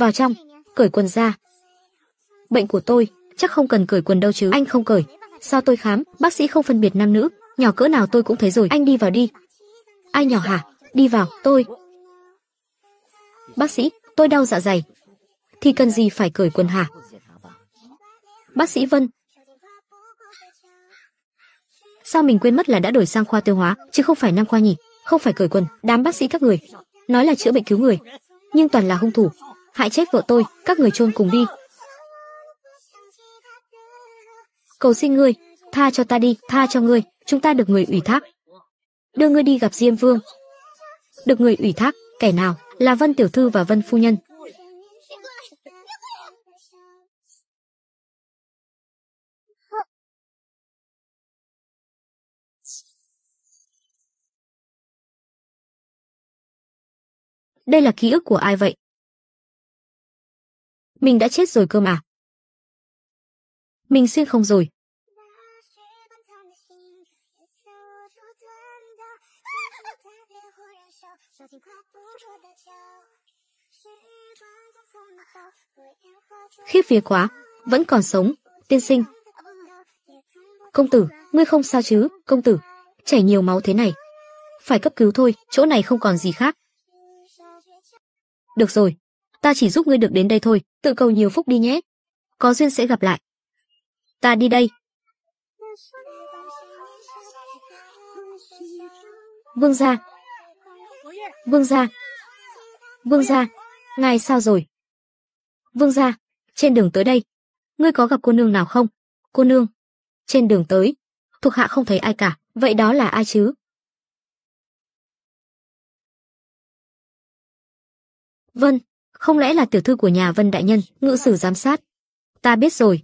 Vào trong, cởi quần ra. Bệnh của tôi, chắc không cần cởi quần đâu chứ. Anh không cởi. Sao tôi khám, bác sĩ không phân biệt nam nữ, nhỏ cỡ nào tôi cũng thấy rồi. Anh đi vào đi. Ai nhỏ hả? Đi vào, tôi. Bác sĩ, tôi đau dạ dày. Thì cần gì phải cởi quần hả? Bác sĩ Vân, sao mình quên mất là đã đổi sang khoa tiêu hóa chứ không phải nam khoa nhỉ không phải cởi quần đám bác sĩ các người nói là chữa bệnh cứu người nhưng toàn là hung thủ hại chết vợ tôi, các người chôn cùng đi. Cầu xin ngươi, tha cho ta đi, tha cho ngươi, chúng ta được người ủy thác. Đưa ngươi đi gặp Diêm Vương. Được người ủy thác, kẻ nào? Là Vân Tiểu Thư và Vân Phu Nhân. Đây là ký ức của ai vậy? Mình đã chết rồi cơ mà, Mình xuyên không rồi. Khiếp phía quá, vẫn còn sống, tiên sinh. Công tử, ngươi không sao chứ, công tử, chảy nhiều máu thế này. Phải cấp cứu thôi, chỗ này không còn gì khác. Được rồi, ta chỉ giúp ngươi được đến đây thôi, tự cầu nhiều phúc đi nhé. Có duyên sẽ gặp lại. Ta đi đây. Vương gia. Vương gia. Vương gia, ngài sao rồi? Vương gia, trên đường tới đây, ngươi có gặp cô nương nào không? Cô nương, trên đường tới, thuộc hạ không thấy ai cả, vậy đó là ai chứ? Vâng, không lẽ là tiểu thư của nhà Vân đại nhân, ngự sử giám sát. Ta biết rồi.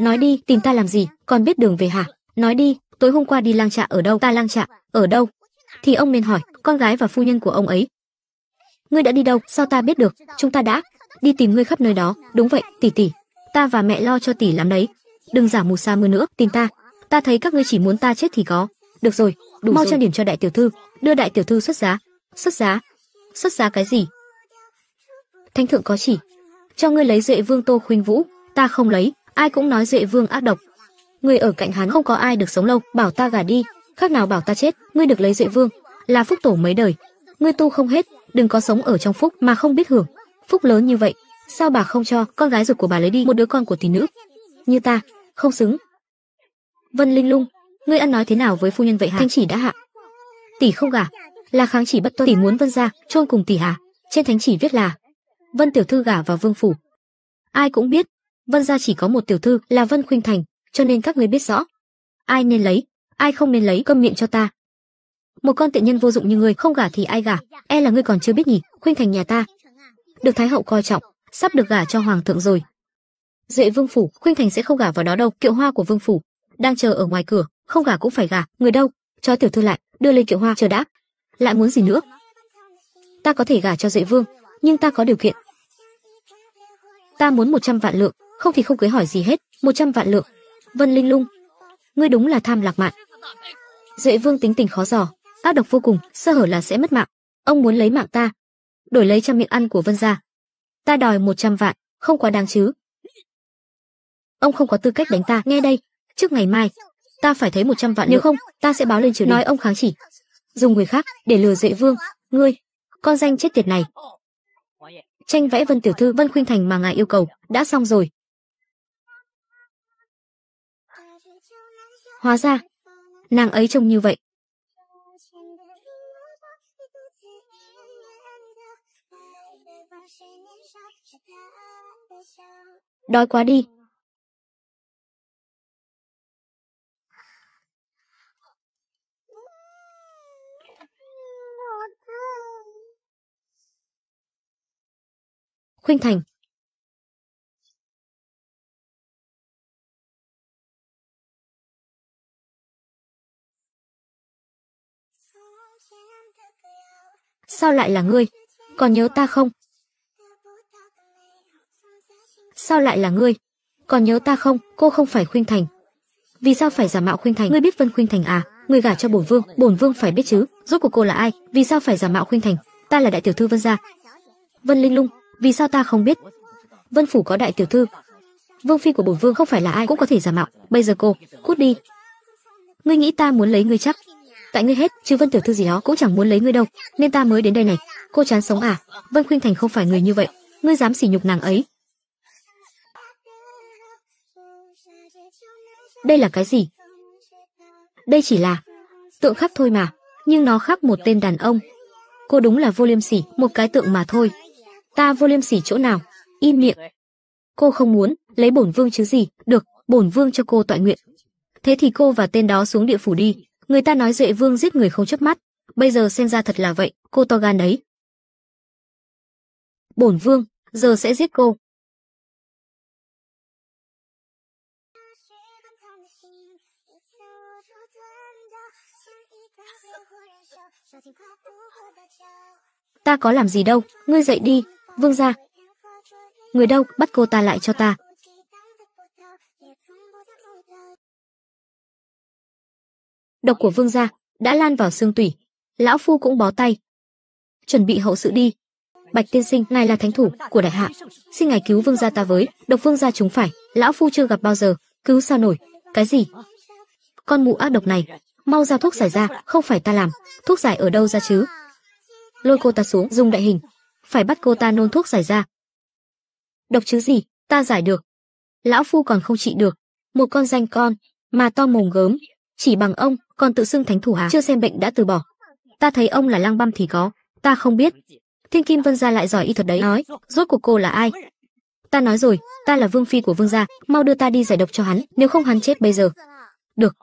Nói đi, tìm ta làm gì, còn biết đường về hả? Nói đi, tối hôm qua đi lang trạ ở đâu? Ta lang trạ, ở đâu? Thì ông nên hỏi, con gái và phu nhân của ông ấy. Ngươi đã đi đâu, sao ta biết được? Chúng ta đã đi tìm ngươi khắp nơi đó, đúng vậy, tỷ tỷ. Ta và mẹ lo cho tỷ lắm đấy. Đừng giả mù xa mưa nữa, tìm ta. Ta thấy các ngươi chỉ muốn ta chết thì có. Được rồi, đủ mau rồi. trang điểm cho đại tiểu thư, đưa đại tiểu thư xuất giá. Xuất giá? Xuất giá cái gì? Thánh thượng có chỉ, cho ngươi lấy Duệ Vương Tô Khuynh Vũ, ta không lấy, ai cũng nói Duệ Vương ác độc. Ngươi ở cạnh hắn không có ai được sống lâu, bảo ta gả đi, khác nào bảo ta chết, ngươi được lấy Duệ Vương, là phúc tổ mấy đời, ngươi tu không hết, đừng có sống ở trong phúc mà không biết hưởng. Phúc lớn như vậy, sao bà không cho con gái ruột của bà lấy đi một đứa con của tỷ nữ? Như ta, không xứng. Vân Linh Lung, ngươi ăn nói thế nào với phu nhân vậy hả? Thanh chỉ đã hạ. Tỷ không gả, là kháng chỉ bất tuân tỷ muốn vân ra chôn cùng tỷ hà trên thánh chỉ viết là vân tiểu thư gả vào vương phủ ai cũng biết vân gia chỉ có một tiểu thư là vân khuynh thành cho nên các người biết rõ ai nên lấy ai không nên lấy câm miệng cho ta một con tiện nhân vô dụng như người không gả thì ai gả e là ngươi còn chưa biết nhỉ khuynh thành nhà ta được thái hậu coi trọng sắp được gả cho hoàng thượng rồi duệ vương phủ khuynh thành sẽ không gả vào đó đâu kiệu hoa của vương phủ đang chờ ở ngoài cửa không gả cũng phải gả người đâu cho tiểu thư lại đưa lên kiệu hoa chờ đã lại muốn gì nữa? Ta có thể gả cho Duệ Vương, nhưng ta có điều kiện. Ta muốn 100 vạn lượng, không thì không cưới hỏi gì hết, 100 vạn lượng. Vân Linh Lung, ngươi đúng là tham lạc mạn. Duệ Vương tính tình khó giò, ác độc vô cùng, sơ hở là sẽ mất mạng. Ông muốn lấy mạng ta, đổi lấy trăm miệng ăn của Vân gia. Ta đòi 100 vạn, không quá đáng chứ. Ông không có tư cách đánh ta, nghe đây, trước ngày mai ta phải thấy 100 vạn lượng, nếu không, ta sẽ báo lên triều đình. Nói ông kháng chỉ, dùng người khác để lừa Duệ Vương, ngươi, con danh chết tiệt này. Tranh vẽ Vân tiểu thư Vân Khuynh Thành mà ngài yêu cầu, đã xong rồi. Hóa ra, nàng ấy trông như vậy. Đói quá đi, Khuynh Thành. Sao lại là ngươi? Còn nhớ ta không? Sao lại là ngươi? Còn nhớ ta không? Cô không phải Khuynh Thành. Vì sao phải giả mạo Khuynh Thành? Ngươi biết Vân Khuynh Thành à? Ngươi gả cho bổn vương, bổn vương phải biết chứ. Rốt cuộc cô là ai? Vì sao phải giả mạo Khuynh Thành? Ta là đại tiểu thư Vân gia. Vân Linh Lung, vì sao ta không biết vân phủ có đại tiểu thư vương phi của bổn vương không phải là ai cũng có thể giả mạo bây giờ cô cút đi ngươi nghĩ ta muốn lấy ngươi chắc tại ngươi hết chứ vân tiểu thư gì đó cũng chẳng muốn lấy ngươi đâu nên ta mới đến đây này cô chán sống à vân khuynh thành không phải người như vậy ngươi dám sỉ nhục nàng ấy đây là cái gì đây chỉ là tượng khắc thôi mà nhưng nó khắc một tên đàn ông cô đúng là vô liêm sỉ một cái tượng mà thôi Ta vô liêm sỉ chỗ nào? Im miệng. Cô không muốn, lấy bổn vương chứ gì, được, bổn vương cho cô tọa nguyện. Thế thì cô và tên đó xuống địa phủ đi, người ta nói Duệ vương giết người không chớp mắt, bây giờ xem ra thật là vậy, cô to gan đấy. Bổn vương, giờ sẽ giết cô. Ta có làm gì đâu, ngươi dậy đi, Vương gia, người đâu bắt cô ta lại cho ta. Độc của vương gia đã lan vào xương tủy, lão phu cũng bó tay. Chuẩn bị hậu sự đi. Bạch tiên sinh, ngài là thánh thủ của đại hạ, xin ngài cứu vương gia ta với, độc vương gia chúng phải, lão phu chưa gặp bao giờ, cứu sao nổi? Cái gì? Con mụ ác độc này, mau giao thuốc giải ra, không phải ta làm, thuốc giải ở đâu ra chứ? Lôi cô ta xuống, dùng đại hình, phải bắt cô ta nôn thuốc giải ra. Độc chứ gì, ta giải được. Lão phu còn không trị được, một con danh con, mà to mồm gớm, chỉ bằng ông, còn tự xưng thánh thủ hả? Chưa xem bệnh đã từ bỏ. Ta thấy ông là lang băm thì có, ta không biết. Thiên Kim Vân gia lại giỏi y thuật đấy, nói, rốt cuộc cô là ai? Ta nói rồi, ta là vương phi của vương gia, mau đưa ta đi giải độc cho hắn, nếu không hắn chết bây giờ. Được.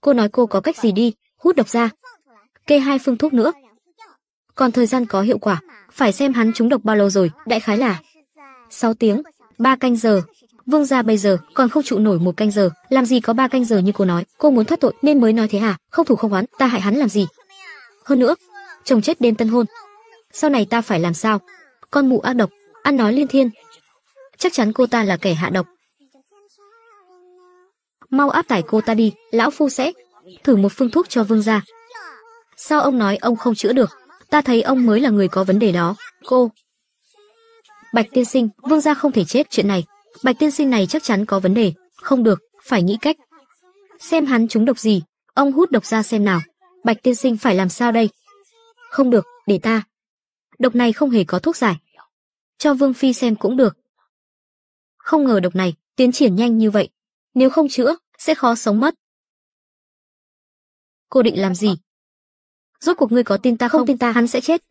Cô nói cô có cách gì đi, hút độc ra. Kê hai phương thuốc nữa, còn thời gian có hiệu quả, phải xem hắn trúng độc bao lâu rồi, đại khái là 6 tiếng, 3 canh giờ. Vương gia bây giờ còn không trụ nổi một canh giờ, làm gì có ba canh giờ như cô nói, cô muốn thoát tội nên mới nói thế à, không thủ không oán, ta hại hắn làm gì? Hơn nữa, chồng chết đêm tân hôn, sau này ta phải làm sao? Con mụ ác độc, ăn nói liên thiên. Chắc chắn cô ta là kẻ hạ độc. Mau áp tải cô ta đi, lão phu sẽ thử một phương thuốc cho vương gia. Sao ông nói ông không chữa được? ta thấy ông mới là người có vấn đề đó. Cô. Bạch tiên sinh, vương gia không thể chết chuyện này. Bạch tiên sinh này chắc chắn có vấn đề, không được, phải nghĩ cách. Xem hắn trúng độc gì, ông hút độc ra xem nào. Bạch tiên sinh phải làm sao đây? Không được, để ta. Độc này không hề có thuốc giải. Cho Vương Phi xem cũng được. Không ngờ độc này tiến triển nhanh như vậy. Nếu không chữa, sẽ khó sống mất. Cô định làm gì? Rốt cuộc ngươi có tin ta không? Không tin ta hắn sẽ chết.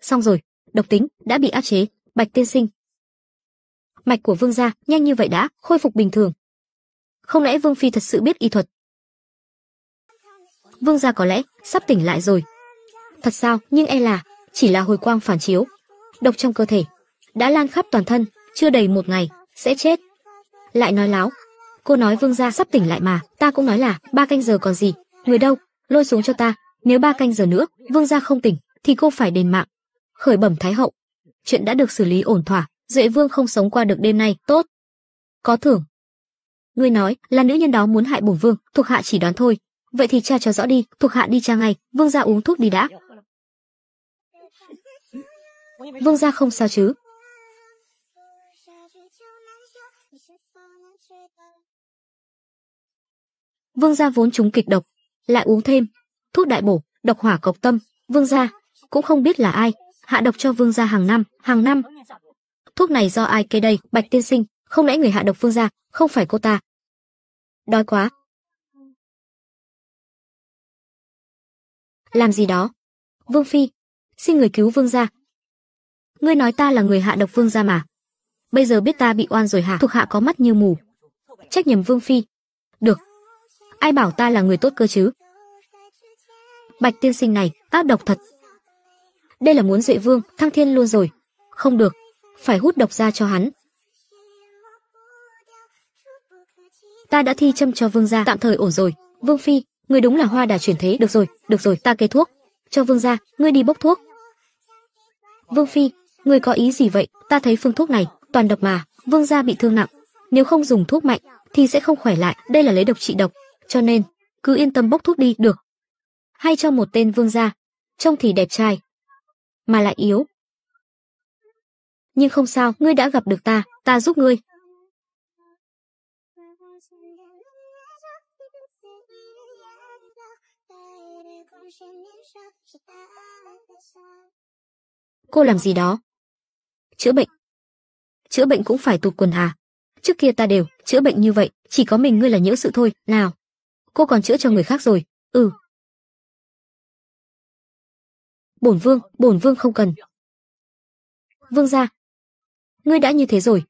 Xong rồi, độc tính đã bị áp chế, Bạch tiên sinh. Mạch của vương gia nhanh như vậy đã khôi phục bình thường. Không lẽ vương phi thật sự biết y thuật? Vương gia có lẽ sắp tỉnh lại rồi. Thật sao, nhưng e là chỉ là hồi quang phản chiếu. Độc trong cơ thể đã lan khắp toàn thân, chưa đầy một ngày sẽ chết lại nói láo. Cô nói vương gia sắp tỉnh lại mà, ta cũng nói là ba canh giờ còn gì, người đâu, lôi xuống cho ta, nếu ba canh giờ nữa vương gia không tỉnh thì cô phải đền mạng. Khởi bẩm thái hậu, chuyện đã được xử lý ổn thỏa, Duệ Vương không sống qua được đêm nay, tốt. Có thưởng. Ngươi nói là nữ nhân đó muốn hại bổn vương, thuộc hạ chỉ đoán thôi. Vậy thì cha cho rõ đi, thuộc hạ đi cha ngay, vương gia uống thuốc đi đã. Vương gia không sao chứ? Vương gia vốn trúng kịch độc, lại uống thêm thuốc đại bổ, độc hỏa cộc tâm, vương gia cũng không biết là ai hạ độc cho vương gia hàng năm, hàng năm. Thuốc này do ai kê đây? Bạch tiên sinh, không lẽ người hạ độc vương gia không phải cô ta? Đói quá. Làm gì đó? Vương phi, xin người cứu vương gia. Ngươi nói ta là người hạ độc vương gia mà. Bây giờ biết ta bị oan rồi hả? Thuộc hạ có mắt như mù. Trách nhiệm vương phi. Được, Ai bảo ta là người tốt cơ chứ? Bạch tiên sinh này, ác độc thật. Đây là muốn duệ vương, thăng thiên luôn rồi. Không được, phải hút độc ra cho hắn. Ta đã thi châm cho vương gia tạm thời ổn rồi. Vương Phi, người đúng là hoa đà chuyển thế. Được rồi, được rồi, ta kê thuốc. Cho vương gia, ngươi đi bốc thuốc. Vương Phi, người có ý gì vậy? Ta thấy phương thuốc này, toàn độc mà. Vương gia bị thương nặng. Nếu không dùng thuốc mạnh, thì sẽ không khỏe lại. Đây là lấy độc trị độc. Cho nên, cứ yên tâm bốc thuốc đi được. Hay cho một tên vương gia, trông thì đẹp trai, mà lại yếu. Nhưng không sao, ngươi đã gặp được ta, ta giúp ngươi. Cô làm gì đó? Chữa bệnh. Chữa bệnh cũng phải tụt quần à? Trước kia ta đều chữa bệnh như vậy, chỉ có mình ngươi là nhỡ sự thôi, nào cô còn chữa cho người khác rồi. Ừ. Bổn vương, bổn vương không cần. Vương gia, ngươi đã như thế rồi.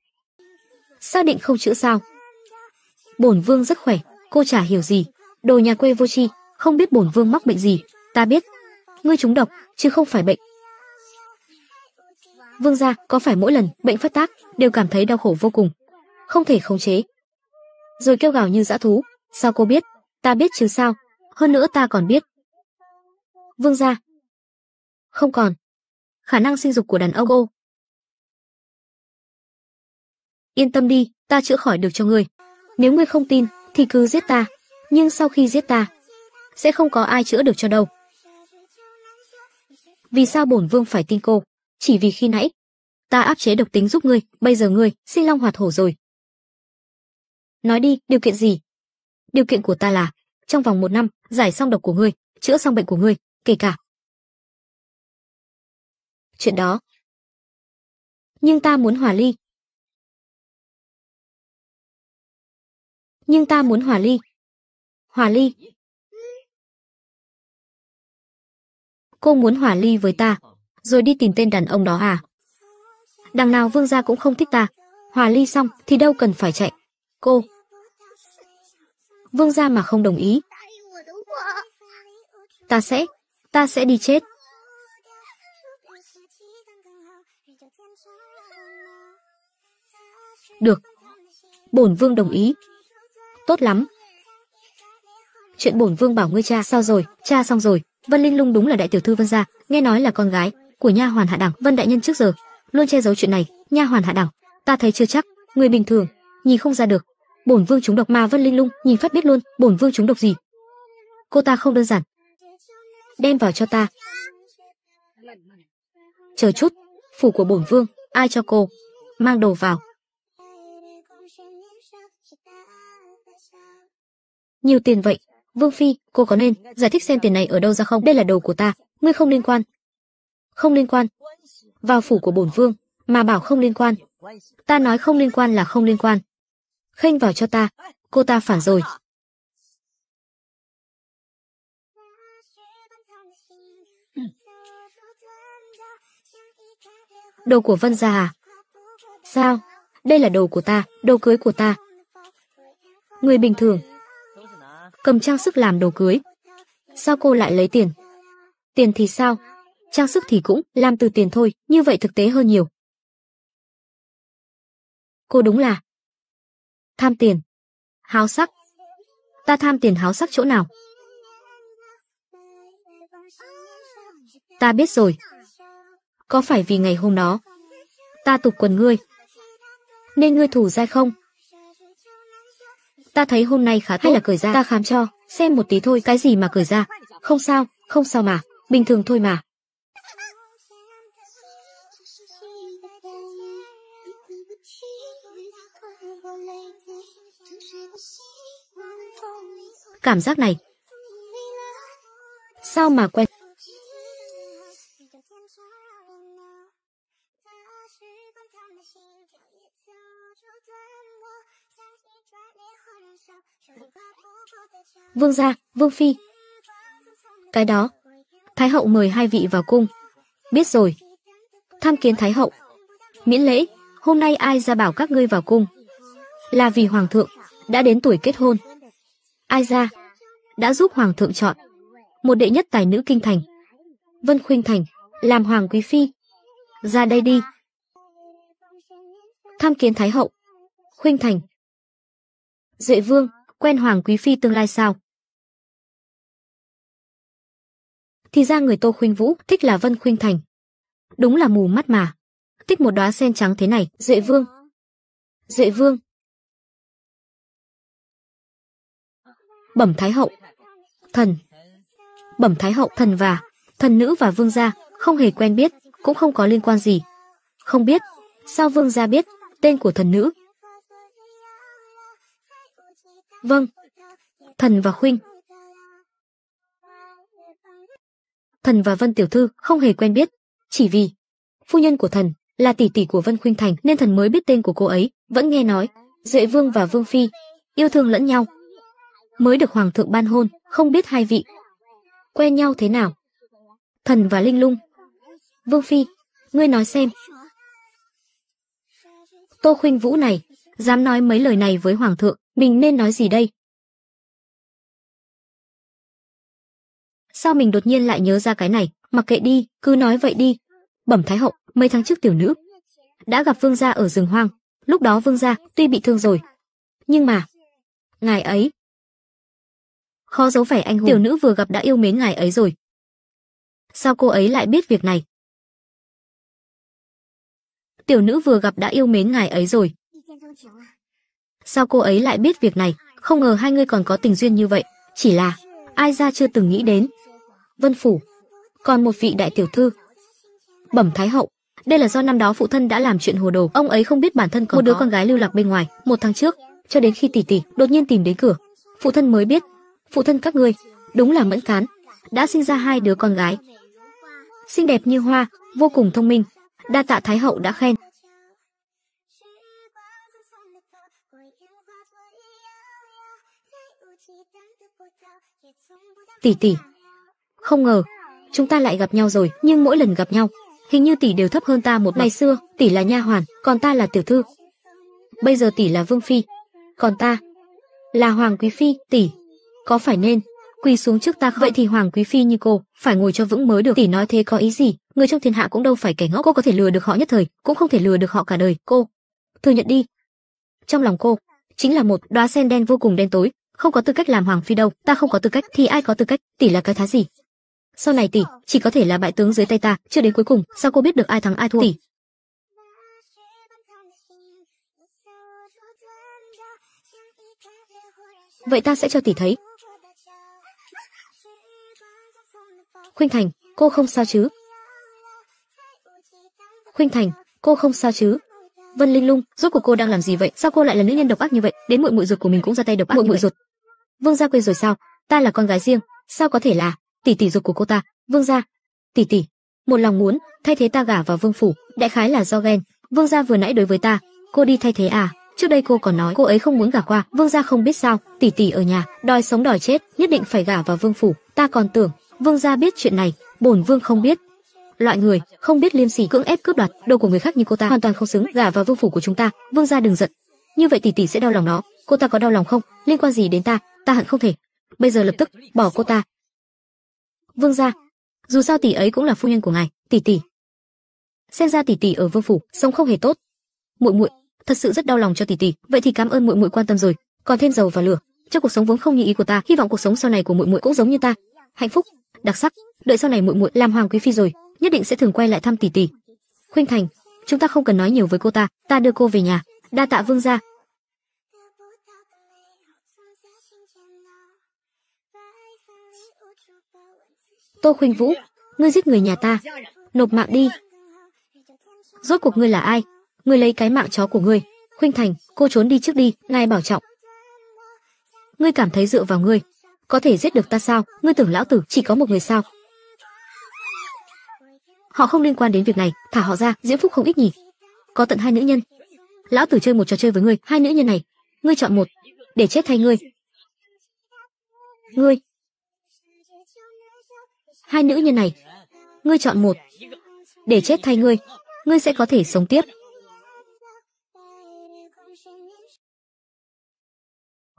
Xác định không chữa sao? Bổn vương rất khỏe, cô chả hiểu gì. Đồ nhà quê vô tri, không biết bổn vương mắc bệnh gì, ta biết. Ngươi trúng độc, chứ không phải bệnh. Vương gia, có phải mỗi lần bệnh phát tác đều cảm thấy đau khổ vô cùng, không thể khống chế. Rồi kêu gào như dã thú, sao cô biết? Ta biết chứ sao, hơn nữa ta còn biết. Vương gia. Không còn. Khả năng sinh dục của đàn ông ô. Yên tâm đi, ta chữa khỏi được cho ngươi. Nếu ngươi không tin, thì cứ giết ta. Nhưng sau khi giết ta, sẽ không có ai chữa được cho đâu. Vì sao bổn vương phải tin cô? Chỉ vì khi nãy, ta áp chế độc tính giúp ngươi, bây giờ ngươi, sinh long hoạt hổ rồi. Nói đi, điều kiện gì, điều kiện của ta là trong vòng một năm giải xong độc của ngươi, chữa xong bệnh của ngươi, kể cả chuyện đó. Nhưng ta muốn hòa ly. Nhưng ta muốn hòa ly. Hòa ly. Cô muốn hòa ly với ta, rồi đi tìm tên đàn ông đó à? Đằng nào vương gia cũng không thích ta. Hòa ly xong thì đâu cần phải chạy. Cô vương gia mà không đồng ý. Ta sẽ, ta sẽ đi chết. Được. Bổn vương đồng ý. Tốt lắm. Chuyện bổn vương bảo ngươi cha sao rồi, cha xong rồi. Vân Linh Lung đúng là đại tiểu thư Vân gia, nghe nói là con gái của nha hoàn hạ đẳng, Vân đại nhân trước giờ luôn che giấu chuyện này, nha hoàn hạ đẳng, ta thấy chưa chắc, người bình thường nhìn không ra được bổn vương chúng độc ma vân linh lung nhìn phát biết luôn bổn vương chúng độc gì cô ta không đơn giản đem vào cho ta chờ chút phủ của bổn vương ai cho cô mang đồ vào nhiều tiền vậy vương phi cô có nên giải thích xem tiền này ở đâu ra không đây là đồ của ta ngươi không liên quan không liên quan vào phủ của bổn vương mà bảo không liên quan ta nói không liên quan là không liên quan khênh vào cho ta, cô ta phản rồi. Đồ của Vân gia à? Sao? Đây là đồ của ta, đồ cưới của ta. Người bình thường. Cầm trang sức làm đồ cưới. Sao cô lại lấy tiền? Tiền thì sao? Trang sức thì cũng làm từ tiền thôi, như vậy thực tế hơn nhiều. Cô đúng là Tham tiền. Háo sắc. Ta tham tiền háo sắc chỗ nào? Ta biết rồi. Có phải vì ngày hôm đó ta tục quần ngươi nên ngươi thủ dai không? Ta thấy hôm nay khá tốt. Hay là cởi ra? Ta khám cho, xem một tí thôi. Cái gì mà cởi ra? Không sao, không sao mà. Bình thường thôi mà. Cảm giác này Sao mà quen Vương gia, Vương Phi Cái đó Thái hậu mời hai vị vào cung Biết rồi Tham kiến Thái hậu Miễn lễ, hôm nay ai ra bảo các ngươi vào cung Là vì Hoàng thượng Đã đến tuổi kết hôn Ai ra đã giúp hoàng thượng chọn một đệ nhất tài nữ kinh thành. Vân Khuynh Thành, làm hoàng quý phi. Ra đây đi. Tham kiến thái hậu. Khuynh Thành. Duệ Vương, quen hoàng quý phi tương lai sao? Thì ra người Tô Khuynh Vũ thích là Vân Khuynh Thành. Đúng là mù mắt mà. Thích một đóa sen trắng thế này, Duệ Vương. Duệ Vương, bẩm thái hậu thần bẩm thái hậu thần và thần nữ và vương gia không hề quen biết cũng không có liên quan gì không biết sao vương gia biết tên của thần nữ vâng thần và khuynh thần và vân tiểu thư không hề quen biết chỉ vì phu nhân của thần là tỷ tỷ của vân khuynh thành nên thần mới biết tên của cô ấy vẫn nghe nói duệ vương và vương phi yêu thương lẫn nhau mới được hoàng thượng ban hôn, không biết hai vị quen nhau thế nào. Thần và Linh Lung. Vương phi, ngươi nói xem. Tô Khuynh Vũ này, dám nói mấy lời này với hoàng thượng, mình nên nói gì đây? Sao mình đột nhiên lại nhớ ra cái này, mặc kệ đi, cứ nói vậy đi. Bẩm Thái hậu, mấy tháng trước tiểu nữ đã gặp vương gia ở rừng hoang, lúc đó vương gia tuy bị thương rồi, nhưng mà ngài ấy khó giấu vẻ anh hùng. Tiểu nữ vừa gặp đã yêu mến ngài ấy rồi. Sao cô ấy lại biết việc này? Tiểu nữ vừa gặp đã yêu mến ngài ấy rồi. Sao cô ấy lại biết việc này? Không ngờ hai người còn có tình duyên như vậy. Chỉ là, ai ra chưa từng nghĩ đến. Vân Phủ. Còn một vị đại tiểu thư. Bẩm Thái Hậu. Đây là do năm đó phụ thân đã làm chuyện hồ đồ. Ông ấy không biết bản thân có một đứa con gái lưu lạc bên ngoài. Một tháng trước, cho đến khi tỷ tỷ đột nhiên tìm đến cửa. Phụ thân mới biết phụ thân các ngươi đúng là mẫn cán, đã sinh ra hai đứa con gái. Xinh đẹp như hoa, vô cùng thông minh, đa tạ Thái Hậu đã khen. Tỷ tỷ, không ngờ, chúng ta lại gặp nhau rồi, nhưng mỗi lần gặp nhau, hình như tỷ đều thấp hơn ta một ngày xưa, tỷ là nha hoàn, còn ta là tiểu thư. Bây giờ tỷ là vương phi, còn ta là hoàng quý phi, tỷ có phải nên quỳ xuống trước ta không? Vậy thì hoàng quý phi như cô phải ngồi cho vững mới được. Tỷ nói thế có ý gì? Người trong thiên hạ cũng đâu phải kẻ ngốc, cô có thể lừa được họ nhất thời, cũng không thể lừa được họ cả đời. Cô thừa nhận đi. Trong lòng cô chính là một đóa sen đen vô cùng đen tối, không có tư cách làm hoàng phi đâu. Ta không có tư cách thì ai có tư cách? Tỷ là cái thá gì? Sau này tỷ chỉ có thể là bại tướng dưới tay ta. Chưa đến cuối cùng, sao cô biết được ai thắng ai thua? Tỷ Vậy ta sẽ cho tỷ thấy, Khuynh Thành, cô không sao chứ? Khuynh Thành, cô không sao chứ? Vân Linh Lung, rốt cuộc cô đang làm gì vậy? Sao cô lại là nữ nhân độc ác như vậy? Đến muội muội ruột của mình cũng ra tay độc ác muội muội ruột. Vương gia quên rồi sao? Ta là con gái riêng, sao có thể là tỷ tỷ ruột của cô ta? Vương gia, tỷ tỷ, một lòng muốn thay thế ta gả vào vương phủ, đại khái là do ghen. Vương gia vừa nãy đối với ta, cô đi thay thế à? Trước đây cô còn nói cô ấy không muốn gả qua, vương gia không biết sao, tỷ tỷ ở nhà, đòi sống đòi chết, nhất định phải gả vào vương phủ, ta còn tưởng Vương gia biết chuyện này, bổn vương không biết. Loại người không biết liêm sỉ cưỡng ép cướp đoạt đồ của người khác như cô ta hoàn toàn không xứng gả vào vương phủ của chúng ta. Vương gia đừng giận. Như vậy tỷ tỷ sẽ đau lòng nó. Cô ta có đau lòng không? Liên quan gì đến ta? Ta hận không thể. Bây giờ lập tức bỏ cô ta. Vương gia, dù sao tỷ ấy cũng là phu nhân của ngài, tỷ tỷ. Xem ra tỷ tỷ ở vương phủ sống không hề tốt. Muội muội, thật sự rất đau lòng cho tỷ tỷ, vậy thì cảm ơn muội muội quan tâm rồi, còn thêm dầu vào lửa, cho cuộc sống vốn không như ý của ta, hy vọng cuộc sống sau này của muội muội cũng giống như ta. Hạnh phúc, đặc sắc đợi sau này muội muội làm hoàng quý phi rồi nhất định sẽ thường quay lại thăm tỷ tỷ khuynh thành chúng ta không cần nói nhiều với cô ta ta đưa cô về nhà đa tạ vương gia tô khuynh vũ ngươi giết người nhà ta nộp mạng đi rốt cuộc ngươi là ai ngươi lấy cái mạng chó của ngươi khuynh thành cô trốn đi trước đi ngài bảo trọng ngươi cảm thấy dựa vào ngươi có thể giết được ta sao ngươi tưởng lão tử chỉ có một người sao họ không liên quan đến việc này thả họ ra diễm phúc không ít nhỉ có tận hai nữ nhân lão tử chơi một trò chơi với ngươi hai nữ nhân này ngươi chọn một để chết thay ngươi ngươi hai nữ nhân này ngươi chọn một để chết thay ngươi ngươi sẽ có thể sống tiếp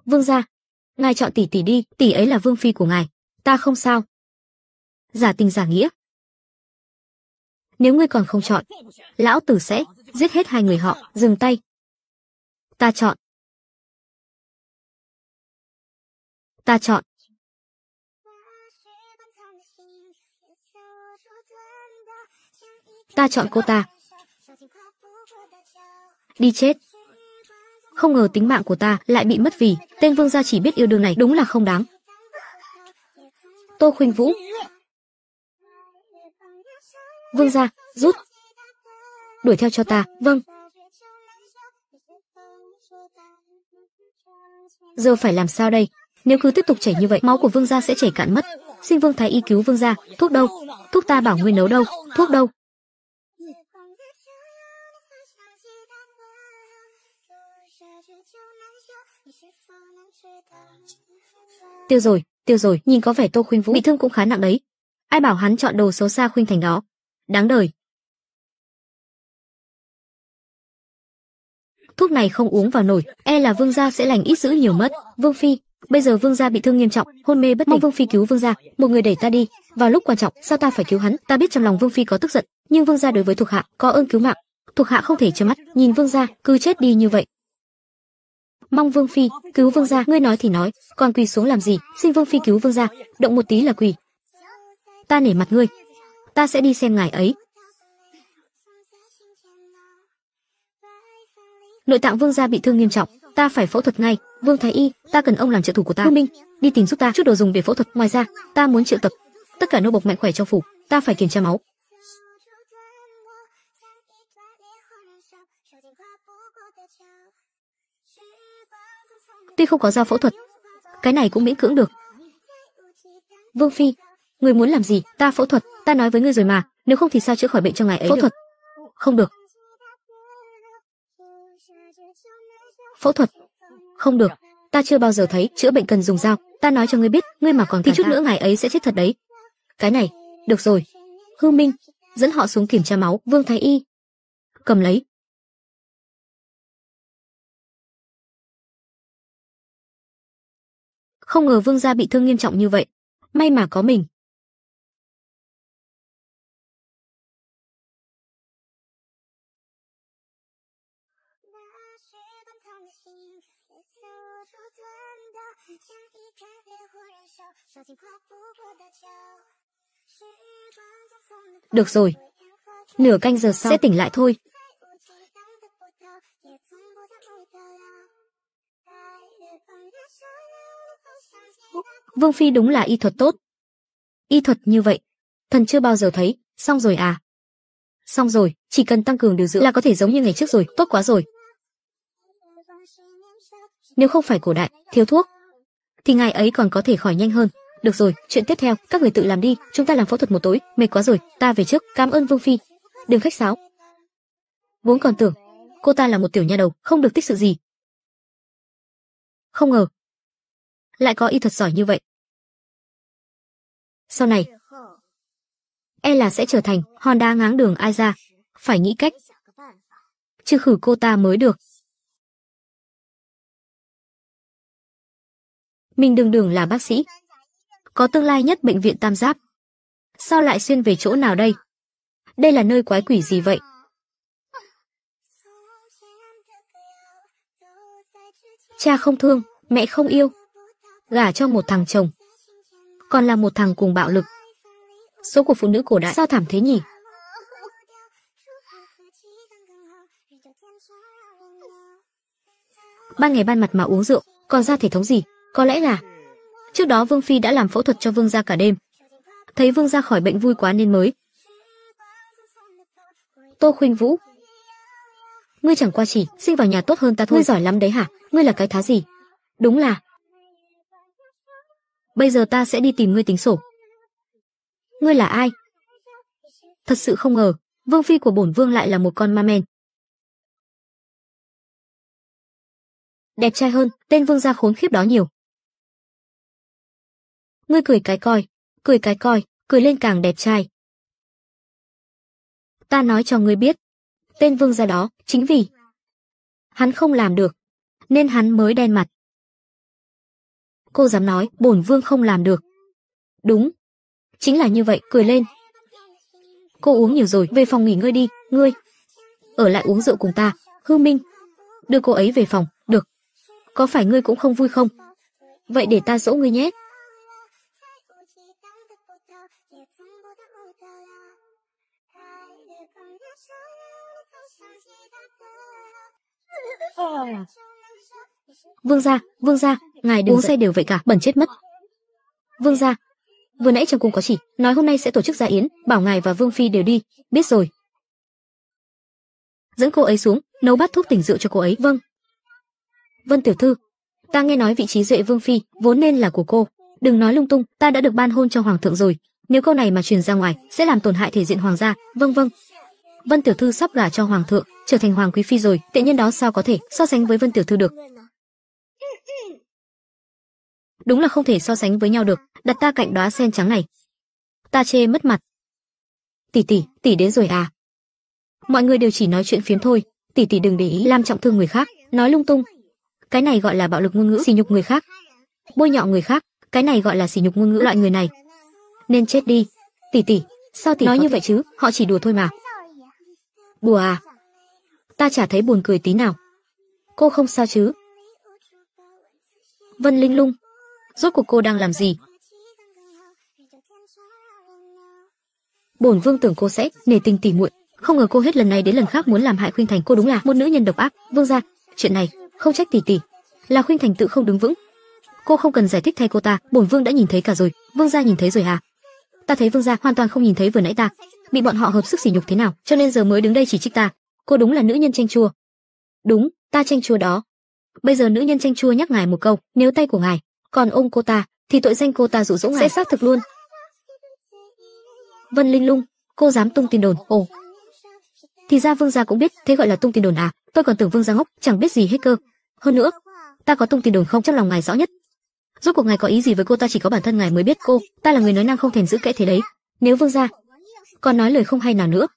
vương gia ngài chọn tỷ tỷ đi, tỷ ấy là vương phi của ngài, ta không sao. Giả tình giả nghĩa. Nếu ngươi còn không chọn, lão tử sẽ giết hết hai người họ, dừng tay. Ta chọn. Ta chọn. Ta chọn cô ta. Đi chết không ngờ tính mạng của ta lại bị mất vì tên vương gia chỉ biết yêu đương này đúng là không đáng. Tô Khuynh Vũ Vương gia, rút. Đuổi theo cho ta, vâng. Giờ phải làm sao đây? Nếu cứ tiếp tục chảy như vậy, máu của vương gia sẽ chảy cạn mất. Xin vương thái y cứu vương gia, thuốc đâu? Thuốc ta bảo nguyên nấu đâu? Thuốc đâu? tiêu rồi tiêu rồi nhìn có vẻ tô khuyên vũ bị thương cũng khá nặng đấy ai bảo hắn chọn đồ xấu xa khuynh thành đó đáng đời thuốc này không uống vào nổi e là vương gia sẽ lành ít dữ nhiều mất vương phi bây giờ vương gia bị thương nghiêm trọng hôn mê bất tỉnh vương phi cứu vương gia một người đẩy ta đi vào lúc quan trọng sao ta phải cứu hắn ta biết trong lòng vương phi có tức giận nhưng vương gia đối với thuộc hạ có ơn cứu mạng thuộc hạ không thể trơ mắt nhìn vương gia cứ chết đi như vậy mong vương phi cứu vương gia ngươi nói thì nói còn quỳ xuống làm gì xin vương phi cứu vương gia động một tí là quỳ ta nể mặt ngươi ta sẽ đi xem ngài ấy nội tạng vương gia bị thương nghiêm trọng ta phải phẫu thuật ngay vương thái y ta cần ông làm trợ thủ của ta vương minh đi tìm giúp ta chút đồ dùng để phẫu thuật ngoài ra ta muốn triệu tập tất cả nô bộc mạnh khỏe cho phủ ta phải kiểm tra máu Tuy không có dao phẫu thuật, cái này cũng miễn cưỡng được. Vương Phi, người muốn làm gì? Ta phẫu thuật, ta nói với ngươi rồi mà, nếu không thì sao chữa khỏi bệnh cho ngài ấy phẫu được? thuật. Không được. Phẫu thuật. Không được, ta chưa bao giờ thấy chữa bệnh cần dùng dao, ta nói cho ngươi biết, ngươi mà còn thì chút ta. nữa ngài ấy sẽ chết thật đấy. Cái này, được rồi. Hư Minh, dẫn họ xuống kiểm tra máu, Vương Thái Y. Cầm lấy, không ngờ Vương gia bị thương nghiêm trọng như vậy. May mà có mình. Được rồi, nửa canh giờ sau sẽ tỉnh lại thôi. Vương Phi đúng là y thuật tốt. Y thuật như vậy, thần chưa bao giờ thấy, xong rồi à? Xong rồi, chỉ cần tăng cường điều dưỡng là có thể giống như ngày trước rồi, tốt quá rồi. Nếu không phải cổ đại, thiếu thuốc, thì ngài ấy còn có thể khỏi nhanh hơn. Được rồi, chuyện tiếp theo, các người tự làm đi, chúng ta làm phẫu thuật một tối, mệt quá rồi, ta về trước, cảm ơn Vương Phi. Đừng khách sáo. Vốn còn tưởng, cô ta là một tiểu nha đầu, không được tích sự gì. Không ngờ, lại có y thuật giỏi như vậy. Sau này, e là sẽ trở thành Honda ngáng đường ai ra, phải nghĩ cách. trừ khử cô ta mới được. Mình đường đường là bác sĩ, có tương lai nhất bệnh viện Tam Giáp. Sao lại xuyên về chỗ nào đây? Đây là nơi quái quỷ gì vậy? Cha không thương, mẹ không yêu, gả cho một thằng chồng, còn là một thằng cùng bạo lực. Số của phụ nữ cổ đại sao thảm thế nhỉ? Ban ngày ban mặt mà uống rượu, còn ra thể thống gì? Có lẽ là trước đó Vương Phi đã làm phẫu thuật cho Vương gia cả đêm. Thấy Vương gia khỏi bệnh vui quá nên mới. Tô Khuynh Vũ, ngươi chẳng qua chỉ sinh vào nhà tốt hơn ta thôi. Ngươi giỏi lắm đấy hả? Ngươi là cái thá gì? Đúng là Bây giờ ta sẽ đi tìm ngươi tính sổ. Ngươi là ai? Thật sự không ngờ, vương phi của bổn vương lại là một con ma men. Đẹp trai hơn, tên vương gia khốn khiếp đó nhiều. Ngươi cười cái coi, cười cái coi, cười lên càng đẹp trai. Ta nói cho ngươi biết, tên vương gia đó, chính vì hắn không làm được, nên hắn mới đen mặt cô dám nói bổn vương không làm được. Đúng, chính là như vậy, cười lên. Cô uống nhiều rồi, về phòng nghỉ ngơi đi, ngươi. Ở lại uống rượu cùng ta, Hư Minh. Đưa cô ấy về phòng, được. Có phải ngươi cũng không vui không? Vậy để ta dỗ ngươi nhé. Oh. Vương gia, vương gia, ngài đừng uống say đều vậy cả, bẩn chết mất. Vương gia, vừa nãy trong cung có chỉ, nói hôm nay sẽ tổ chức gia yến, bảo ngài và vương phi đều đi, biết rồi. Dẫn cô ấy xuống, nấu bát thuốc tỉnh rượu cho cô ấy. Vâng. Vân tiểu thư, ta nghe nói vị trí duệ vương phi vốn nên là của cô, đừng nói lung tung, ta đã được ban hôn cho hoàng thượng rồi, nếu câu này mà truyền ra ngoài sẽ làm tổn hại thể diện hoàng gia. Vâng vâng. Vân tiểu thư sắp gả cho hoàng thượng, trở thành hoàng quý phi rồi, tiện nhân đó sao có thể so sánh với Vân tiểu thư được đúng là không thể so sánh với nhau được, đặt ta cạnh đóa sen trắng này. Ta chê mất mặt. Tỷ tỷ, tỷ đến rồi à? Mọi người đều chỉ nói chuyện phiếm thôi, tỷ tỷ đừng để ý làm trọng thương người khác, nói lung tung. Cái này gọi là bạo lực ngôn ngữ, xỉ nhục người khác. Bôi nhọ người khác, cái này gọi là xỉ nhục ngôn ngữ loại người này. Nên chết đi. Tỷ tỷ, sao tỷ nói như vậy chứ, họ chỉ đùa thôi mà. Đùa à? Ta chả thấy buồn cười tí nào. Cô không sao chứ? Vân Linh Lung, Rốt cuộc cô đang làm gì? Bổn vương tưởng cô sẽ nể tình tỉ muội, không ngờ cô hết lần này đến lần khác muốn làm hại Khuynh Thành, cô đúng là một nữ nhân độc ác. Vương gia, chuyện này không trách tỷ tỷ, là Khuynh Thành tự không đứng vững. Cô không cần giải thích thay cô ta, bổn vương đã nhìn thấy cả rồi, vương gia nhìn thấy rồi hả? Ta thấy vương gia hoàn toàn không nhìn thấy vừa nãy ta, bị bọn họ hợp sức sỉ nhục thế nào, cho nên giờ mới đứng đây chỉ trích ta. Cô đúng là nữ nhân tranh chua. Đúng, ta tranh chua đó. Bây giờ nữ nhân tranh chua nhắc ngài một câu, nếu tay của ngài còn ôm cô ta thì tội danh cô ta dụ dỗ ngài sẽ xác thực luôn vân linh lung cô dám tung tin đồn ồ thì ra vương gia cũng biết thế gọi là tung tin đồn à tôi còn tưởng vương gia ngốc chẳng biết gì hết cơ hơn nữa ta có tung tin đồn không chắc lòng ngài rõ nhất rốt cuộc ngài có ý gì với cô ta chỉ có bản thân ngài mới biết cô ta là người nói năng không thèm giữ kẽ thế đấy nếu vương gia còn nói lời không hay nào nữa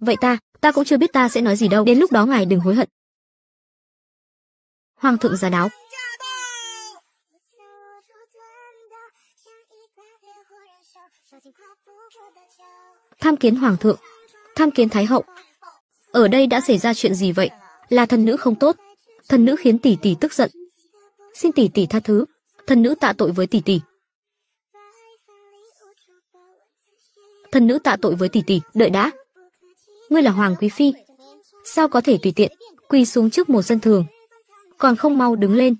vậy ta ta cũng chưa biết ta sẽ nói gì đâu đến lúc đó ngài đừng hối hận hoàng thượng giá đáo tham kiến hoàng thượng, tham kiến thái hậu. Ở đây đã xảy ra chuyện gì vậy? Là thần nữ không tốt, thần nữ khiến tỷ tỷ tức giận. Xin tỷ tỷ tha thứ, thần nữ tạ tội với tỷ tỷ. Thần nữ tạ tội với tỷ tỷ, đợi đã. Ngươi là hoàng quý phi, sao có thể tùy tiện quỳ xuống trước một dân thường, còn không mau đứng lên.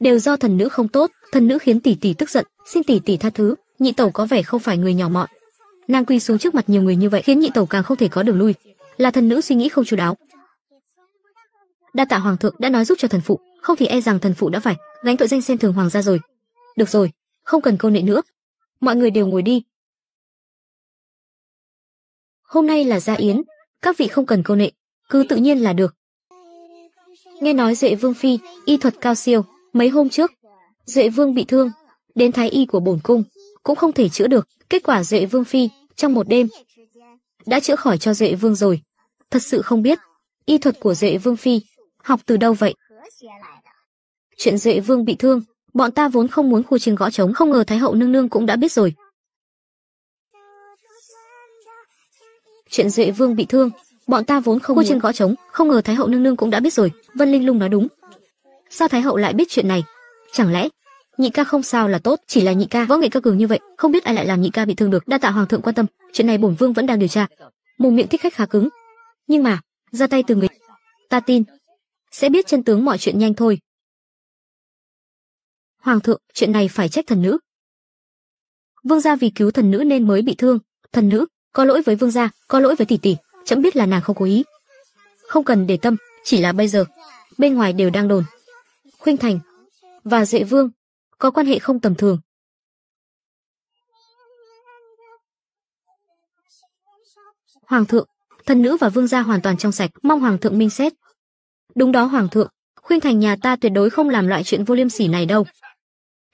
Đều do thần nữ không tốt, thần nữ khiến tỷ tỷ tức giận, xin tỷ tỷ tha thứ, nhị tẩu có vẻ không phải người nhỏ mọn. Nàng quỳ xuống trước mặt nhiều người như vậy khiến nhị tẩu càng không thể có đường lui, là thần nữ suy nghĩ không chú đáo. Đa tạ hoàng thượng đã nói giúp cho thần phụ, không thì e rằng thần phụ đã phải gánh tội danh xem thường hoàng gia rồi. Được rồi, không cần câu nệ nữa. Mọi người đều ngồi đi. Hôm nay là gia yến, các vị không cần câu nệ, cứ tự nhiên là được. Nghe nói Duệ Vương phi y thuật cao siêu, mấy hôm trước Duệ Vương bị thương, đến thái y của bổn cung cũng không thể chữa được, Kết quả Duệ Vương Phi, trong một đêm, đã chữa khỏi cho Duệ Vương rồi. Thật sự không biết, y thuật của Duệ Vương Phi, học từ đâu vậy? Chuyện Duệ Vương bị thương, bọn ta vốn không muốn khu trường gõ trống không ngờ Thái Hậu Nương Nương cũng đã biết rồi. Chuyện Duệ Vương bị thương, bọn ta vốn không khu trường gõ trống không ngờ Thái Hậu Nương Nương cũng đã biết rồi. Vân Linh Lung nói đúng. Sao Thái Hậu lại biết chuyện này? Chẳng lẽ nhị ca không sao là tốt chỉ là nhị ca võ nghệ cao cường như vậy không biết ai lại làm nhị ca bị thương được đa tạ hoàng thượng quan tâm chuyện này bổn vương vẫn đang điều tra mồm miệng thích khách khá cứng nhưng mà ra tay từ người ta tin sẽ biết chân tướng mọi chuyện nhanh thôi hoàng thượng chuyện này phải trách thần nữ vương gia vì cứu thần nữ nên mới bị thương thần nữ có lỗi với vương gia có lỗi với tỷ tỷ chấm biết là nàng không cố ý không cần để tâm chỉ là bây giờ bên ngoài đều đang đồn khuynh thành và dệ vương có quan hệ không tầm thường. Hoàng thượng, thần nữ và vương gia hoàn toàn trong sạch, mong hoàng thượng minh xét. Đúng đó hoàng thượng, khuyên thành nhà ta tuyệt đối không làm loại chuyện vô liêm sỉ này đâu.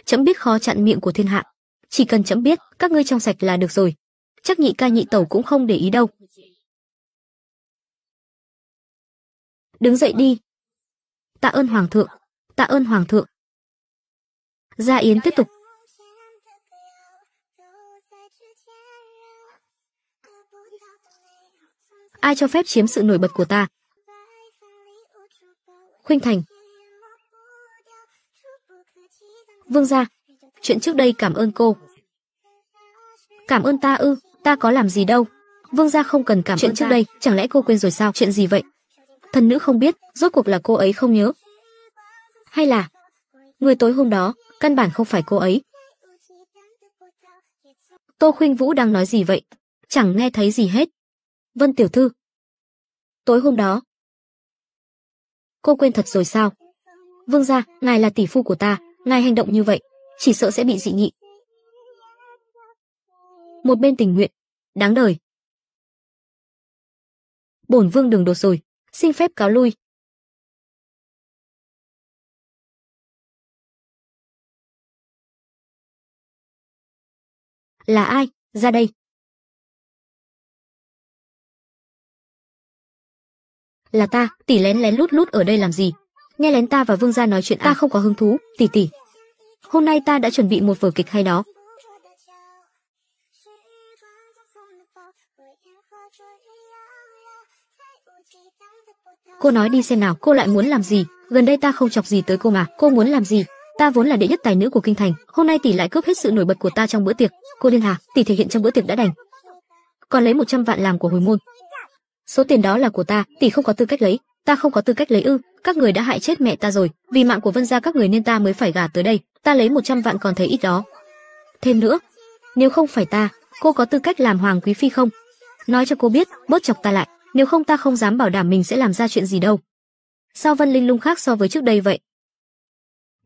Chấm biết khó chặn miệng của thiên hạ, chỉ cần chấm biết các ngươi trong sạch là được rồi. Chắc nhị ca nhị tẩu cũng không để ý đâu. Đứng dậy đi. Tạ ơn hoàng thượng, tạ ơn hoàng thượng. Gia Yến tiếp tục. Ai cho phép chiếm sự nổi bật của ta? Khuynh Thành Vương gia, chuyện trước đây cảm ơn cô. Cảm ơn ta ư, ta có làm gì đâu. Vương gia không cần cảm chuyện ơn trước ta. đây, chẳng lẽ cô quên rồi sao? Chuyện gì vậy? Thần nữ không biết, rốt cuộc là cô ấy không nhớ. Hay là người tối hôm đó căn bản không phải cô ấy. Tô Khuynh Vũ đang nói gì vậy? Chẳng nghe thấy gì hết. Vân tiểu thư. Tối hôm đó. Cô quên thật rồi sao? Vương gia, ngài là tỷ phu của ta, ngài hành động như vậy, chỉ sợ sẽ bị dị nghị. Một bên tình nguyện, đáng đời. Bổn vương đường đột rồi, xin phép cáo lui, Là ai? Ra đây. Là ta, tỷ lén lén lút lút ở đây làm gì? Nghe lén ta và Vương gia nói chuyện à? ta à. không có hứng thú, tỷ tỷ. Hôm nay ta đã chuẩn bị một vở kịch hay đó. Cô nói đi xem nào, cô lại muốn làm gì? Gần đây ta không chọc gì tới cô mà, cô muốn làm gì? ta vốn là đệ nhất tài nữ của kinh thành, hôm nay tỷ lại cướp hết sự nổi bật của ta trong bữa tiệc. Cô Liên Hà, tỷ thể hiện trong bữa tiệc đã đành. Còn lấy 100 vạn làm của hồi môn. Số tiền đó là của ta, tỷ không có tư cách lấy, ta không có tư cách lấy ư? Các người đã hại chết mẹ ta rồi, vì mạng của Vân gia các người nên ta mới phải gả tới đây, ta lấy 100 vạn còn thấy ít đó. Thêm nữa, nếu không phải ta, cô có tư cách làm hoàng quý phi không? Nói cho cô biết, bớt chọc ta lại, nếu không ta không dám bảo đảm mình sẽ làm ra chuyện gì đâu. Sao Vân Linh lung khác so với trước đây vậy?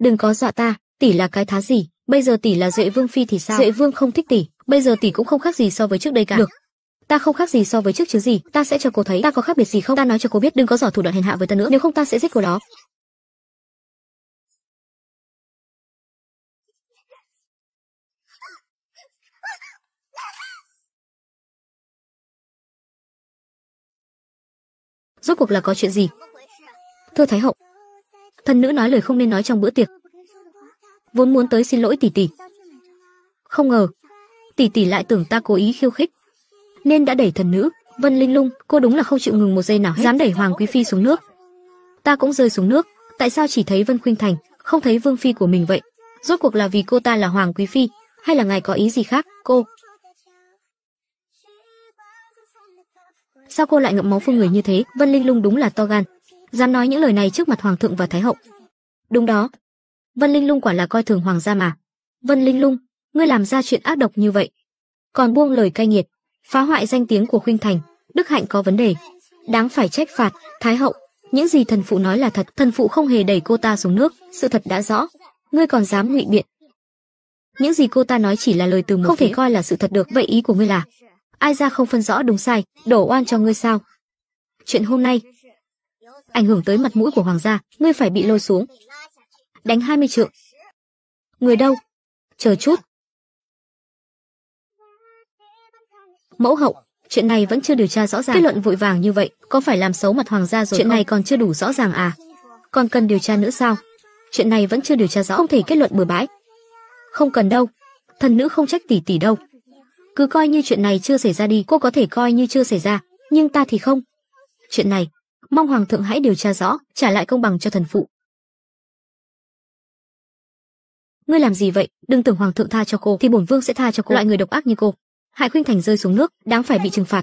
đừng có dọa ta, tỷ là cái thá gì, bây giờ tỷ là Duệ Vương phi thì sao? Duệ Vương không thích tỷ, bây giờ tỷ cũng không khác gì so với trước đây cả. Được, ta không khác gì so với trước chứ gì, ta sẽ cho cô thấy ta có khác biệt gì không, ta nói cho cô biết đừng có giỏ thủ đoạn hèn hạ với ta nữa, nếu không ta sẽ giết cô đó. Rốt cuộc là có chuyện gì? Thưa Thái hậu, thân nữ nói lời không nên nói trong bữa tiệc vốn muốn tới xin lỗi tỷ tỷ không ngờ tỷ tỷ lại tưởng ta cố ý khiêu khích nên đã đẩy thần nữ vân linh lung cô đúng là không chịu ngừng một giây nào hết dám đẩy hoàng quý phi xuống nước ta cũng rơi xuống nước tại sao chỉ thấy vân khuynh thành không thấy vương phi của mình vậy rốt cuộc là vì cô ta là hoàng quý phi hay là ngài có ý gì khác cô sao cô lại ngậm máu phun người như thế vân linh lung đúng là to gan dám nói những lời này trước mặt hoàng thượng và thái hậu. Đúng đó. Vân Linh Lung quả là coi thường hoàng gia mà. Vân Linh Lung, ngươi làm ra chuyện ác độc như vậy, còn buông lời cay nghiệt, phá hoại danh tiếng của Khuynh Thành, đức hạnh có vấn đề, đáng phải trách phạt, thái hậu. Những gì thần phụ nói là thật, thần phụ không hề đẩy cô ta xuống nước, sự thật đã rõ, ngươi còn dám ngụy biện. Những gì cô ta nói chỉ là lời từ một không thể coi là sự thật được, vậy ý của ngươi là ai ra không phân rõ đúng sai, đổ oan cho ngươi sao? Chuyện hôm nay, ảnh hưởng tới mặt mũi của hoàng gia, ngươi phải bị lôi xuống. Đánh 20 trượng. Người đâu? Chờ chút. Mẫu hậu, chuyện này vẫn chưa điều tra rõ ràng. Kết luận vội vàng như vậy, có phải làm xấu mặt hoàng gia rồi Chuyện không? này còn chưa đủ rõ ràng à? Còn cần điều tra nữa sao? Chuyện này vẫn chưa điều tra rõ, không thể kết luận bừa bãi. Không cần đâu, thần nữ không trách tỷ tỷ đâu. Cứ coi như chuyện này chưa xảy ra đi, cô có thể coi như chưa xảy ra, nhưng ta thì không. Chuyện này, mong hoàng thượng hãy điều tra rõ, trả lại công bằng cho thần phụ. Ngươi làm gì vậy? Đừng tưởng hoàng thượng tha cho cô thì bổn vương sẽ tha cho cô. Loại người độc ác như cô, hại Khuynh Thành rơi xuống nước, đáng phải bị trừng phạt.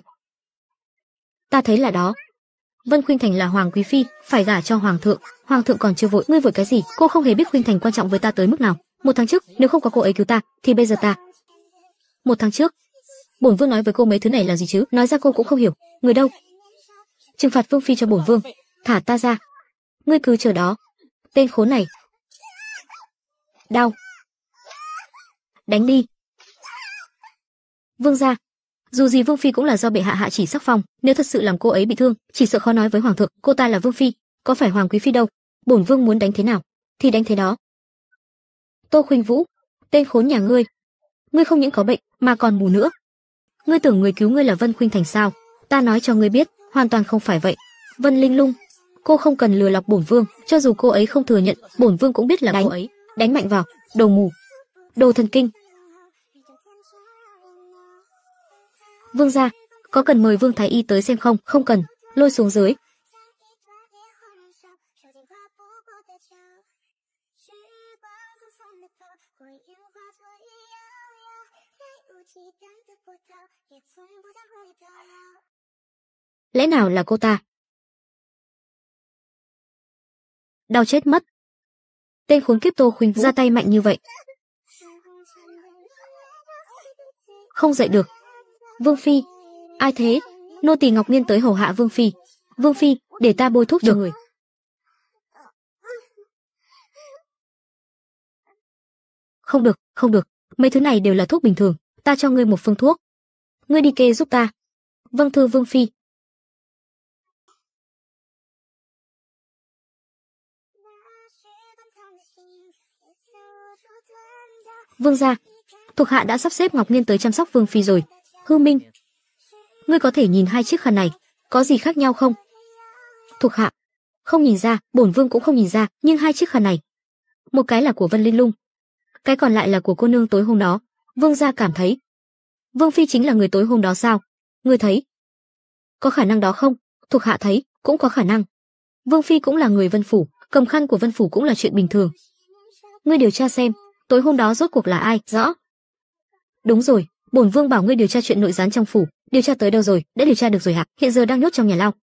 Ta thấy là đó. Vân Khuynh Thành là hoàng quý phi, phải gả cho hoàng thượng, hoàng thượng còn chưa vội, ngươi vội cái gì? Cô không hề biết Khuynh Thành quan trọng với ta tới mức nào. Một tháng trước, nếu không có cô ấy cứu ta, thì bây giờ ta. Một tháng trước, bổn vương nói với cô mấy thứ này là gì chứ? Nói ra cô cũng không hiểu. Người đâu? trừng phạt vương phi cho bổn vương thả ta ra ngươi cứ chờ đó tên khốn này đau đánh đi vương gia dù gì vương phi cũng là do bệ hạ hạ chỉ sắc phong nếu thật sự làm cô ấy bị thương chỉ sợ khó nói với hoàng thượng cô ta là vương phi có phải hoàng quý phi đâu bổn vương muốn đánh thế nào thì đánh thế đó tô khuynh vũ tên khốn nhà ngươi ngươi không những có bệnh mà còn mù nữa ngươi tưởng người cứu ngươi là vân khuynh thành sao ta nói cho ngươi biết hoàn toàn không phải vậy. Vân Linh Lung, cô không cần lừa lọc bổn vương, cho dù cô ấy không thừa nhận, bổn vương cũng biết là đánh, cô ấy. Đánh mạnh vào, đồ mù, đồ thần kinh. Vương gia, có cần mời Vương Thái Y tới xem không? Không cần, lôi xuống dưới. Lẽ nào là cô ta? Đau chết mất. Tên khốn kiếp Tô Khuynh ra tay mạnh như vậy. Không dậy được. Vương Phi. Ai thế? Nô tỳ Ngọc Nghiên tới hầu hạ Vương Phi. Vương Phi, để ta bôi thuốc được. cho người. Không được, không được. Mấy thứ này đều là thuốc bình thường. Ta cho ngươi một phương thuốc. Ngươi đi kê giúp ta. Vâng thưa Vương Phi. Vương gia, thuộc hạ đã sắp xếp Ngọc Nghiên tới chăm sóc Vương phi rồi. Hư Minh, ngươi có thể nhìn hai chiếc khăn này, có gì khác nhau không? Thuộc hạ, không nhìn ra, bổn vương cũng không nhìn ra, nhưng hai chiếc khăn này, một cái là của Vân Linh Lung, cái còn lại là của cô nương tối hôm đó. Vương gia cảm thấy, Vương phi chính là người tối hôm đó sao? Ngươi thấy, có khả năng đó không? Thuộc hạ thấy, cũng có khả năng. Vương phi cũng là người Vân phủ, cầm khăn của Vân phủ cũng là chuyện bình thường. Ngươi điều tra xem, tối hôm đó rốt cuộc là ai, rõ? Đúng rồi, bổn vương bảo ngươi điều tra chuyện nội gián trong phủ, điều tra tới đâu rồi, đã điều tra được rồi hả? Hiện giờ đang nhốt trong nhà lao.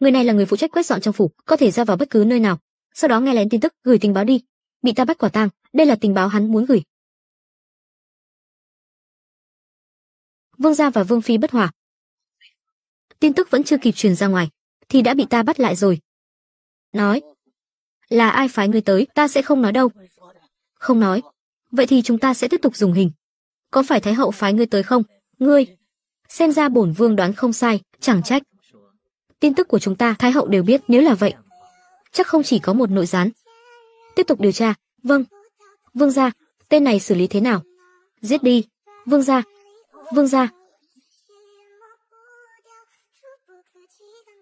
Người này là người phụ trách quét dọn trong phủ, có thể ra vào bất cứ nơi nào. Sau đó nghe lén tin tức, gửi tình báo đi. Bị ta bắt quả tang, đây là tình báo hắn muốn gửi. Vương gia và vương phi bất hòa. Tin tức vẫn chưa kịp truyền ra ngoài, thì đã bị ta bắt lại rồi. Nói, là ai phái ngươi tới, ta sẽ không nói đâu. Không nói. Vậy thì chúng ta sẽ tiếp tục dùng hình. Có phải Thái hậu phái ngươi tới không? Ngươi. Xem ra bổn vương đoán không sai, chẳng trách. Tin tức của chúng ta Thái hậu đều biết, nếu là vậy, chắc không chỉ có một nội gián. Tiếp tục điều tra. Vâng. Vương gia, tên này xử lý thế nào? Giết đi. Vương gia. Vương gia.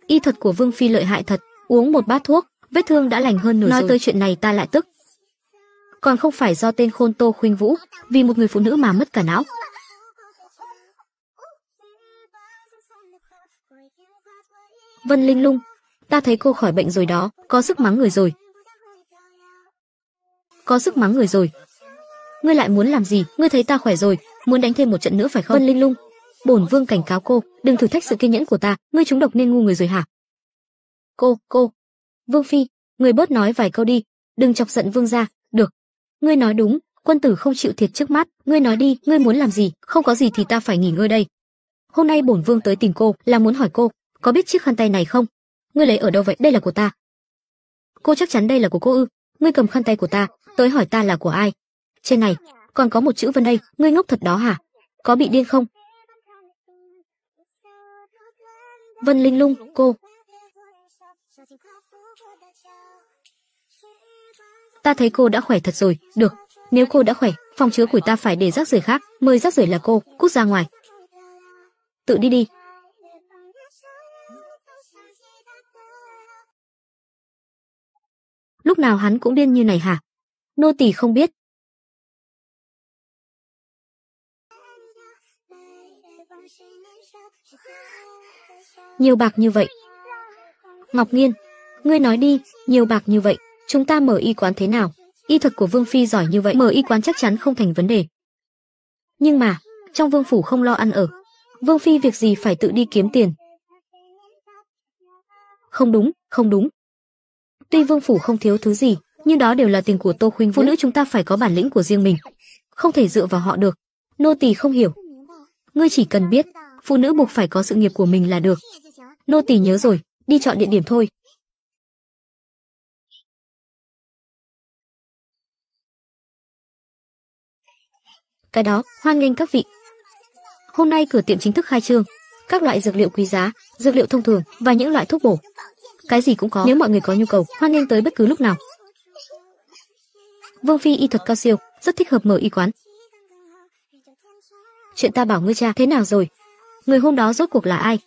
Y thuật của Vương phi lợi hại thật, uống một bát thuốc, vết thương đã lành hơn nửa nói rồi. tới chuyện này ta lại tức còn không phải do tên khôn tô khuynh vũ vì một người phụ nữ mà mất cả não vân linh lung ta thấy cô khỏi bệnh rồi đó có sức mắng người rồi có sức mắng người rồi ngươi lại muốn làm gì ngươi thấy ta khỏe rồi muốn đánh thêm một trận nữa phải không vân linh lung bổn vương cảnh cáo cô đừng thử thách sự kiên nhẫn của ta ngươi trúng độc nên ngu người rồi hả cô cô Vương Phi, người bớt nói vài câu đi, đừng chọc giận vương gia, được. Ngươi nói đúng, quân tử không chịu thiệt trước mắt, ngươi nói đi, ngươi muốn làm gì, không có gì thì ta phải nghỉ ngơi đây. Hôm nay bổn vương tới tìm cô là muốn hỏi cô, có biết chiếc khăn tay này không? Ngươi lấy ở đâu vậy? Đây là của ta. Cô chắc chắn đây là của cô ư? Ngươi cầm khăn tay của ta, tới hỏi ta là của ai? Trên này còn có một chữ vân đây, ngươi ngốc thật đó hả? Có bị điên không? Vân Linh Lung, cô, ta thấy cô đã khỏe thật rồi được nếu cô đã khỏe phòng chứa củi ta phải để rác rưởi khác mời rác rưởi là cô cút ra ngoài tự đi đi lúc nào hắn cũng điên như này hả nô tỳ không biết nhiều bạc như vậy ngọc nghiên ngươi nói đi nhiều bạc như vậy chúng ta mở y quán thế nào? Y thuật của Vương Phi giỏi như vậy, mở y quán chắc chắn không thành vấn đề. Nhưng mà, trong Vương Phủ không lo ăn ở. Vương Phi việc gì phải tự đi kiếm tiền? Không đúng, không đúng. Tuy Vương Phủ không thiếu thứ gì, nhưng đó đều là tiền của Tô Khuynh Phụ nữ chúng ta phải có bản lĩnh của riêng mình, không thể dựa vào họ được. Nô tỳ không hiểu. Ngươi chỉ cần biết, phụ nữ buộc phải có sự nghiệp của mình là được. Nô tỳ nhớ rồi, đi chọn địa điểm thôi. Cái đó, hoan nghênh các vị. Hôm nay cửa tiệm chính thức khai trương, các loại dược liệu quý giá, dược liệu thông thường và những loại thuốc bổ. Cái gì cũng có, nếu mọi người có nhu cầu, hoan nghênh tới bất cứ lúc nào. Vương phi y thuật cao siêu, rất thích hợp mở y quán. Chuyện ta bảo ngươi cha thế nào rồi? Người hôm đó rốt cuộc là ai?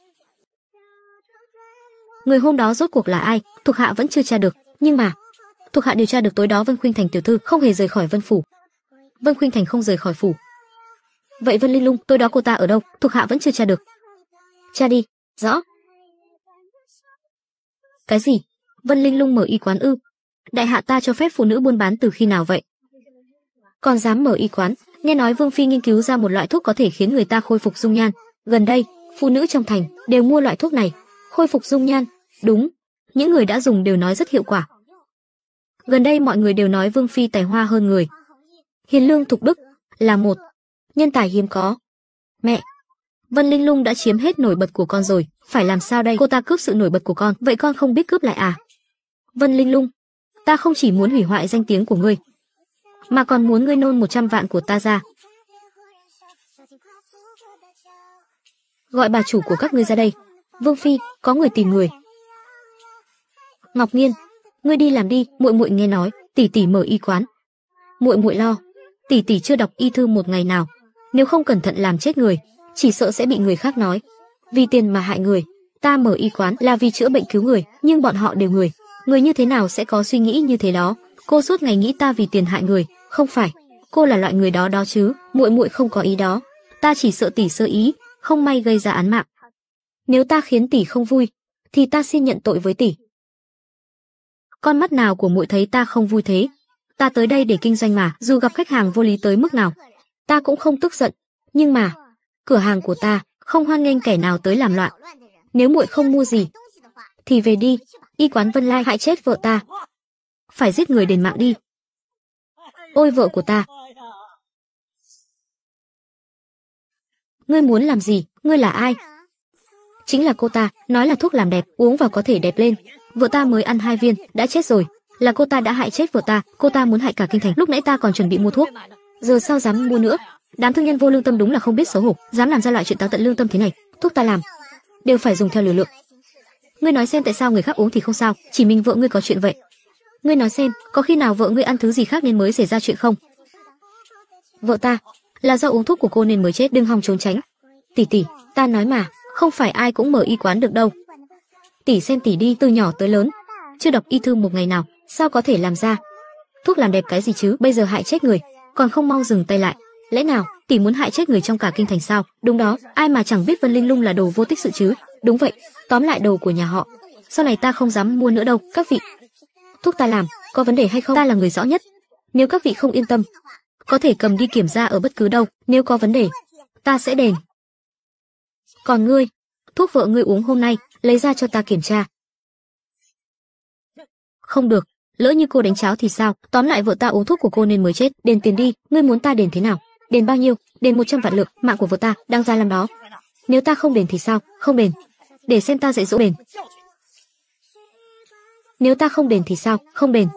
Người hôm đó rốt cuộc là ai, thuộc hạ vẫn chưa tra được, nhưng mà thuộc hạ điều tra được tối đó Vân Khuynh Thành tiểu thư không hề rời khỏi Vân phủ, Vân Khuynh Thành không rời khỏi phủ. Vậy Vân Linh Lung, tôi đó cô ta ở đâu, thuộc hạ vẫn chưa tra được. Tra đi, rõ. Cái gì? Vân Linh Lung mở y quán ư? Đại hạ ta cho phép phụ nữ buôn bán từ khi nào vậy? Còn dám mở y quán, nghe nói Vương phi nghiên cứu ra một loại thuốc có thể khiến người ta khôi phục dung nhan, gần đây, phụ nữ trong thành đều mua loại thuốc này, khôi phục dung nhan, đúng, những người đã dùng đều nói rất hiệu quả. Gần đây mọi người đều nói Vương phi tài hoa hơn người, Hiền lương thục đức là một nhân tài hiếm có. Mẹ, Vân Linh Lung đã chiếm hết nổi bật của con rồi, phải làm sao đây? Cô ta cướp sự nổi bật của con, vậy con không biết cướp lại à? Vân Linh Lung, ta không chỉ muốn hủy hoại danh tiếng của ngươi, mà còn muốn ngươi nôn 100 vạn của ta ra. Gọi bà chủ của các ngươi ra đây. Vương phi, có người tìm người. Ngọc Nghiên, ngươi đi làm đi, muội muội nghe nói, tỷ tỷ mở y quán. Muội muội lo, tỷ tỷ chưa đọc y thư một ngày nào, nếu không cẩn thận làm chết người, chỉ sợ sẽ bị người khác nói. Vì tiền mà hại người, ta mở y quán là vì chữa bệnh cứu người, nhưng bọn họ đều người. Người như thế nào sẽ có suy nghĩ như thế đó? Cô suốt ngày nghĩ ta vì tiền hại người, không phải. Cô là loại người đó đó chứ, muội muội không có ý đó. Ta chỉ sợ tỷ sơ ý, không may gây ra án mạng. Nếu ta khiến tỷ không vui, thì ta xin nhận tội với tỷ. Con mắt nào của muội thấy ta không vui thế? ta tới đây để kinh doanh mà, dù gặp khách hàng vô lý tới mức nào, ta cũng không tức giận, nhưng mà, cửa hàng của ta không hoan nghênh kẻ nào tới làm loạn. Nếu muội không mua gì, thì về đi, y quán Vân Lai hại chết vợ ta. Phải giết người đền mạng đi. Ôi vợ của ta. Ngươi muốn làm gì, ngươi là ai? Chính là cô ta, nói là thuốc làm đẹp, uống vào có thể đẹp lên. Vợ ta mới ăn hai viên, đã chết rồi là cô ta đã hại chết vợ ta, cô ta muốn hại cả kinh thành. Lúc nãy ta còn chuẩn bị mua thuốc, giờ sao dám mua nữa? Đám thương nhân vô lương tâm đúng là không biết xấu hổ, dám làm ra loại chuyện táo tận lương tâm thế này. Thuốc ta làm, đều phải dùng theo liều lượng. Ngươi nói xem tại sao người khác uống thì không sao, chỉ mình vợ ngươi có chuyện vậy. Ngươi nói xem, có khi nào vợ ngươi ăn thứ gì khác nên mới xảy ra chuyện không? Vợ ta là do uống thuốc của cô nên mới chết, đừng hòng trốn tránh. Tỷ tỷ, ta nói mà, không phải ai cũng mở y quán được đâu. Tỷ xem tỷ đi từ nhỏ tới lớn, chưa đọc y thư một ngày nào, sao có thể làm ra? Thuốc làm đẹp cái gì chứ, bây giờ hại chết người, còn không mau dừng tay lại. Lẽ nào tỷ muốn hại chết người trong cả kinh thành sao? Đúng đó, ai mà chẳng biết Vân Linh Lung là đồ vô tích sự chứ? Đúng vậy, tóm lại đồ của nhà họ. Sau này ta không dám mua nữa đâu, các vị. Thuốc ta làm, có vấn đề hay không? Ta là người rõ nhất. Nếu các vị không yên tâm, có thể cầm đi kiểm tra ở bất cứ đâu, nếu có vấn đề, ta sẽ đền. Còn ngươi, thuốc vợ ngươi uống hôm nay, lấy ra cho ta kiểm tra. Không được, lỡ như cô đánh cháo thì sao tóm lại vợ ta uống thuốc của cô nên mới chết đền tiền đi ngươi muốn ta đền thế nào đền bao nhiêu đền một trăm vạn lượng mạng của vợ ta đang ra làm đó nếu ta không đền thì sao không đền để xem ta dạy dỗ đền nếu ta không đền thì sao không đền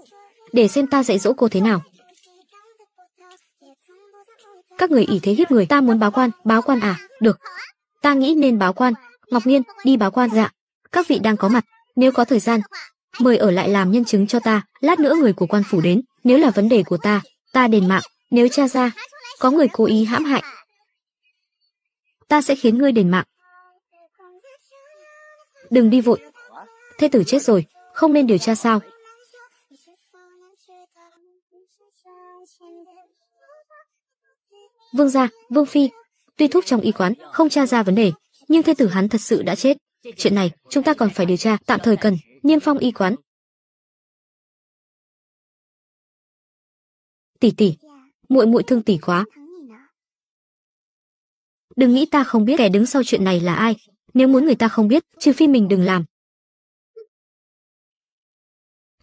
để xem ta dạy dỗ cô thế nào các người ỷ thế hiếp người ta muốn báo quan báo quan à được ta nghĩ nên báo quan ngọc nhiên đi báo quan dạ các vị đang có mặt nếu có thời gian mời ở lại làm nhân chứng cho ta, lát nữa người của quan phủ đến, nếu là vấn đề của ta, ta đền mạng, nếu cha ra, có người cố ý hãm hại, ta sẽ khiến ngươi đền mạng. Đừng đi vội. Thê tử chết rồi, không nên điều tra sao? Vương gia, Vương phi, tuy thúc trong y quán không tra ra vấn đề, nhưng thê tử hắn thật sự đã chết. Chuyện này chúng ta còn phải điều tra, tạm thời cần Niêm Phong y quán. Tỷ tỷ, muội muội thương tỷ quá. Đừng nghĩ ta không biết kẻ đứng sau chuyện này là ai, nếu muốn người ta không biết, trừ phi mình đừng làm.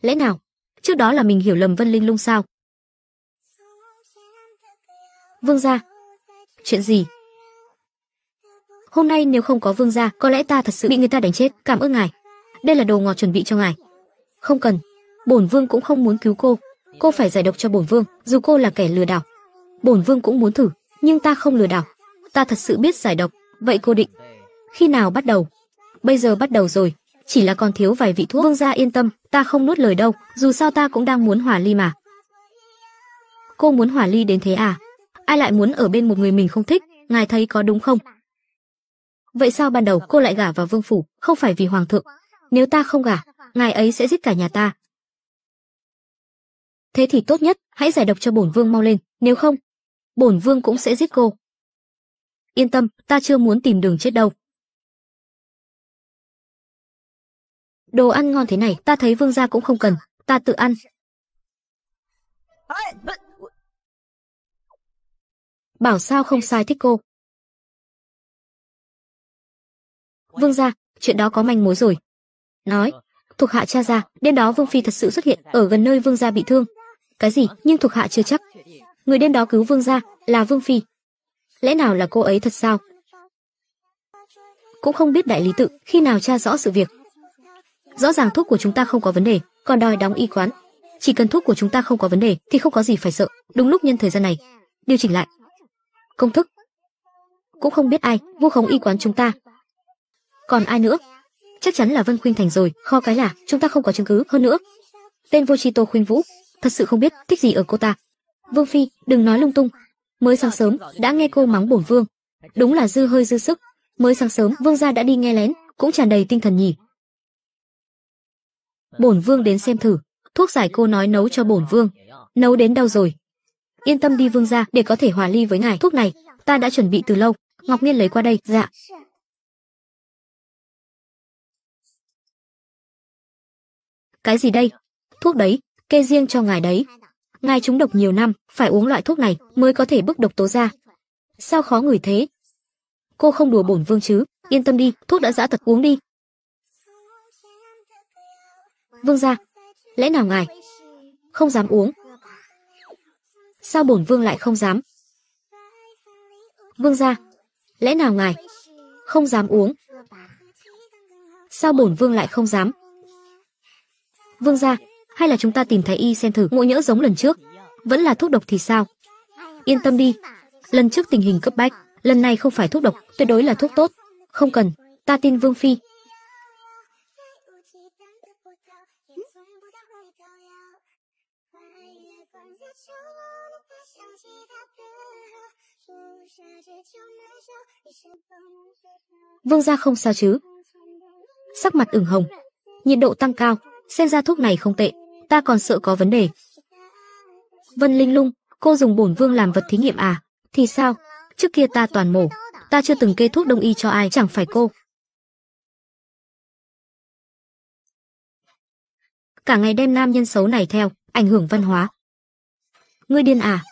Lẽ nào, trước đó là mình hiểu lầm Vân Linh Lung sao? Vương gia, chuyện gì? Hôm nay nếu không có vương gia, có lẽ ta thật sự bị người ta đánh chết, cảm ơn ngài đây là đồ ngọt chuẩn bị cho ngài. Không cần, bổn vương cũng không muốn cứu cô, cô phải giải độc cho bổn vương, dù cô là kẻ lừa đảo. Bổn vương cũng muốn thử, nhưng ta không lừa đảo, ta thật sự biết giải độc, vậy cô định khi nào bắt đầu? Bây giờ bắt đầu rồi, chỉ là còn thiếu vài vị thuốc. Vương gia yên tâm, ta không nuốt lời đâu, dù sao ta cũng đang muốn hòa ly mà. Cô muốn hòa ly đến thế à? Ai lại muốn ở bên một người mình không thích, ngài thấy có đúng không? Vậy sao ban đầu cô lại gả vào vương phủ, không phải vì hoàng thượng, nếu ta không gả, ngài ấy sẽ giết cả nhà ta. Thế thì tốt nhất, hãy giải độc cho bổn vương mau lên, nếu không, bổn vương cũng sẽ giết cô. Yên tâm, ta chưa muốn tìm đường chết đâu. Đồ ăn ngon thế này, ta thấy vương gia cũng không cần, ta tự ăn. Bảo sao không sai thích cô. Vương gia, chuyện đó có manh mối rồi, nói thuộc hạ cha ra đêm đó vương phi thật sự xuất hiện ở gần nơi vương gia bị thương cái gì nhưng thuộc hạ chưa chắc người đêm đó cứu vương gia là vương phi lẽ nào là cô ấy thật sao cũng không biết đại lý tự khi nào tra rõ sự việc rõ ràng thuốc của chúng ta không có vấn đề còn đòi đóng y quán chỉ cần thuốc của chúng ta không có vấn đề thì không có gì phải sợ đúng lúc nhân thời gian này điều chỉnh lại công thức cũng không biết ai vu khống y quán chúng ta còn ai nữa chắc chắn là Vân khuyên Thành rồi, kho cái là chúng ta không có chứng cứ hơn nữa. Tên vô tri Tô khuyên Vũ, thật sự không biết thích gì ở cô ta. Vương phi, đừng nói lung tung, mới sáng sớm đã nghe cô mắng bổn vương, đúng là dư hơi dư sức, mới sáng sớm vương gia đã đi nghe lén, cũng tràn đầy tinh thần nhỉ. Bổn vương đến xem thử, thuốc giải cô nói nấu cho bổn vương, nấu đến đâu rồi? Yên tâm đi vương gia, để có thể hòa ly với ngài, thuốc này ta đã chuẩn bị từ lâu. Ngọc nghiên lấy qua đây, dạ. Cái gì đây? Thuốc đấy, kê riêng cho ngài đấy. Ngài trúng độc nhiều năm, phải uống loại thuốc này mới có thể bức độc tố ra. Sao khó người thế? Cô không đùa bổn vương chứ, yên tâm đi, thuốc đã dã thật uống đi. Vương gia, lẽ nào ngài không dám uống? Sao bổn vương lại không dám? Vương gia, lẽ nào ngài không dám uống? Sao bổn vương lại không dám? Vương gia, hay là chúng ta tìm thái y xem thử ngộ nhỡ giống lần trước, vẫn là thuốc độc thì sao? Yên tâm đi, lần trước tình hình cấp bách, lần này không phải thuốc độc, tuyệt đối là thuốc tốt. Không cần, ta tin Vương phi. Vương gia không sao chứ? Sắc mặt ửng hồng, nhiệt độ tăng cao, xem ra thuốc này không tệ, ta còn sợ có vấn đề. Vân Linh Lung, cô dùng bổn vương làm vật thí nghiệm à? Thì sao? Trước kia ta toàn mổ, ta chưa từng kê thuốc đông y cho ai, chẳng phải cô. Cả ngày đem nam nhân xấu này theo, ảnh hưởng văn hóa. Ngươi điên à?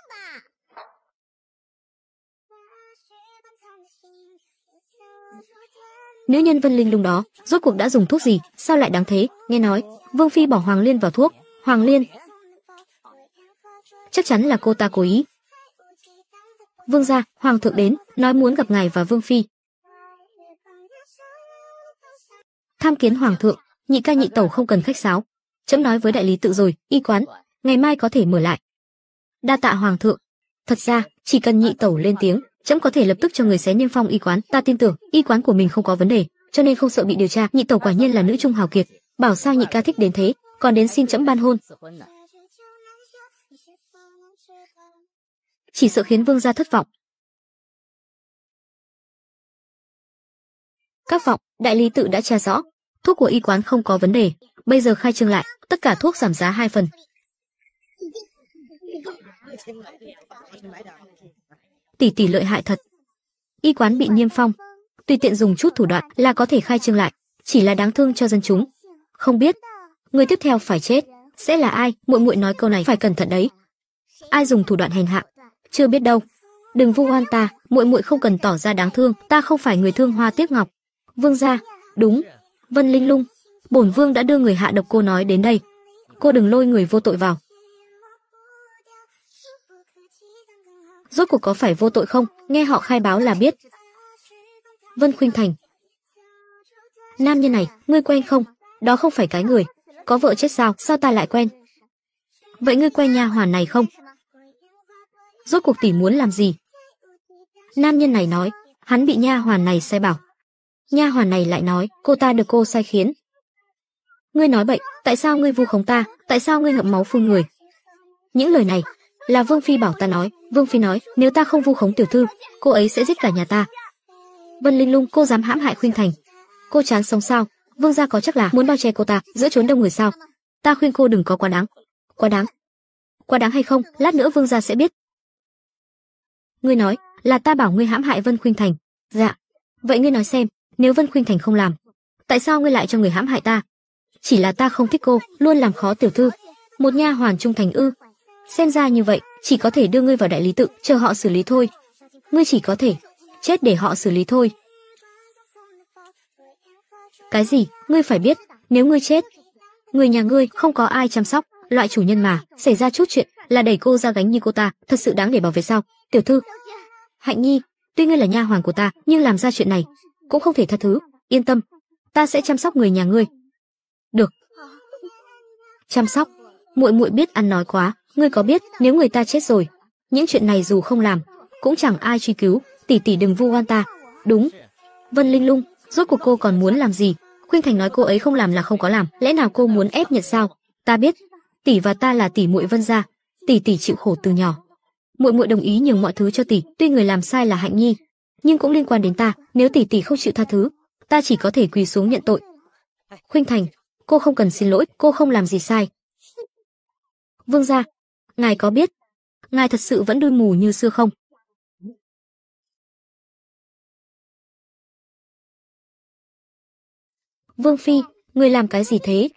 Nữ nhân Vân Linh lúc đó rốt cuộc đã dùng thuốc gì, sao lại đáng thế? Nghe nói, Vương phi bỏ Hoàng Liên vào thuốc, Hoàng Liên. Chắc chắn là cô ta cố ý. Vương gia, hoàng thượng đến, nói muốn gặp ngài và Vương phi. Tham kiến hoàng thượng, nhị ca nhị tẩu không cần khách sáo. Chấm nói với đại lý tự rồi, y quán, ngày mai có thể mở lại. Đa tạ hoàng thượng. Thật ra, chỉ cần nhị tẩu lên tiếng, chấm có thể lập tức cho người xé niêm phong y quán ta tin tưởng y quán của mình không có vấn đề cho nên không sợ bị điều tra nhị tẩu quả nhiên là nữ trung hào kiệt bảo sao nhị ca thích đến thế còn đến xin chấm ban hôn chỉ sợ khiến vương gia thất vọng các vọng đại lý tự đã tra rõ thuốc của y quán không có vấn đề bây giờ khai trương lại tất cả thuốc giảm giá hai phần tỷ tỷ lợi hại thật. Y quán bị niêm phong, tùy tiện dùng chút thủ đoạn là có thể khai trương lại, chỉ là đáng thương cho dân chúng. Không biết, người tiếp theo phải chết sẽ là ai, muội muội nói câu này phải cẩn thận đấy. Ai dùng thủ đoạn hành hạ, chưa biết đâu. Đừng vu oan ta, muội muội không cần tỏ ra đáng thương, ta không phải người thương hoa tiếc ngọc. Vương gia, đúng. Vân Linh Lung, bổn vương đã đưa người hạ độc cô nói đến đây. Cô đừng lôi người vô tội vào. rốt cuộc có phải vô tội không, nghe họ khai báo là biết. Vân Khuynh Thành Nam nhân này, ngươi quen không? Đó không phải cái người. Có vợ chết sao, sao ta lại quen? Vậy ngươi quen nha hoàn này không? Rốt cuộc tỷ muốn làm gì? Nam nhân này nói, hắn bị nha hoàn này sai bảo. Nha hoàn này lại nói, cô ta được cô sai khiến. Ngươi nói bệnh, tại sao ngươi vu khống ta, tại sao ngươi ngậm máu phun người? Những lời này là Vương phi bảo ta nói, Vương Phi nói, nếu ta không vu khống tiểu thư, cô ấy sẽ giết cả nhà ta. Vân Linh Lung, cô dám hãm hại Khuynh Thành. Cô chán sống sao? Vương gia có chắc là muốn bao che cô ta giữa chốn đông người sao? Ta khuyên cô đừng có quá đáng. Quá đáng? Quá đáng hay không, lát nữa Vương gia sẽ biết. Ngươi nói, là ta bảo ngươi hãm hại Vân Khuynh Thành. Dạ. Vậy ngươi nói xem, nếu Vân Khuynh Thành không làm, tại sao ngươi lại cho người hãm hại ta? Chỉ là ta không thích cô, luôn làm khó tiểu thư. Một nha hoàn trung thành ư? Xem ra như vậy, chỉ có thể đưa ngươi vào đại lý tự, chờ họ xử lý thôi. Ngươi chỉ có thể chết để họ xử lý thôi. Cái gì? Ngươi phải biết, nếu ngươi chết, người nhà ngươi không có ai chăm sóc, loại chủ nhân mà, xảy ra chút chuyện là đẩy cô ra gánh như cô ta, thật sự đáng để bảo vệ sao? Tiểu thư, Hạnh Nhi, tuy ngươi là nha hoàn của ta, nhưng làm ra chuyện này cũng không thể tha thứ, yên tâm, ta sẽ chăm sóc người nhà ngươi. Được. Chăm sóc, muội muội biết ăn nói quá, Ngươi có biết, nếu người ta chết rồi, những chuyện này dù không làm, cũng chẳng ai truy cứu, tỷ tỷ đừng vu oan ta. Đúng. Vân Linh Lung, rốt cuộc cô còn muốn làm gì? Khuyên Thành nói cô ấy không làm là không có làm, lẽ nào cô muốn ép Nhật sao? Ta biết, tỷ và ta là tỷ muội Vân gia, tỷ tỷ chịu khổ từ nhỏ. Muội muội đồng ý nhường mọi thứ cho tỷ, tuy người làm sai là Hạnh Nhi, nhưng cũng liên quan đến ta, nếu tỷ tỷ không chịu tha thứ, ta chỉ có thể quỳ xuống nhận tội. Khuyên Thành, cô không cần xin lỗi, cô không làm gì sai. Vương gia, Ngài có biết, ngài thật sự vẫn đôi mù như xưa không? Vương Phi, người làm cái gì thế?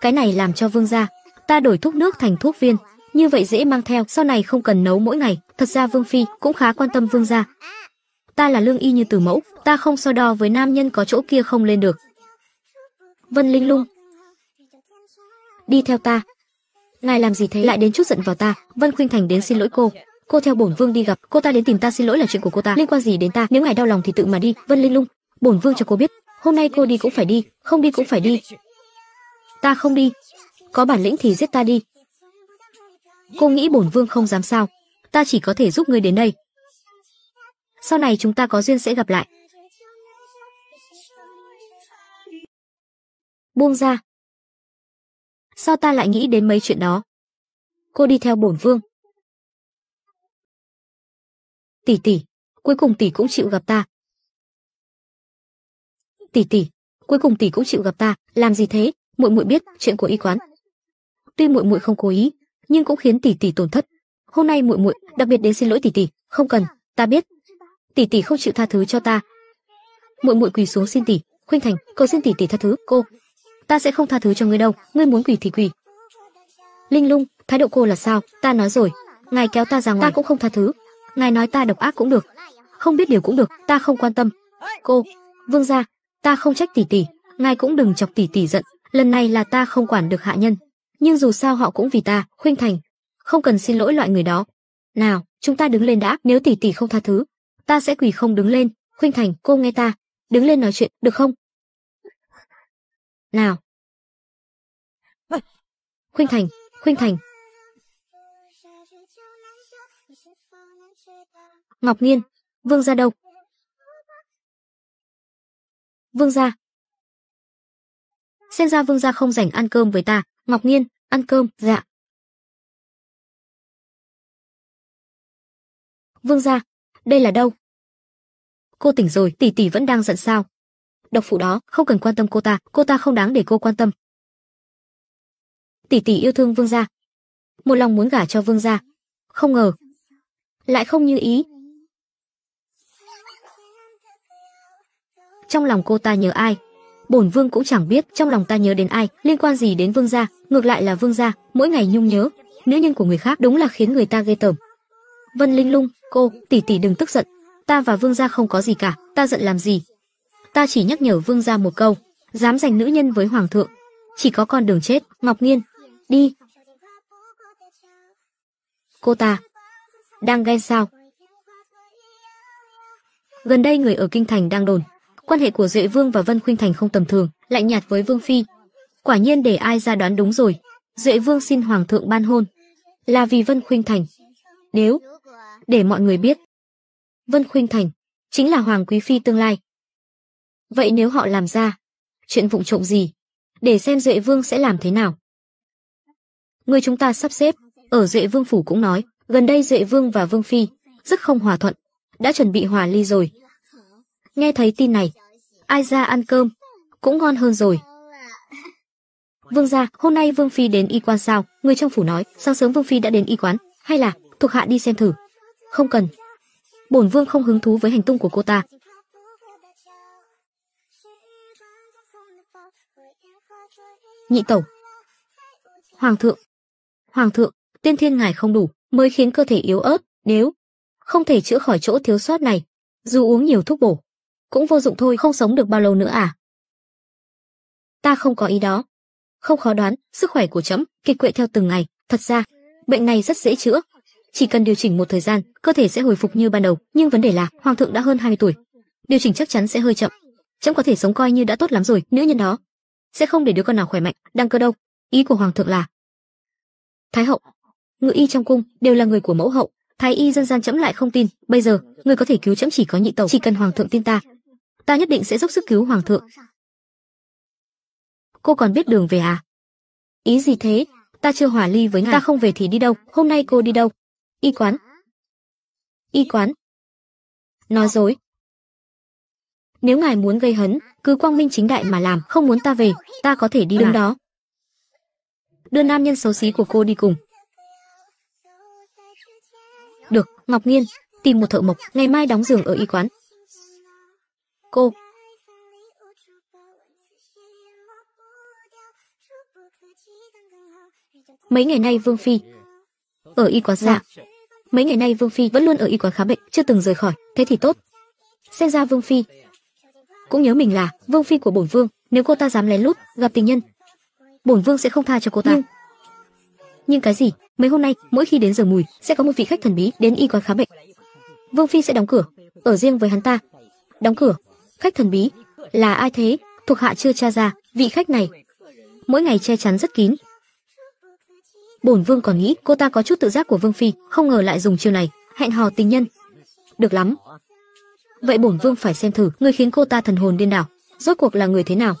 Cái này làm cho vương gia, ta đổi thuốc nước thành thuốc viên, như vậy dễ mang theo, sau này không cần nấu mỗi ngày. Thật ra Vương Phi cũng khá quan tâm vương gia. Ta là lương y như từ mẫu, ta không so đo với nam nhân có chỗ kia không lên được. Vân Linh Lung Đi theo ta, ngài làm gì thế lại đến chút giận vào ta vân khuynh thành đến xin lỗi cô cô theo bổn vương đi gặp cô ta đến tìm ta xin lỗi là chuyện của cô ta liên quan gì đến ta nếu ngài đau lòng thì tự mà đi vân linh lung bổn vương cho cô biết hôm nay cô đi cũng phải đi không đi cũng phải đi ta không đi có bản lĩnh thì giết ta đi cô nghĩ bổn vương không dám sao ta chỉ có thể giúp ngươi đến đây sau này chúng ta có duyên sẽ gặp lại buông ra Sao ta lại nghĩ đến mấy chuyện đó? Cô đi theo bổn vương. Tỷ tỷ, cuối cùng tỷ cũng chịu gặp ta. Tỷ tỷ, cuối cùng tỷ cũng chịu gặp ta, làm gì thế? Muội muội biết chuyện của y quán. Tuy muội muội không cố ý, nhưng cũng khiến tỷ tỷ tổn thất. Hôm nay muội muội đặc biệt đến xin lỗi tỷ tỷ, không cần, ta biết. Tỷ tỷ không chịu tha thứ cho ta. Muội muội quỳ xuống xin tỷ, khuynh thành, cầu xin tỷ tỷ tha thứ cô ta sẽ không tha thứ cho ngươi đâu, ngươi muốn quỷ thì quỷ. Linh Lung, thái độ cô là sao? Ta nói rồi, ngài kéo ta ra ngoài, ta cũng không tha thứ. Ngài nói ta độc ác cũng được, không biết điều cũng được, ta không quan tâm. Cô, Vương gia, ta không trách tỷ tỷ, ngài cũng đừng chọc tỷ tỷ giận, lần này là ta không quản được hạ nhân, nhưng dù sao họ cũng vì ta, Khuynh Thành, không cần xin lỗi loại người đó. Nào, chúng ta đứng lên đã, nếu tỷ tỷ không tha thứ, ta sẽ quỳ không đứng lên. Khuynh Thành, cô nghe ta, đứng lên nói chuyện, được không? Nào. Khuynh Thành, Khuynh Thành. Ngọc Nghiên, Vương gia đâu? Vương gia. Xem ra Vương gia không rảnh ăn cơm với ta, Ngọc Nghiên, ăn cơm, dạ. Vương gia, đây là đâu? Cô tỉnh rồi, tỷ tỷ vẫn đang giận sao? độc phụ đó không cần quan tâm cô ta cô ta không đáng để cô quan tâm tỷ tỷ yêu thương vương gia một lòng muốn gả cho vương gia không ngờ lại không như ý trong lòng cô ta nhớ ai bổn vương cũng chẳng biết trong lòng ta nhớ đến ai liên quan gì đến vương gia ngược lại là vương gia mỗi ngày nhung nhớ nữ nhân của người khác đúng là khiến người ta ghê tởm vân linh lung cô tỷ tỷ đừng tức giận ta và vương gia không có gì cả ta giận làm gì ta chỉ nhắc nhở vương gia một câu, dám giành nữ nhân với hoàng thượng, chỉ có con đường chết, Ngọc Nghiên, đi. Cô ta đang ghen sao? Gần đây người ở kinh thành đang đồn, quan hệ của Duệ Vương và Vân Khuynh Thành không tầm thường, lạnh nhạt với Vương phi. Quả nhiên để ai ra đoán đúng rồi, Duệ Vương xin hoàng thượng ban hôn là vì Vân Khuynh Thành. Nếu để mọi người biết, Vân Khuynh Thành chính là hoàng quý phi tương lai. Vậy nếu họ làm ra, chuyện vụng trộm gì? Để xem Duệ Vương sẽ làm thế nào. Người chúng ta sắp xếp, ở Duệ Vương Phủ cũng nói, gần đây Duệ Vương và Vương Phi rất không hòa thuận, đã chuẩn bị hòa ly rồi. Nghe thấy tin này, ai ra ăn cơm, cũng ngon hơn rồi. Vương gia, hôm nay Vương Phi đến y quan sao? Người trong phủ nói, sáng sớm Vương Phi đã đến y quán, hay là thuộc hạ đi xem thử? Không cần. Bổn Vương không hứng thú với hành tung của cô ta, nhị tổng. Hoàng thượng. Hoàng thượng, tiên thiên ngài không đủ, mới khiến cơ thể yếu ớt, nếu không thể chữa khỏi chỗ thiếu sót này, dù uống nhiều thuốc bổ, cũng vô dụng thôi, không sống được bao lâu nữa à? Ta không có ý đó. Không khó đoán, sức khỏe của chấm kịch quệ theo từng ngày, thật ra, bệnh này rất dễ chữa, chỉ cần điều chỉnh một thời gian, cơ thể sẽ hồi phục như ban đầu, nhưng vấn đề là hoàng thượng đã hơn 20 tuổi, điều chỉnh chắc chắn sẽ hơi chậm. Chấm có thể sống coi như đã tốt lắm rồi, nữ nhân đó sẽ không để đứa con nào khỏe mạnh đang cơ đâu ý của hoàng thượng là thái hậu ngự y trong cung đều là người của mẫu hậu thái y dân gian chấm lại không tin bây giờ người có thể cứu chấm chỉ có nhị tẩu chỉ cần hoàng thượng tin ta ta nhất định sẽ dốc sức cứu hoàng thượng cô còn biết đường về à ý gì thế ta chưa hòa ly với ngài ta không về thì đi đâu hôm nay cô đi đâu y quán y quán nói dối nếu ngài muốn gây hấn, cứ quang minh chính đại mà làm, không muốn ta về, ta có thể đi đứng đó. Đưa nam nhân xấu xí của cô đi cùng. Được, Ngọc Nghiên, tìm một thợ mộc, ngày mai đóng giường ở y quán. Cô Mấy ngày nay Vương Phi ở y quán dạ. Mấy ngày nay Vương Phi vẫn luôn ở y quán khám bệnh, chưa từng rời khỏi, thế thì tốt. Xem ra Vương Phi cũng nhớ mình là vương phi của bổn vương, nếu cô ta dám lén lút gặp tình nhân, bổn vương sẽ không tha cho cô ta. Nhưng, nhưng cái gì? Mấy hôm nay, mỗi khi đến giờ mùi, sẽ có một vị khách thần bí đến y quán khám bệnh. Vương phi sẽ đóng cửa, ở riêng với hắn ta. Đóng cửa? Khách thần bí? Là ai thế? Thuộc hạ chưa tra ra, vị khách này mỗi ngày che chắn rất kín. Bổn vương còn nghĩ cô ta có chút tự giác của vương phi, không ngờ lại dùng chiêu này, hẹn hò tình nhân. Được lắm, vậy bổn vương phải xem thử người khiến cô ta thần hồn điên đảo rốt cuộc là người thế nào